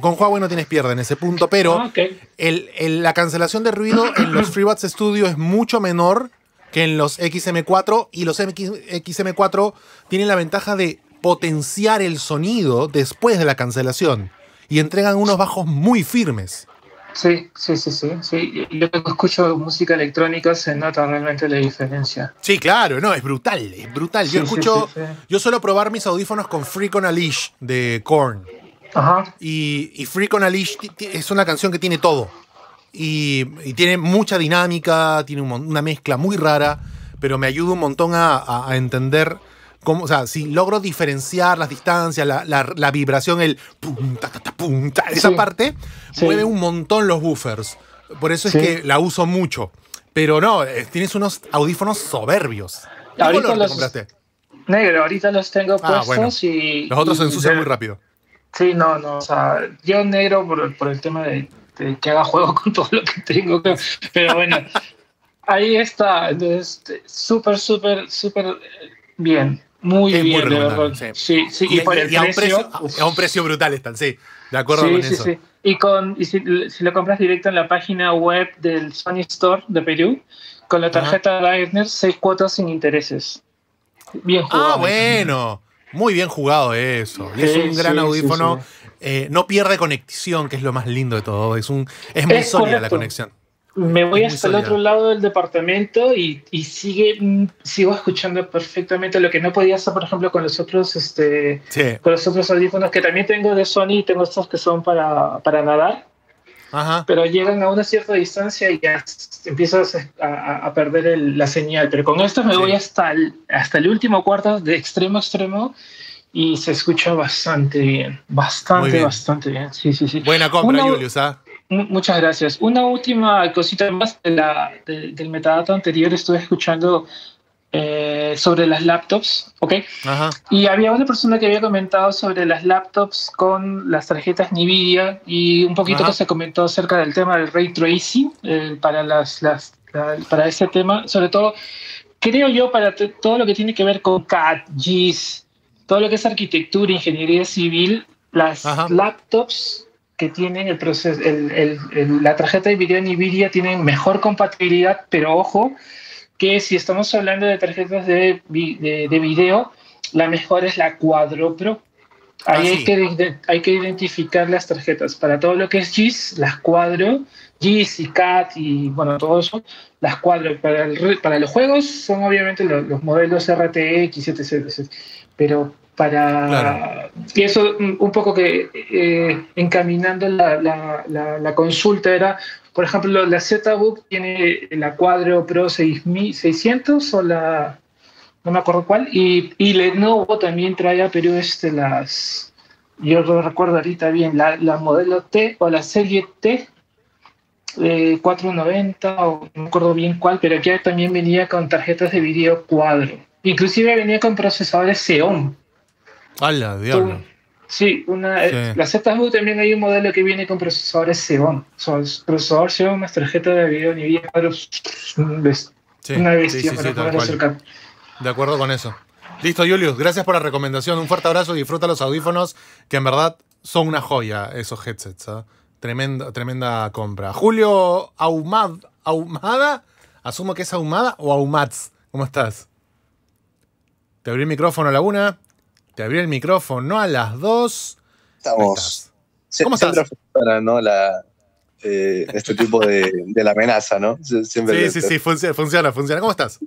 con Huawei no tienes pierda en ese punto, pero ah, la cancelación de ruido en los FreeBuds Studio es mucho menor que en los XM4 y los XM4 tienen la ventaja de potenciar el sonido después de la cancelación y entregan unos bajos muy firmes. Sí, sí, sí, sí, sí. Yo escucho música electrónica, se nota realmente la diferencia. Sí, claro, no, es brutal, es brutal. yo escucho, yo suelo probar mis audífonos con Freak on a Leash de Korn. Ajá. Y, y Freak on a Leash es una canción que tiene todo. Y, tiene mucha dinámica, tiene una mezcla muy rara, pero me ayuda un montón a entender o sea, si logro diferenciar las distancias, la, la, la vibración, el punta, ta punta, esa parte mueve un montón los buffers. Por eso es que la uso mucho. Pero no, eh, tienes unos audífonos soberbios. ahorita los, Negro, ahorita los tengo ah, puestos y. Los otros se ensucian muy rápido. Sí, no, no. O sea, yo negro por, el tema de, que haga juego con todo lo que tengo. Pero bueno, ahí está. Este, súper, súper, súper eh, bien. Muy bien, Sí, sí, Y, a, un precio, brutal están, sí. De acuerdo con eso. Y, con, si, lo compras directo en la página web del Sony Store de Perú, con la tarjeta de seis cuotas sin intereses. Bien ah, jugado. Ah, bueno. Muy bien jugado eso. es un gran audífono. Eh, no pierde conexión, que es lo más lindo de todo. Es, un, es muy sólida la conexión me voy hasta el otro lado del departamento y, sigue, sigo escuchando perfectamente lo que no podía hacer, por ejemplo, con los otros, este, con los audífonos que también tengo de Sony, y tengo estos que son para, para nadar. Ajá. Pero llegan a una cierta distancia y ya empiezas a, perder la señal. Pero con estos me voy hasta el, hasta el último cuarto, de extremo a extremo, y se escucha bastante bien. Bastante, bastante bien. Buena compra, Julius. ¿ah? Muchas gracias. Una última cosita más de la, del metadato anterior. Estuve escuchando eh, sobre las laptops, ¿ok? Y había una persona que había comentado sobre las laptops con las tarjetas NVIDIA y un poquito que se comentó acerca del tema del ray tracing eh, para, las, las para ese tema. Sobre todo, creo yo, para todo lo que tiene que ver con CAD, GIS, todo lo que es arquitectura, ingeniería civil, las laptops que tienen el proceso, el, la tarjeta de video NVIDIA tienen mejor compatibilidad, pero ojo, que si estamos hablando de tarjetas de, de, video, la mejor es la Quadro Ahí ah, hay, que, hay que identificar las tarjetas. Para todo lo que es GIS, las cuadro, GIS y CAT y bueno, todo eso, las Quadro. Para, para los juegos son obviamente los, modelos RTX, etc, etc. Pero para eso un poco que eh, encaminando la, consulta era, por ejemplo, la ZBook tiene la Quadro Pro 6600 o la no me acuerdo cuál y, y Lenovo también traía pero este las yo recuerdo ahorita bien la, modelo T o la serie T 490 eh, o no acuerdo bien cuál pero aquí también venía con tarjetas de video cuadro inclusive venía con procesadores Xeon ¡Hala, diablo! sí, una, eh, también hay un modelo que viene con procesadores Xeon. O procesador Xeon más tarjeta de video ni bien, una bestia sí, para poder De acuerdo con eso. Listo, Julius, gracias por la recomendación. Un fuerte abrazo y disfruta los audífonos, que en verdad son una joya esos headsets. ¿ah? Tremenda, tremenda compra. Julio Ahumad, Ahumada, asumo que es Ahumada o Ahumats. ¿Cómo estás? Te abrí el micrófono a la una. Te abrí el micrófono no a las dos. Estamos. ¿Cómo estás? Siempre funciona, ¿no? La, eh, este tipo de, la amenaza, ¿no? sí, sí, sí, funciona, funciona, funciona. ¿Cómo estás?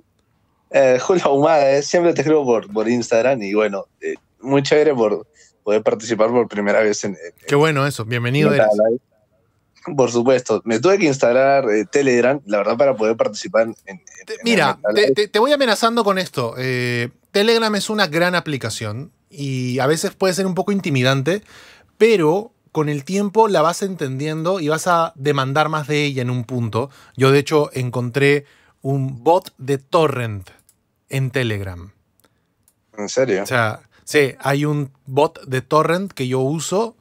Eh, Julio Ahumada, eh, siempre te escribo por, por Instagram y bueno, muy chévere por poder participar por primera vez en. Qué bueno eso, bienvenido. Por supuesto, me tuve que instalar eh, Telegram, la verdad, para poder participar en... Mira, te, voy amenazando con esto. Eh, Telegram es una gran aplicación y a veces puede ser un poco intimidante, pero con el tiempo la vas entendiendo y vas a demandar más de ella en un punto. Yo de hecho encontré un bot de torrent en Telegram. ¿En serio? O sea, sí, hay un bot de torrent que yo uso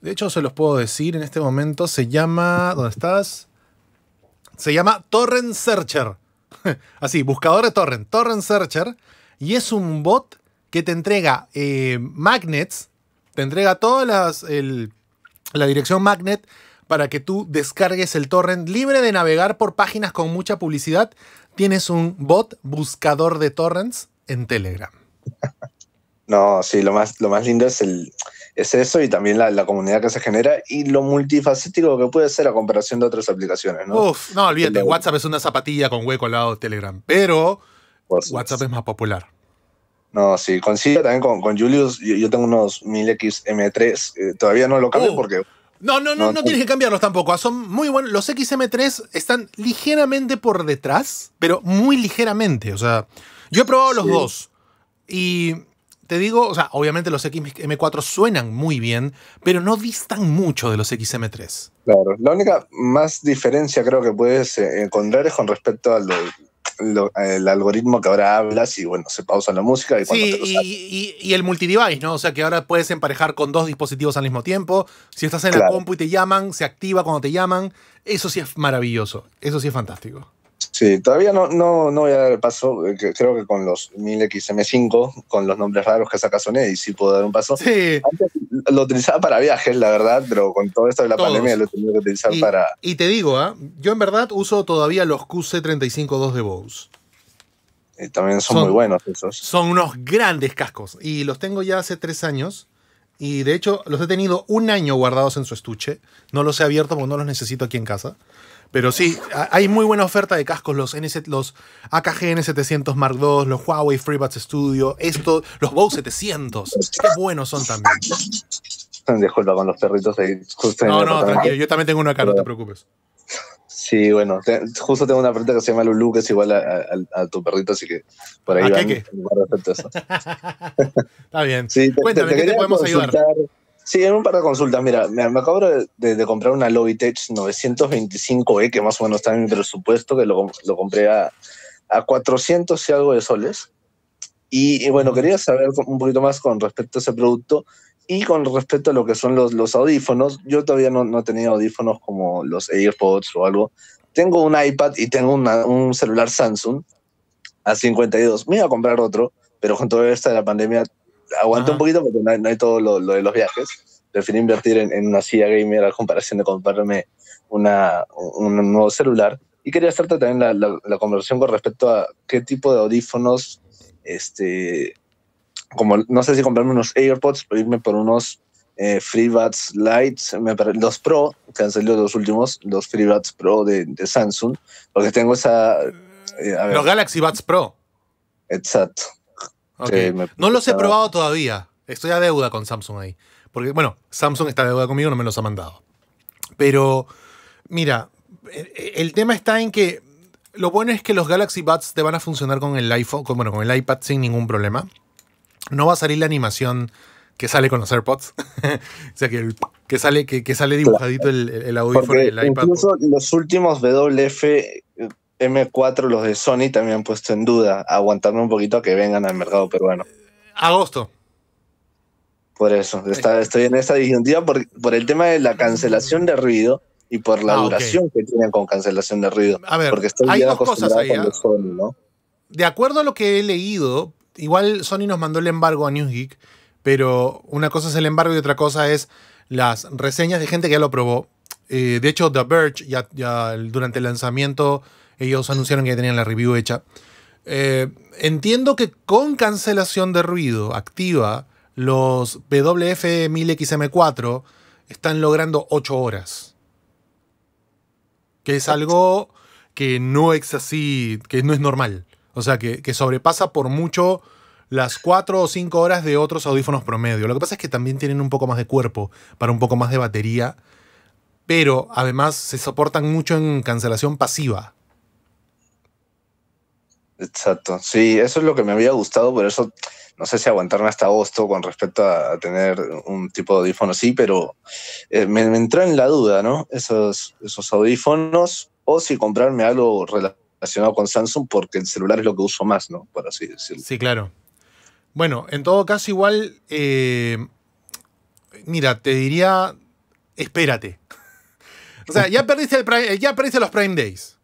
de hecho, se los puedo decir en este momento. Se llama. ¿Dónde estás? Se llama Torrent Searcher. Así, buscador de torrent. Torrent Searcher. Y es un bot que te entrega eh, magnets. Te entrega toda la dirección magnet para que tú descargues el torrent libre de navegar por páginas con mucha publicidad. Tienes un bot buscador de torrents en Telegram. No, sí, lo más, lo más lindo es el, es eso y también la, comunidad que se genera y lo multifacético que puede ser a comparación de otras aplicaciones, ¿no? Uf, no, olvídate, WhatsApp es una zapatilla con hueco al lado de Telegram, pero WhatsApp es más popular. No, sí, coincido también con, Julius, yo, tengo unos 1000XM3, eh, todavía no lo cambio uh. porque... No, no, no, no, tienes que cambiarlos tampoco, ah, son muy buenos, los XM3 están ligeramente por detrás, pero muy ligeramente, o sea, yo he probado los dos y te digo, o sea, obviamente los XM4 suenan muy bien, pero no distan mucho de los XM3. Claro, la única más diferencia creo que puedes eh, encontrar es con respecto al algoritmo que ahora hablas y bueno, se pausa la música. Y sí, te y, el multidevice, ¿no? O sea que ahora puedes emparejar con dos dispositivos al mismo tiempo. Si estás en la compu y te llaman, se activa cuando te llaman. Eso sí es maravilloso, eso sí es fantástico. Sí, todavía no, no, no voy a dar el paso. Eh, creo que con los 1000XM5, con los nombres raros que saca y sí puedo dar un paso. Sí. Antes lo utilizaba para viajes, la verdad, pero con todo esto de la pandemia lo he tenido que utilizar para. Y te digo, ¿ah? yo en verdad uso todavía los QC352 de Bose. también son, son, muy buenos esos. Son unos grandes cascos. Y los tengo ya hace tres años. Y de hecho, los he tenido un año guardados en su estuche. No los he abierto porque no los necesito aquí en casa. Pero sí, hay muy buena oferta de cascos, los, NZ, los AKG N700 Mark II, los Huawei FreeBuds Studio, esto, los Bow 700. Qué buenos son también. Disculpa con los perritos ahí. no, no, tranquilo, yo también tengo uno acá, no te eh, preocupes. Sí, bueno, justo tengo una perrita que se llama Lulu, que es igual a, tu perrito, así que por ahí ¿A a Está bien. Sí, Cuéntame, ¿qué te podemos ayudar? Sí, en un par de consultas. Mira, me, acabo de, comprar una Logitech 925E, que más o menos está en mi presupuesto, que lo, compré a, a, 400 y algo de soles. Y, bueno, quería saber un poquito más con respecto a ese producto y con respecto a lo que son los, los audífonos. Yo todavía no, no tenía audífonos como los AirPods o algo. Tengo un iPad y tengo un celular Samsung a 52. Me iba a comprar otro, pero con toda esta de la pandemia Aguanto un poquito porque no hay, todo lo, de los viajes. prefiero invertir en, una silla gamer a comparación de comprarme una, un, nuevo celular. Y quería hacerte también la, la, conversación con respecto a qué tipo de audífonos, este, como no sé si comprarme unos AirPods o irme por unos eh, FreeBuds Lite, los Pro, que han salido los últimos, los FreeBuds Pro de, Samsung, porque tengo esa... Eh, los Galaxy Buds Pro. Exacto. No los he probado todavía. Estoy a deuda con Samsung ahí. Porque, bueno, Samsung está a deuda conmigo, no me los ha mandado. Pero, mira, e, e, el tema está en que lo bueno es que los Galaxy Buds te van a funcionar con el iPhone, bueno, con el iPad sin ningún problema. No va a salir la animación que sale con los AirPods. o sea, que, que sale, que, sale dibujadito el, audio. audífono del iPad. Incluso los últimos WF M4, los de Sony también han puesto en duda. Aguantarme un poquito a que vengan al mercado peruano. Agosto. Por eso, estoy en esa disyuntiva por, el tema de la cancelación de ruido y por la ah, duración que tienen con cancelación de ruido. A ver, porque estoy hay cosas ahí, ¿ah? Sony, ¿no? De acuerdo a lo que he leído, igual Sony nos mandó el embargo a Newsgeek, pero una cosa es el embargo y otra cosa es las reseñas de gente que ya lo probó. Eh, de hecho, The Verge ya durante el lanzamiento ellos anunciaron que ya tenían la review hecha. Eh, entiendo que con cancelación de ruido activa, los WF-1000XM4 están logrando 8 horas. Que es algo que no es así, que no es normal. O sea, que, que sobrepasa por mucho las 4 o 5 horas de otros audífonos promedio. Lo que pasa es que también tienen un poco más de cuerpo, para un poco más de batería, pero además se soportan mucho en cancelación pasiva. Exacto, sí, eso es lo que me había gustado, por eso no sé si aguantarme hasta agosto con respecto a, tener un tipo de audífono sí, pero eh, me, entró en la duda, ¿no? Esos, esos audífonos o si comprarme algo relacionado con Samsung porque el celular es lo que uso más, ¿no? Por así decirlo. Sí, claro. Bueno, en todo caso igual, eh, mira, te diría, espérate. O sea, ya perdiste, ya perdiste los Prime Days.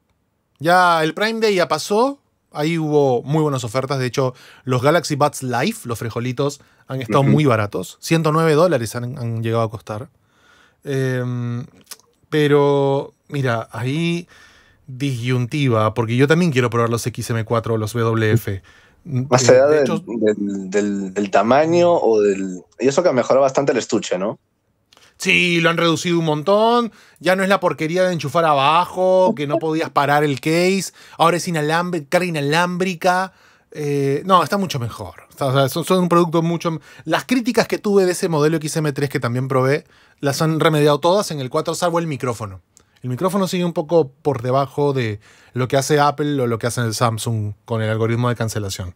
Ya el Prime Day ya pasó, ahí hubo muy buenas ofertas. De hecho, los Galaxy Buds Live, los frijolitos, han estado muy baratos. 109 dólares han, llegado a costar. Em, pero, mira, ahí disyuntiva, porque yo también quiero probar los XM4 o los WF. Mm, Más eh, allá del, del, tamaño o del... Y eso que ha mejorado bastante el estuche, ¿no? Sí, lo han reducido un montón. Ya no es la porquería de enchufar abajo, que no podías parar el case. Ahora es inalámbrica, carga inalámbrica. Eh, no, está mucho mejor. son, un producto mucho. Las críticas que tuve de ese modelo XM3 que también probé, las han remediado todas en el 4, salvo el micrófono. El micrófono sigue un poco por debajo de lo que hace Apple o lo que hace el Samsung con el algoritmo de cancelación.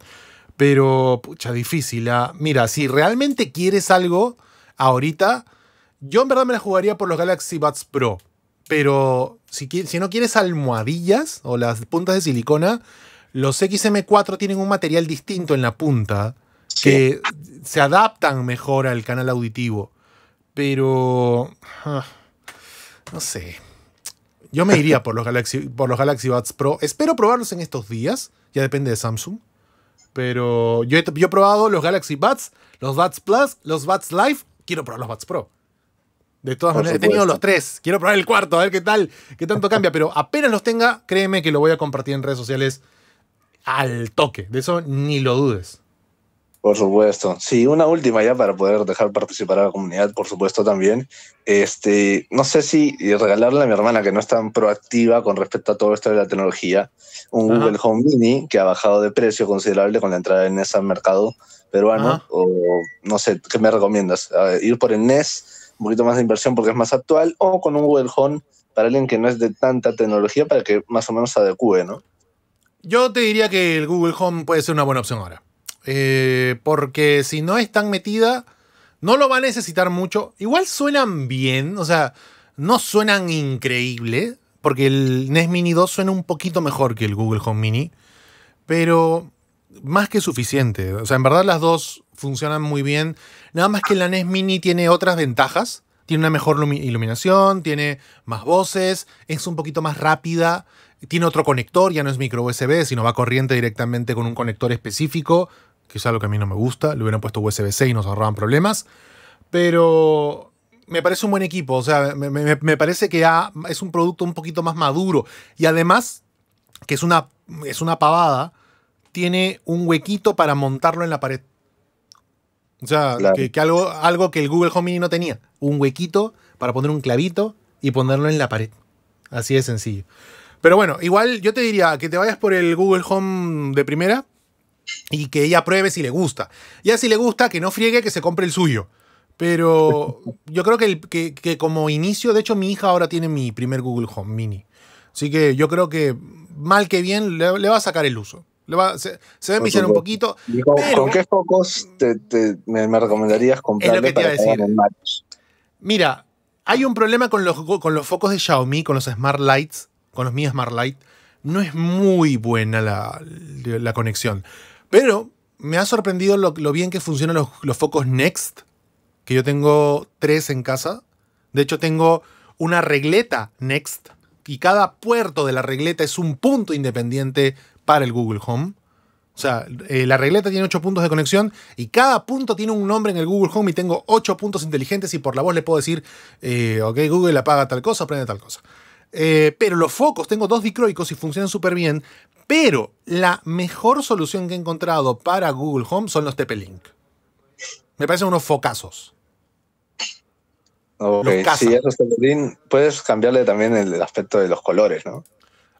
Pero, pucha, difícil. ¿ah? Mira, si realmente quieres algo ahorita, yo en verdad me la jugaría por los Galaxy Buds Pro. Pero si, no quieres almohadillas o las puntas de silicona, los XM4 tienen un material distinto en la punta que se adaptan mejor al canal auditivo. Pero. Ah, no sé. Yo me iría por los Galaxy, por los Galaxy Buds Pro. Espero probarlos en estos días. Ya depende de Samsung. Pero yo he, yo he probado los Galaxy Buds, los Buds Plus, los Buds Live. Quiero probar los Buds Pro. De todas maneras, he tenido los tres. Quiero probar el cuarto, a ver qué tal, qué tanto cambia. Pero apenas los tenga, créeme que lo voy a compartir en redes sociales al toque. De eso ni lo dudes. Por supuesto. Sí, una última ya para poder dejar participar a la comunidad, por supuesto también. Este, no sé si regalarle a mi hermana, que no es tan proactiva con respecto a todo esto de la tecnología, un Google Home Mini que ha bajado de precio considerable con la entrada en ese mercado peruano. O no sé, ¿qué me recomiendas? ¿Ir por el NES? un poquito más de inversión porque es más actual, o con un Google Home para alguien que no es de tanta tecnología para que más o menos se adecue, ¿no? Yo te diría que el Google Home puede ser una buena opción ahora. Eh, porque si no es tan metida, no lo va a necesitar mucho. Igual suenan bien, o sea, no suenan increíble, porque el NES Mini 2 suena un poquito mejor que el Google Home Mini, pero más que suficiente. O sea, en verdad las dos funcionan muy bien. Nada más que la NES Mini tiene otras ventajas. Tiene una mejor iluminación, tiene más voces, es un poquito más rápida, tiene otro conector, ya no es micro USB, sino va corriente directamente con un conector específico, que es algo que a mí no me gusta, le hubieran puesto USB-C y nos ahorraban problemas. Pero me parece un buen equipo, o sea, me, parece que es un producto un poquito más maduro. Y además, que es una, es una pavada, tiene un huequito para montarlo en la pared. O sea, que, algo, algo que el Google Home Mini no tenía. Un huequito para poner un clavito y ponerlo en la pared. Así de sencillo. Pero bueno, igual yo te diría que te vayas por el Google Home de primera y que ella pruebe si le gusta. Ya si le gusta, que no friegue, que se compre el suyo. Pero yo creo que, como inicio, de hecho mi hija ahora tiene mi primer Google Home Mini. Así que yo creo que mal que bien le va a sacar el uso se, va a un poquito. Con, qué focos me, recomendarías comprar para decir. Mira, hay un problema con los, con los focos de Xiaomi, con los Smart Lights, con los Mi Smart Light. No es muy buena la, conexión. Pero me ha sorprendido lo, bien que funcionan los, los focos Next, que yo tengo tres en casa. De hecho, tengo una regleta Next y cada puerto de la regleta es un punto independiente para el Google Home. O sea, eh, la regleta tiene ocho puntos de conexión y cada punto tiene un nombre en el Google Home y tengo ocho puntos inteligentes y por la voz le puedo decir, eh, ok, Google apaga tal cosa, prende tal cosa. Eh, pero los focos, tengo dos dicroicos y funcionan súper bien, pero la mejor solución que he encontrado para Google Home son los TP-Link. Me parecen unos focazos. Okay, los ya puedes cambiarle también el aspecto de los colores, ¿no?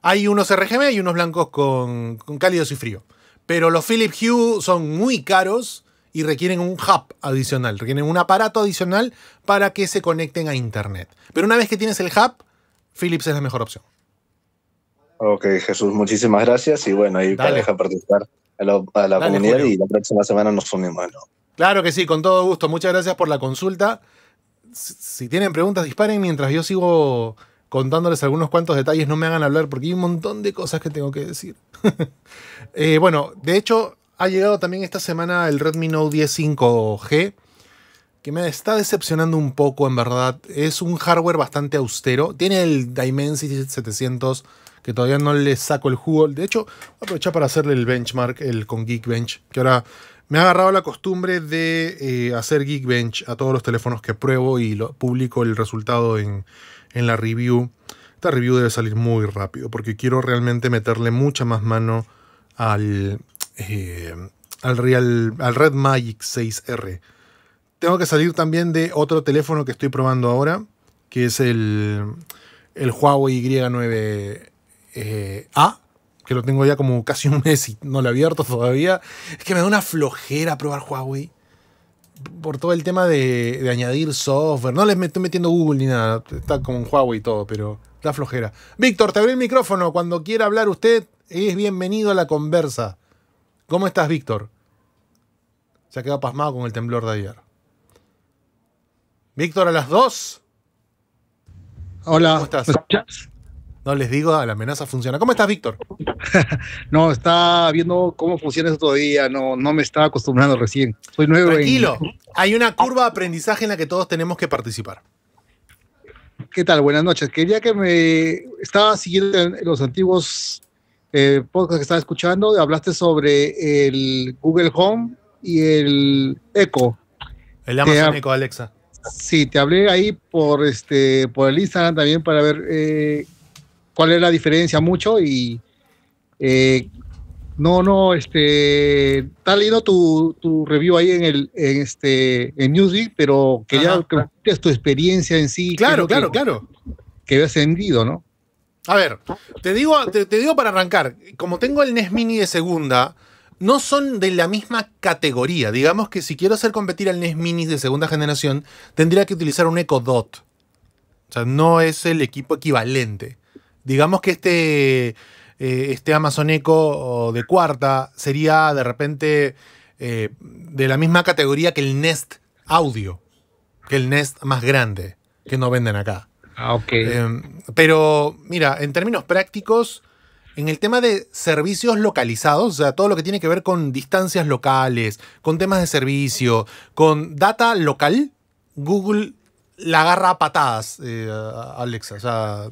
Hay unos RGM y unos blancos con, cálidos y frío. Pero los Philips Hue son muy caros y requieren un hub adicional, requieren un aparato adicional para que se conecten a Internet. Pero una vez que tienes el hub, Philips es la mejor opción. Ok, Jesús, muchísimas gracias y bueno, ahí te deja participar a la, comunidad y la próxima semana nos unimos. Claro que sí, con todo gusto. Muchas gracias por la consulta. si tienen preguntas, disparen mientras yo sigo contándoles algunos cuantos detalles, no me hagan hablar porque hay un montón de cosas que tengo que decir. Eh, bueno, de hecho, ha llegado también esta semana el Redmi Note 10 5G, que me está decepcionando un poco, en verdad. Es un hardware bastante austero. Tiene el Dimensity 700, que todavía no le saco el jugo. De hecho, aprovechar para hacerle el benchmark el con Geekbench, que ahora me ha agarrado la costumbre de eh, hacer Geekbench a todos los teléfonos que pruebo y lo, publico el resultado en, en la review. Esta review debe salir muy rápido porque quiero realmente meterle mucha más mano al, eh, al, al Red Magic 6R. Tengo que salir también de otro teléfono que estoy probando ahora, que es el, Huawei Y9A, eh, que lo tengo ya como casi un mes y no lo he abierto todavía. Es que me da una flojera probar Huawei por todo el tema de, añadir software. No les estoy metiendo Google ni nada. Está como un Huawei y todo, pero La flojera. Víctor, te abrí el micrófono. Cuando quiera hablar usted, es bienvenido a la conversa. ¿Cómo estás, Víctor? Se ha quedado pasmado con el temblor de ayer. Víctor, a las dos. Hola. ¿Cómo estás? No les digo, la amenaza funciona. ¿Cómo estás, Víctor? no, está viendo cómo funciona eso todavía. No, no me estaba acostumbrando recién. Soy nuevo. Tranquilo. Hay una curva de aprendizaje en la que todos tenemos que participar. ¿Qué tal? Buenas noches. Quería que me. Estaba siguiendo los antiguos eh, podcasts que estaba escuchando. Hablaste sobre el Google Home y el Echo. El Amazon Echo, Alexa. Sí, te hablé ahí por este por el Instagram también para ver eh, cuál es la diferencia mucho y eh, no, no, este, está leyendo tu, review ahí en el, en este, en Newsweek, pero que ya que tu experiencia en sí. Claro, claro, claro. Que has ¿no? A ver, te digo, te digo para arrancar, como tengo el NES Mini de segunda, no son de la misma categoría. Digamos que si quiero hacer competir al NES Mini de segunda generación, tendría que utilizar un Echo Dot. O sea, no es el equipo equivalente digamos que este, eh, este Amazon Echo de cuarta sería de repente eh, de la misma categoría que el Nest Audio, que el Nest más grande que no venden acá. Ah, ok. Em, pero mira, en términos prácticos, en el tema de servicios localizados, o sea, todo lo que tiene que ver con distancias locales, con temas de servicio, con data local, Google la agarra a patadas eh, Alexa. O sea,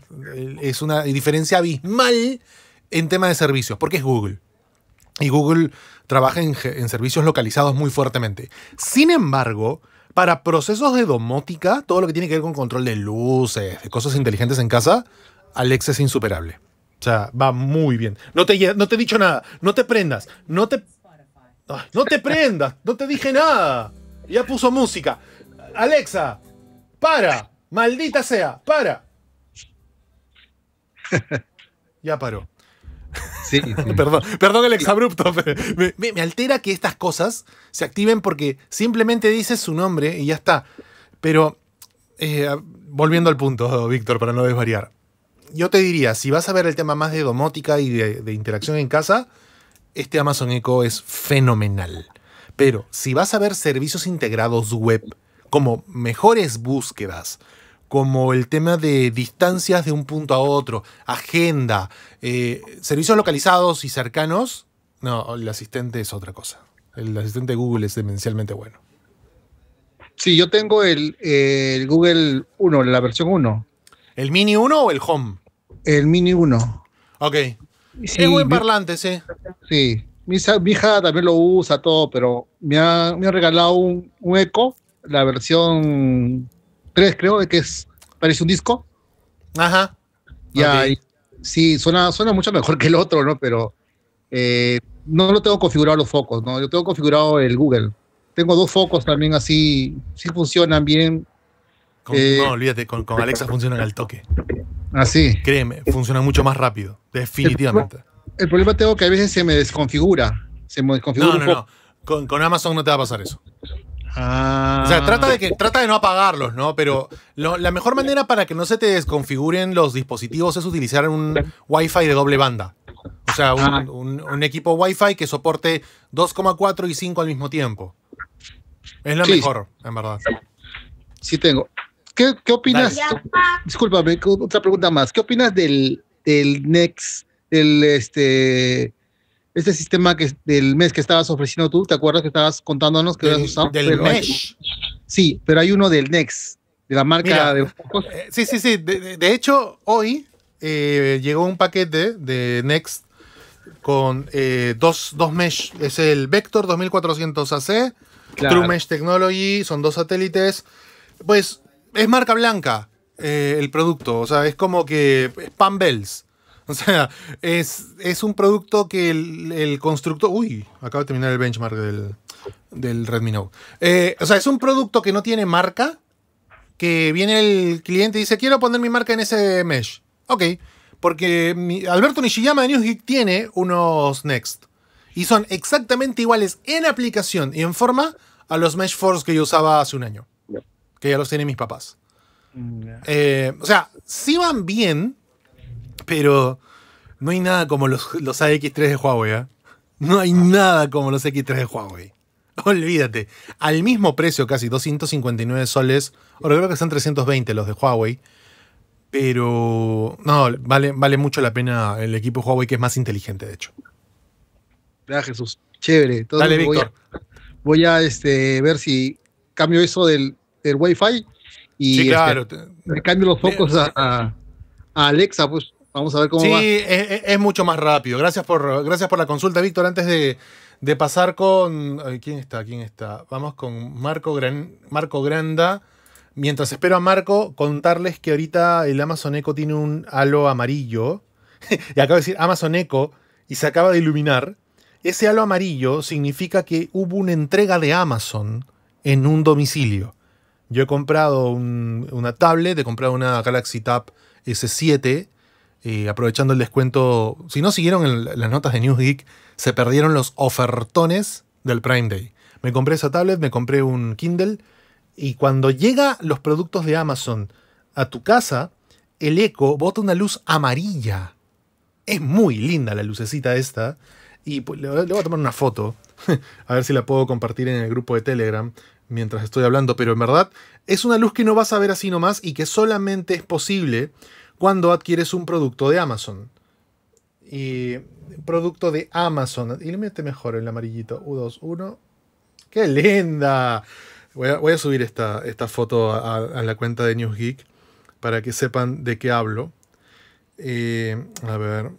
es una diferencia abismal en tema de servicios, porque es Google. Y Google trabaja en, servicios localizados muy fuertemente. Sin embargo, para procesos de domótica, todo lo que tiene que ver con control de luces, de cosas inteligentes en casa, Alexa es insuperable. O sea, va muy bien. No te, no te he dicho nada. No te prendas. No te. no te prendas. No te dije nada. Ya puso música. Alexa, para, maldita sea, para. Ya paró. Sí, perdón, el exabrupto, me, altera que estas cosas se activen porque simplemente dices su nombre y ya está. Pero eh, volviendo al punto, Víctor, para no desvariar. Yo te diría, si vas a ver el tema más de domótica y de, de interacción en casa, este Amazon Echo es fenomenal. Pero si vas a ver servicios integrados web como mejores búsquedas, como el tema de distancias de un punto a otro, agenda, eh, servicios localizados y cercanos, no, el asistente es otra cosa. El asistente Google es demencialmente bueno. Sí, yo tengo el, Google 1, la versión 1. ¿El Mini 1 o el Home? El Mini 1. Ok. es buen parlante, sí. Sí. Mi, hija también lo usa todo, pero me ha, regalado un, un eco la versión 3, creo, que es, parece un disco. Ajá. Ya, sí, suena, suena mucho mejor que el otro, ¿no? Pero eh, no lo tengo configurado los focos, ¿no? Yo tengo configurado el Google. Tengo dos focos también así, sí funcionan bien. Con, eh, no, olvídate, con, Alexa funcionan al toque. Así. Ah, Créeme, funciona mucho más rápido, definitivamente. El, problema tengo que a veces se me desconfigura. Se me desconfigura. No, no, no. Con, con Amazon no te va a pasar eso. Ah. O sea, trata de, que, trata de no apagarlos, ¿no? Pero la mejor manera para que no se te desconfiguren los dispositivos es utilizar un Wi-Fi de doble banda. O sea, un, ah. equipo Wi-Fi que soporte 2,4 y 5 al mismo tiempo. Es lo mejor, en verdad. Sí, tengo. ¿Qué, opinas? Disculpame, Discúlpame, otra pregunta más. ¿Qué opinas del, del Next, el... este este sistema que, del mes que estabas ofreciendo tú, ¿te acuerdas que estabas contándonos que habías usado? Del mesh. sí, pero hay uno del Next, de la marca de eh, sí, sí, sí. De, hecho, hoy eh, llegó un paquete de Next con eh, dos, dos mesh. Es el Vector 2400 AC, True Mesh Technology, son dos satélites. Pues es marca blanca el producto, o sea, es como que Spam Bells. O sea, es, un producto que el, constructor. Uy, acabo de terminar el benchmark del, Redmi Note. Eh, o sea, es un producto que no tiene marca. Que viene el cliente y dice: Quiero poner mi marca en ese mesh. Ok. Porque Alberto Nishiyama de NewsGeek tiene unos Next. Y son exactamente iguales en aplicación y en forma a los Mesh Force que yo usaba hace un año. Que ya los tienen mis papás. Eh, o sea, si van bien, pero no hay nada como los, los AX3 de Huawei. ¿eh? No hay nada como los X3 de Huawei. Olvídate. Al mismo precio, casi 259 soles. Ahora creo que son 320 los de Huawei. Pero no, vale, vale mucho la pena el equipo Huawei, que es más inteligente, de hecho. Gracias, Jesús. Chévere. Dale, voy Víctor. A, voy a este, ver si cambio eso del, del Wi-Fi y sí, este, cambio los focos a Alexa, pues Vamos a ver cómo Sí, es, mucho más rápido. Gracias por, gracias por la consulta, Víctor. Antes de, pasar con. ¿Quién está? ¿Quién está? Vamos con Marco, Gran, Marco Granda. Mientras espero a Marco, contarles que ahorita el Amazon Echo tiene un halo amarillo. y acaba de decir Amazon Echo y se acaba de iluminar. Ese halo amarillo significa que hubo una entrega de Amazon en un domicilio. Yo he comprado una tablet, he comprado una Galaxy Tab S7 y eh, aprovechando el descuento. Si no siguieron las notas de NewsGeek, se perdieron los ofertones del Prime Day. Me compré esa tablet, me compré un Kindle y cuando llega los productos de Amazon a tu casa, el eco bota una luz amarilla. Es muy linda la lucecita esta. Y pues, le, le voy a tomar una foto. a ver si la puedo compartir en el grupo de Telegram mientras estoy hablando. Pero en verdad es una luz que no vas a ver así nomás y que solamente es posible cuando adquieres un producto de Amazon. Y producto de Amazon. Y le mete mejor el amarillito. U2, 1. ¡Qué linda! Voy a, subir esta, esta foto a, la cuenta de News Geek para que sepan de qué hablo. Eh, a ver.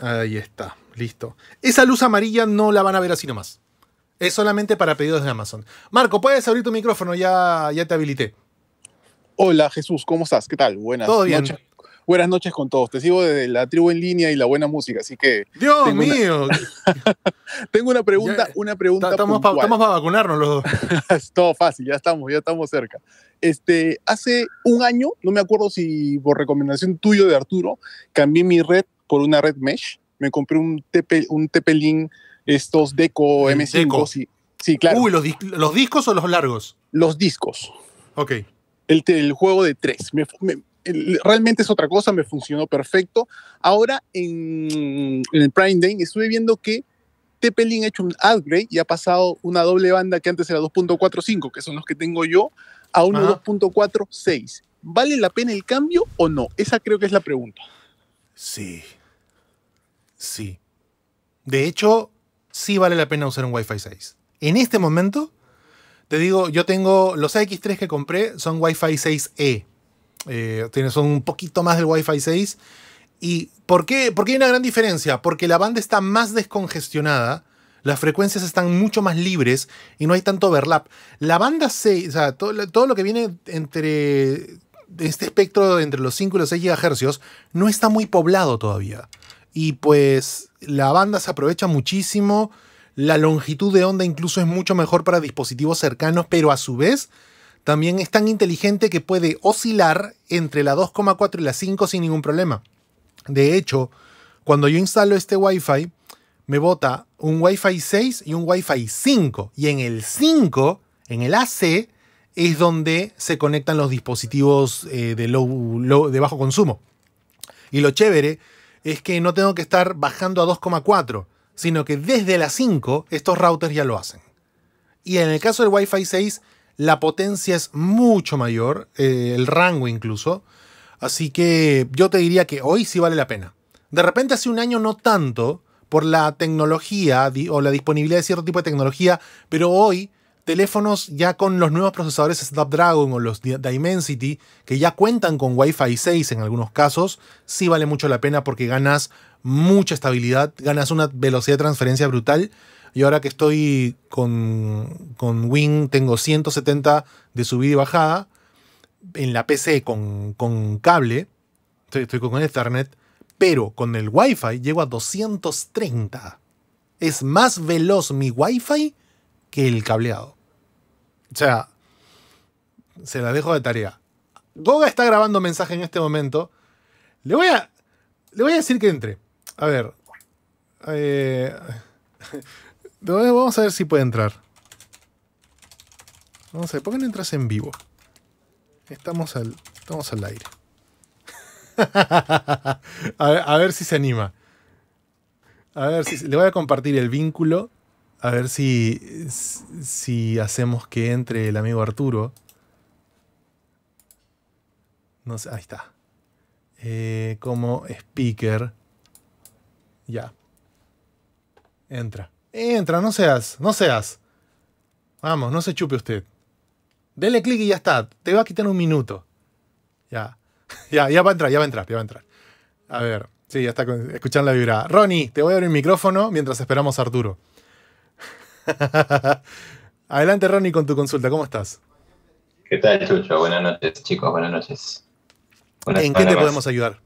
Ahí está. Listo. Esa luz amarilla no la van a ver así nomás. Es solamente para pedidos de Amazon. Marco, puedes abrir tu micrófono, ya, ya te habilité. Hola Jesús, ¿cómo estás? ¿Qué tal? Buenas Todo bien. Buenas noches con todos. Te sigo desde la tribu en línea y la buena música, así que. ¡Dios mío! tengo una pregunta, eh, una pregunta. Estamos para vacunarnos los dos. es todo fácil, ya estamos, ya estamos cerca. Este, hace un año, no me acuerdo si por recomendación tuyo de Arturo, cambié mi red por una red mesh. Me compré un TP, un link estos Deco M5. Sí, claro. Uy, ¿los, discos o los largos? Los discos. Ok. El, el, juego de tres. me, realmente es otra cosa, me funcionó perfecto. Ahora en, el Prime Day estuve viendo que Teppelin ha hecho un upgrade y ha pasado una doble banda que antes era 2.45, que son los que tengo yo, a uno 2.46. ¿Vale la pena el cambio o no? Esa creo que es la pregunta. Sí. Sí. De hecho, sí vale la pena usar un Wi-Fi 6. En este momento, te digo, yo tengo los X 3 que compré son Wi-Fi 6E eh, son un poquito más del Wi-Fi 6. ¿Y por qué? hay una gran diferencia, porque la banda está más descongestionada, las frecuencias están mucho más libres y no hay tanto overlap. La banda 6, o sea, todo, todo lo que viene entre este espectro entre los 5 y los 6 GHz no está muy poblado todavía. Y pues la banda se aprovecha muchísimo, la longitud de onda incluso es mucho mejor para dispositivos cercanos, pero a su vez también es tan inteligente que puede oscilar entre la 2,4 y la 5 sin ningún problema. De hecho, cuando yo instalo este Wi-Fi, me bota un Wi-Fi 6 y un Wi-Fi 5. Y en el 5, en el AC, es donde se conectan los dispositivos eh, de, de bajo consumo. Y lo chévere es que no tengo que estar bajando a 2,4, sino que desde la 5 estos routers ya lo hacen. Y en el caso del Wi-Fi 6 la potencia es mucho mayor, eh, el rango incluso. Así que yo te diría que hoy sí vale la pena. De repente hace un año no tanto por la tecnología o la disponibilidad de cierto tipo de tecnología, pero hoy teléfonos ya con los nuevos procesadores Snapdragon o los Dimensity, que ya cuentan con Wi-Fi 6 en algunos casos, sí vale mucho la pena porque ganas mucha estabilidad, ganas una velocidad de transferencia brutal y ahora que estoy con, con tengo 170 de subida y bajada. En la PC con, cable, estoy, con Ethernet, pero con el Wi-Fi llego a 230. Es más veloz mi Wi-Fi que el cableado. O sea, se la dejo de tarea. Goga está grabando mensaje en este momento. Le voy a, le voy a decir que entre. A ver. Eh, Vamos a ver si puede entrar. Vamos a ver, ¿por qué no entras en vivo? Estamos al, al aire. a, ver, si se anima. A ver si le voy a compartir el vínculo. A ver si, si hacemos que entre el amigo Arturo. No sé, ahí está. Eh, como speaker. Ya. Entra. Entra, no seas, no seas. Vamos, no se chupe usted. Dele clic y ya está. Te va a quitar un minuto. Ya. ya, ya va a entrar, ya va a entrar, ya va a entrar. A ver, sí, ya está escuchando la vibra. Ronnie, te voy a abrir el micrófono mientras esperamos a Arturo. Adelante, Ronnie, con tu consulta. ¿Cómo estás? ¿Qué tal, Chucho? Buenas noches, chicos. Buenas noches. ¿En qué te podemos ayudar?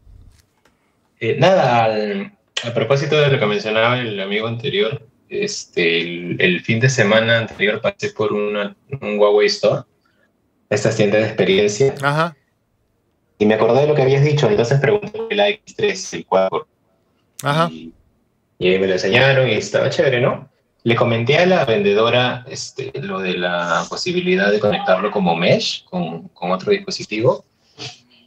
Eh, nada, a propósito de lo que mencionaba el amigo anterior, este, el, fin de semana anterior pasé por un Huawei Store, estas tiendas de experiencia. Y me acordé de lo que habías dicho, entonces pregunté el X3, el 4. Y, me lo enseñaron y estaba chévere, ¿no? Le comenté a la vendedora este, lo de la posibilidad de conectarlo como mesh con, con otro dispositivo.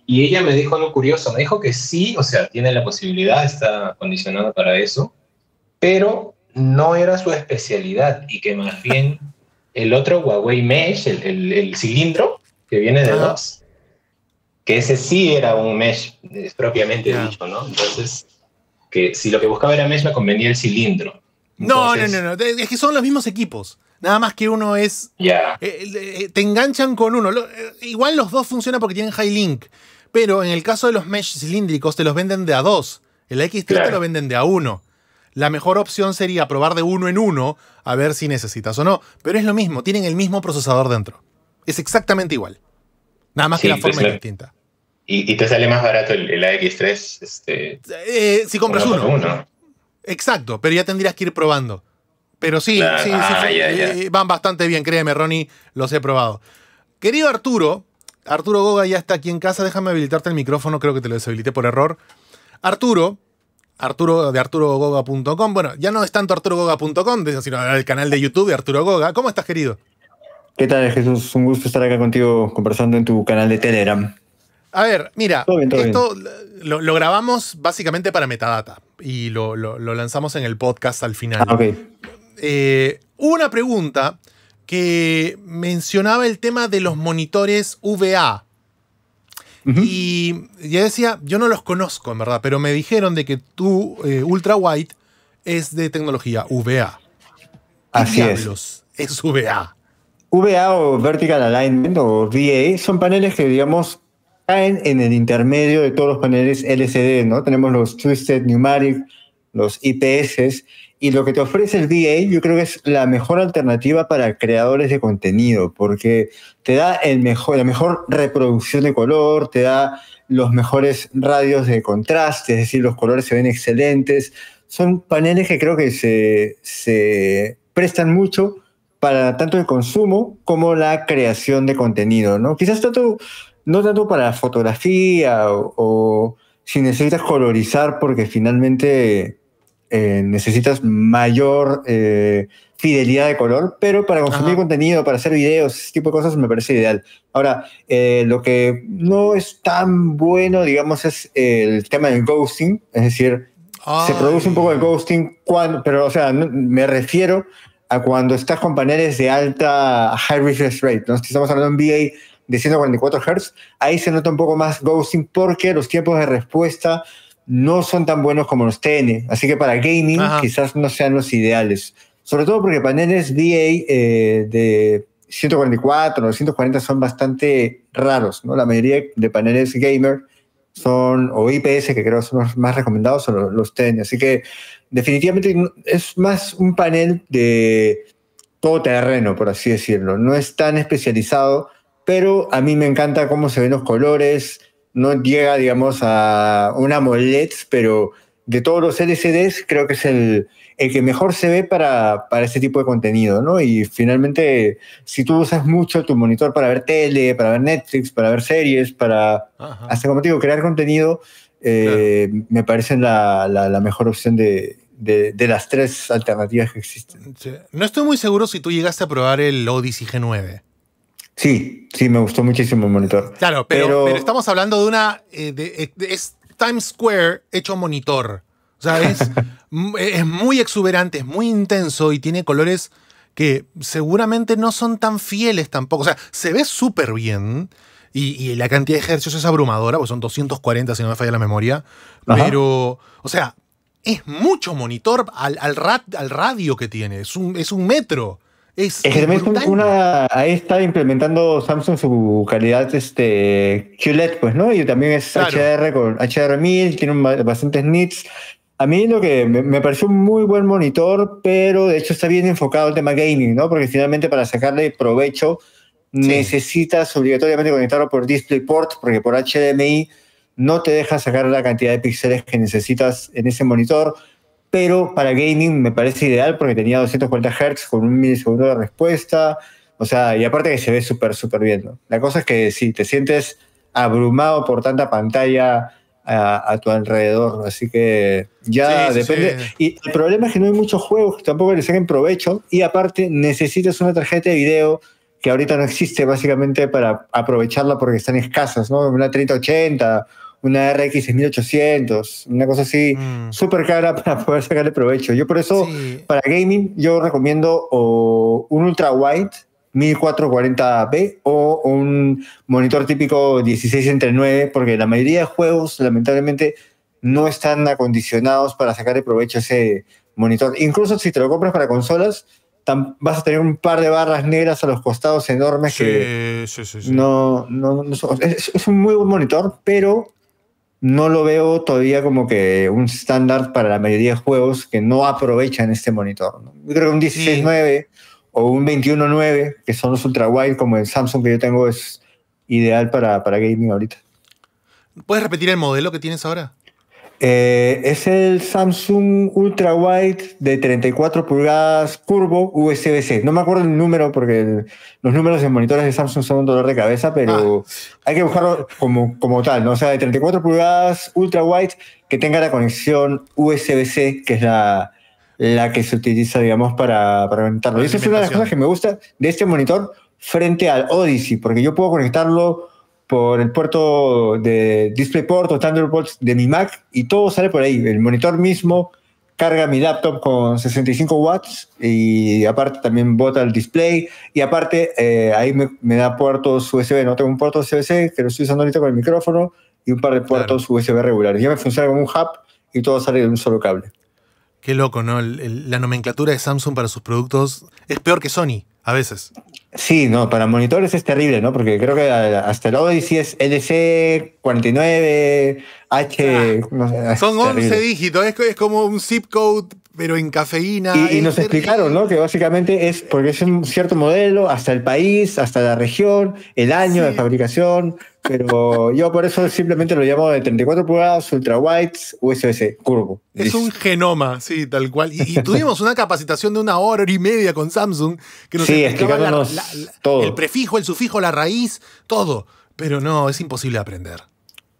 Y ella me dijo algo curioso, me dijo que sí, o sea, tiene la posibilidad, está condicionado para eso, pero no era su especialidad y que más bien el otro Huawei Mesh, el, cilindro que viene de dos, que ese sí era un mesh propiamente dicho, ¿no? Entonces, que si lo que buscaba era mesh, me convenía el cilindro. no, no, no, es que son los mismos equipos. Nada más que uno es. Eh, eh, eh, te enganchan con uno. igual los dos funcionan porque tienen high link. Pero en el caso de los mesh cilíndricos, te los venden de a dos. El X3 te lo venden de a uno la mejor opción sería probar de uno en uno a ver si necesitas o no. Pero es lo mismo, tienen el mismo procesador dentro. Es exactamente igual. Nada más que la forma es distinta. ¿Y, te sale más barato el, AX3? Este, eh, si compras uno. Exacto, pero ya tendrías que ir probando. Pero sí, sí, sí, ah, eh, van bastante bien, créeme, Ronnie, los he probado. Querido Arturo, Arturo Goga ya está aquí en casa, déjame habilitarte el micrófono, creo que te lo deshabilité por error. Arturo, Arturo, de arturogoga.com. Bueno, ya no es tanto arturogoga.com, sino el canal de YouTube de Arturo Goga. ¿Cómo estás, querido? ¿Qué tal, Jesús? Un gusto estar acá contigo conversando en tu canal de Telegram. A ver, mira, esto lo, grabamos básicamente para metadata y lo, lanzamos en el podcast al final. Ah, eh, hubo una pregunta que mencionaba el tema de los monitores VA. Y ya decía, yo no los conozco en verdad, pero me dijeron de que tu eh, ultra white es de tecnología VA. Así es. Es VA. VA o Vertical Alignment o VA son paneles que, digamos, caen en el intermedio de todos los paneles LCD, ¿no? Tenemos los Twisted Pneumatic, los IPS y lo que te ofrece el VA, yo creo que es la mejor alternativa para creadores de contenido, porque te da el mejor, la mejor reproducción de color, te da los mejores radios de contraste, es decir, los colores se ven excelentes. Son paneles que creo que se, se prestan mucho para tanto el consumo como la creación de contenido, ¿no? Quizás tanto, no tanto para la fotografía o si necesitas colorizar porque finalmente eh, necesitas mayor eh, fidelidad de color, pero para consumir contenido, para hacer videos, ese tipo de cosas me parece ideal. Ahora, eh, lo que no es tan bueno, digamos, es el tema del ghosting, es decir, se produce un poco de ghosting, cuando, pero o sea, me refiero a cuando estás con paneles de alta high refresh rate, si estamos hablando en VA de 144 Hz, ahí se nota un poco más ghosting porque los tiempos de respuesta no son tan buenos como los TN. Así que para gaming quizás no sean los ideales. Sobre todo porque paneles VA eh, de 144 o son bastante raros. ¿no? La mayoría de paneles gamer son, o IPS, que creo son los más recomendados, son los TN. Así que definitivamente es más un panel de todo terreno, por así decirlo. No es tan especializado, pero a mí me encanta cómo se ven los colores, no llega, digamos, a una molet, pero de todos los LCDs creo que es el, el que mejor se ve para, para este tipo de contenido, ¿no? Y finalmente, si tú usas mucho tu monitor para ver tele, para ver Netflix, para ver series, para, hasta como te digo, crear contenido, eh, me parece la, mejor opción de, las tres alternativas que existen. No estoy muy seguro si tú llegaste a probar el Odyssey G9. Sí, sí, me gustó muchísimo el monitor. Claro, pero, estamos hablando de una. Eh, eh, es Times Square hecho monitor. O sea, es, muy exuberante, es muy intenso y tiene colores que seguramente no son tan fieles tampoco. O sea, se ve súper bien. Y, la cantidad de ejercicios es abrumadora, pues son 240 si no me falla la memoria. Pero, o sea, es mucho monitor al, al radio que tiene, es un, es un metro una, ahí está implementando Samsung su calidad este, QLED, pues, ¿no? Y también es HDR con HDR1000, tiene bastantes nits. A mí lo que me, pareció un muy buen monitor, pero de hecho está bien enfocado el tema gaming, ¿no? Porque finalmente para sacarle provecho necesitas obligatoriamente conectarlo por DisplayPort, porque por HDMI no te deja sacar la cantidad de píxeles que necesitas en ese monitor pero para gaming me parece ideal porque tenía 240 Hz con un milisegundo de respuesta, o sea, y aparte que se ve súper, súper bien. La cosa es que si sí, te sientes abrumado por tanta pantalla a, tu alrededor, así que ya depende. Y el problema es que no hay muchos juegos que tampoco le saquen provecho y aparte necesitas una tarjeta de video que ahorita no existe básicamente para aprovecharla porque están escasas, ¿no? Una 3080 una RX 6800, una cosa así, mm. súper cara para poder sacarle provecho. Yo por eso, para gaming, yo recomiendo un ultra wide 1440p o un monitor típico 16 entre 9, porque la mayoría de juegos, lamentablemente, no están acondicionados para sacarle provecho ese monitor. Incluso si te lo compras para consolas, vas a tener un par de barras negras a los costados enormes que sí, sí, no, no, es, un muy buen monitor, pero no lo veo todavía como que un estándar para la mayoría de juegos que no aprovechan este monitor. Yo creo que un 16.9 o un 21.9, que son los ultra wide como el Samsung que yo tengo, es ideal para, para gaming ahorita. ¿Puedes repetir el modelo que tienes ahora? Eh, es el Samsung Ultra Wide de 34 pulgadas curvo USB-C. No me acuerdo el número porque los números en monitores de Samsung son un dolor de cabeza, pero ah. hay que buscarlo como, como tal, ¿no? O sea, de 34 pulgadas Ultra Wide que tenga la conexión USB-C, que es la, la que se utiliza, digamos, para, para conectarlo. Y esa es una de las cosas que me gusta de este monitor frente al Odyssey, porque yo puedo conectarlo por el puerto de DisplayPort o Thunderbolt de mi Mac y todo sale por ahí. El monitor mismo carga mi laptop con 65 watts y aparte también bota el display y aparte eh, ahí me, da puertos USB, no tengo un puerto USB que lo estoy usando ahorita con el micrófono y un par de puertos USB regulares. Ya me funciona como un hub y todo sale de un solo cable. Qué loco, ¿no? la nomenclatura de Samsung para sus productos es peor que Sony a veces. Sí, no, para monitores es terrible, ¿no? Porque creo que hasta el es LC 49, son 11 dígitos, es, como un zip code, pero en cafeína. Y, nos explicaron, ¿no? Que básicamente es porque es un cierto modelo, hasta el país, hasta la región, el año de fabricación. Pero yo por eso simplemente lo llamo de 34 pulgadas, ultra whites, usb curvo. Es un genoma, sí, tal cual. Y, tuvimos una capacitación de una hora, y media con Samsung que nos sí, explicaba todo. el prefijo, el sufijo, la raíz, todo. Pero no, es imposible aprender.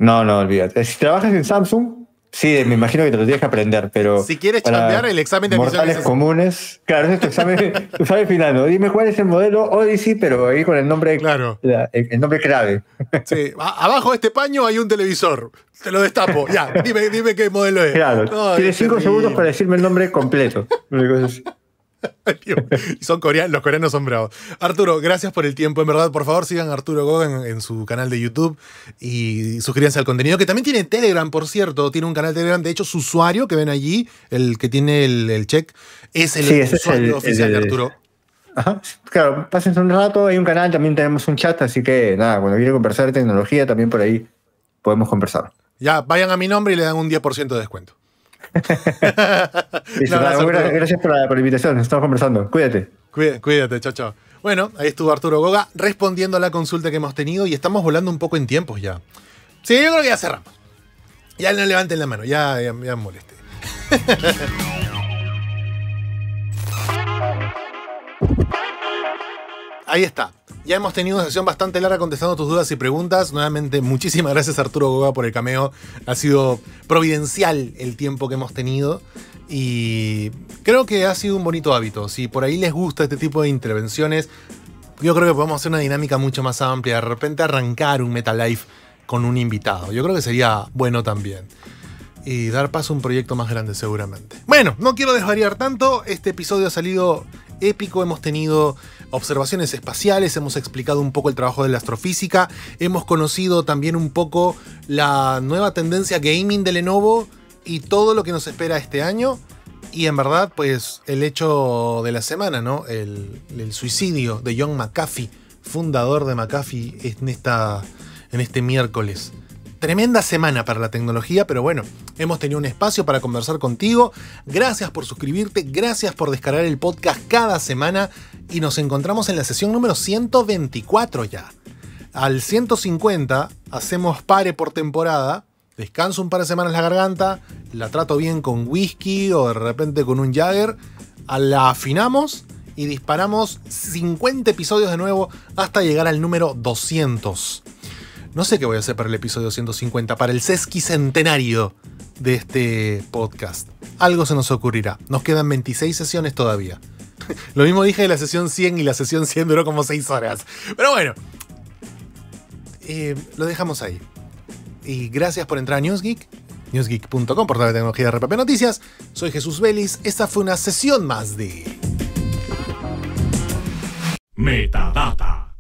No, no, olvídate. Si trabajas en Samsung, sí, me imagino que te lo tienes que aprender, pero. Si quieres chatear el examen de mortales comunes. Claro, es examen, Dime cuál es el modelo Odyssey, pero ahí con el nombre. Claro. el, nombre clave. Sí, abajo de este paño hay un televisor. Te lo destapo. Ya, dime, qué modelo es. Claro. tienes cinco segundos para decirme el nombre completo son coreanos, los coreanos son bravos. Arturo, gracias por el tiempo. En verdad, por favor, sigan a Arturo Gogan en, su canal de YouTube y suscríbanse al contenido, que también tiene Telegram, por cierto. Tiene un canal de Telegram. De hecho, su usuario que ven allí, el que tiene el, check, es el usuario oficial de Arturo. Claro, pásense un rato, hay un canal, también tenemos un chat, así que nada, cuando quieran conversar de tecnología, también por ahí podemos conversar. Ya, vayan a mi nombre y le dan un 10% de descuento. gracias, por la, invitación, estamos conversando. Cuídate. Cuídate, chao, chao. Bueno, ahí estuvo Arturo Goga respondiendo a la consulta que hemos tenido y estamos volando un poco en tiempos ya. Sí, yo creo que ya cerramos. Ya no levanten la mano, ya, me moleste. ahí está. Ya hemos tenido una sesión bastante larga contestando tus dudas y preguntas. Nuevamente, muchísimas gracias Arturo Goga por el cameo. Ha sido providencial el tiempo que hemos tenido. Y creo que ha sido un bonito hábito. Si por ahí les gusta este tipo de intervenciones, yo creo que podemos hacer una dinámica mucho más amplia. De repente arrancar un Metalife con un invitado. Yo creo que sería bueno también. Y dar paso a un proyecto más grande seguramente. Bueno, no quiero desvariar tanto. Este episodio ha salido épico. Hemos tenido observaciones espaciales, hemos explicado un poco el trabajo de la astrofísica, hemos conocido también un poco la nueva tendencia gaming de Lenovo y todo lo que nos espera este año. Y en verdad, pues el hecho de la semana, ¿no? El, suicidio de John McAfee, fundador de McAfee, en, esta, en este miércoles. Tremenda semana para la tecnología, pero bueno, hemos tenido un espacio para conversar contigo. Gracias por suscribirte, gracias por descargar el podcast cada semana y nos encontramos en la sesión número 124 ya. Al 150 hacemos pare por temporada, descanso un par de semanas la garganta, la trato bien con whisky o de repente con un Jagger, la afinamos y disparamos 50 episodios de nuevo hasta llegar al número 200. No sé qué voy a hacer para el episodio 150, para el sesquicentenario de este podcast. Algo se nos ocurrirá. Nos quedan 26 sesiones todavía. Lo mismo dije de la sesión 100 y la sesión 100 duró como 6 horas. Pero bueno, eh, lo dejamos ahí. Y gracias por entrar a NewsGeek, newsgeek.com, portal de tecnología de RPP Noticias. Soy Jesús Vélez. Esta fue una sesión más de... Metadata.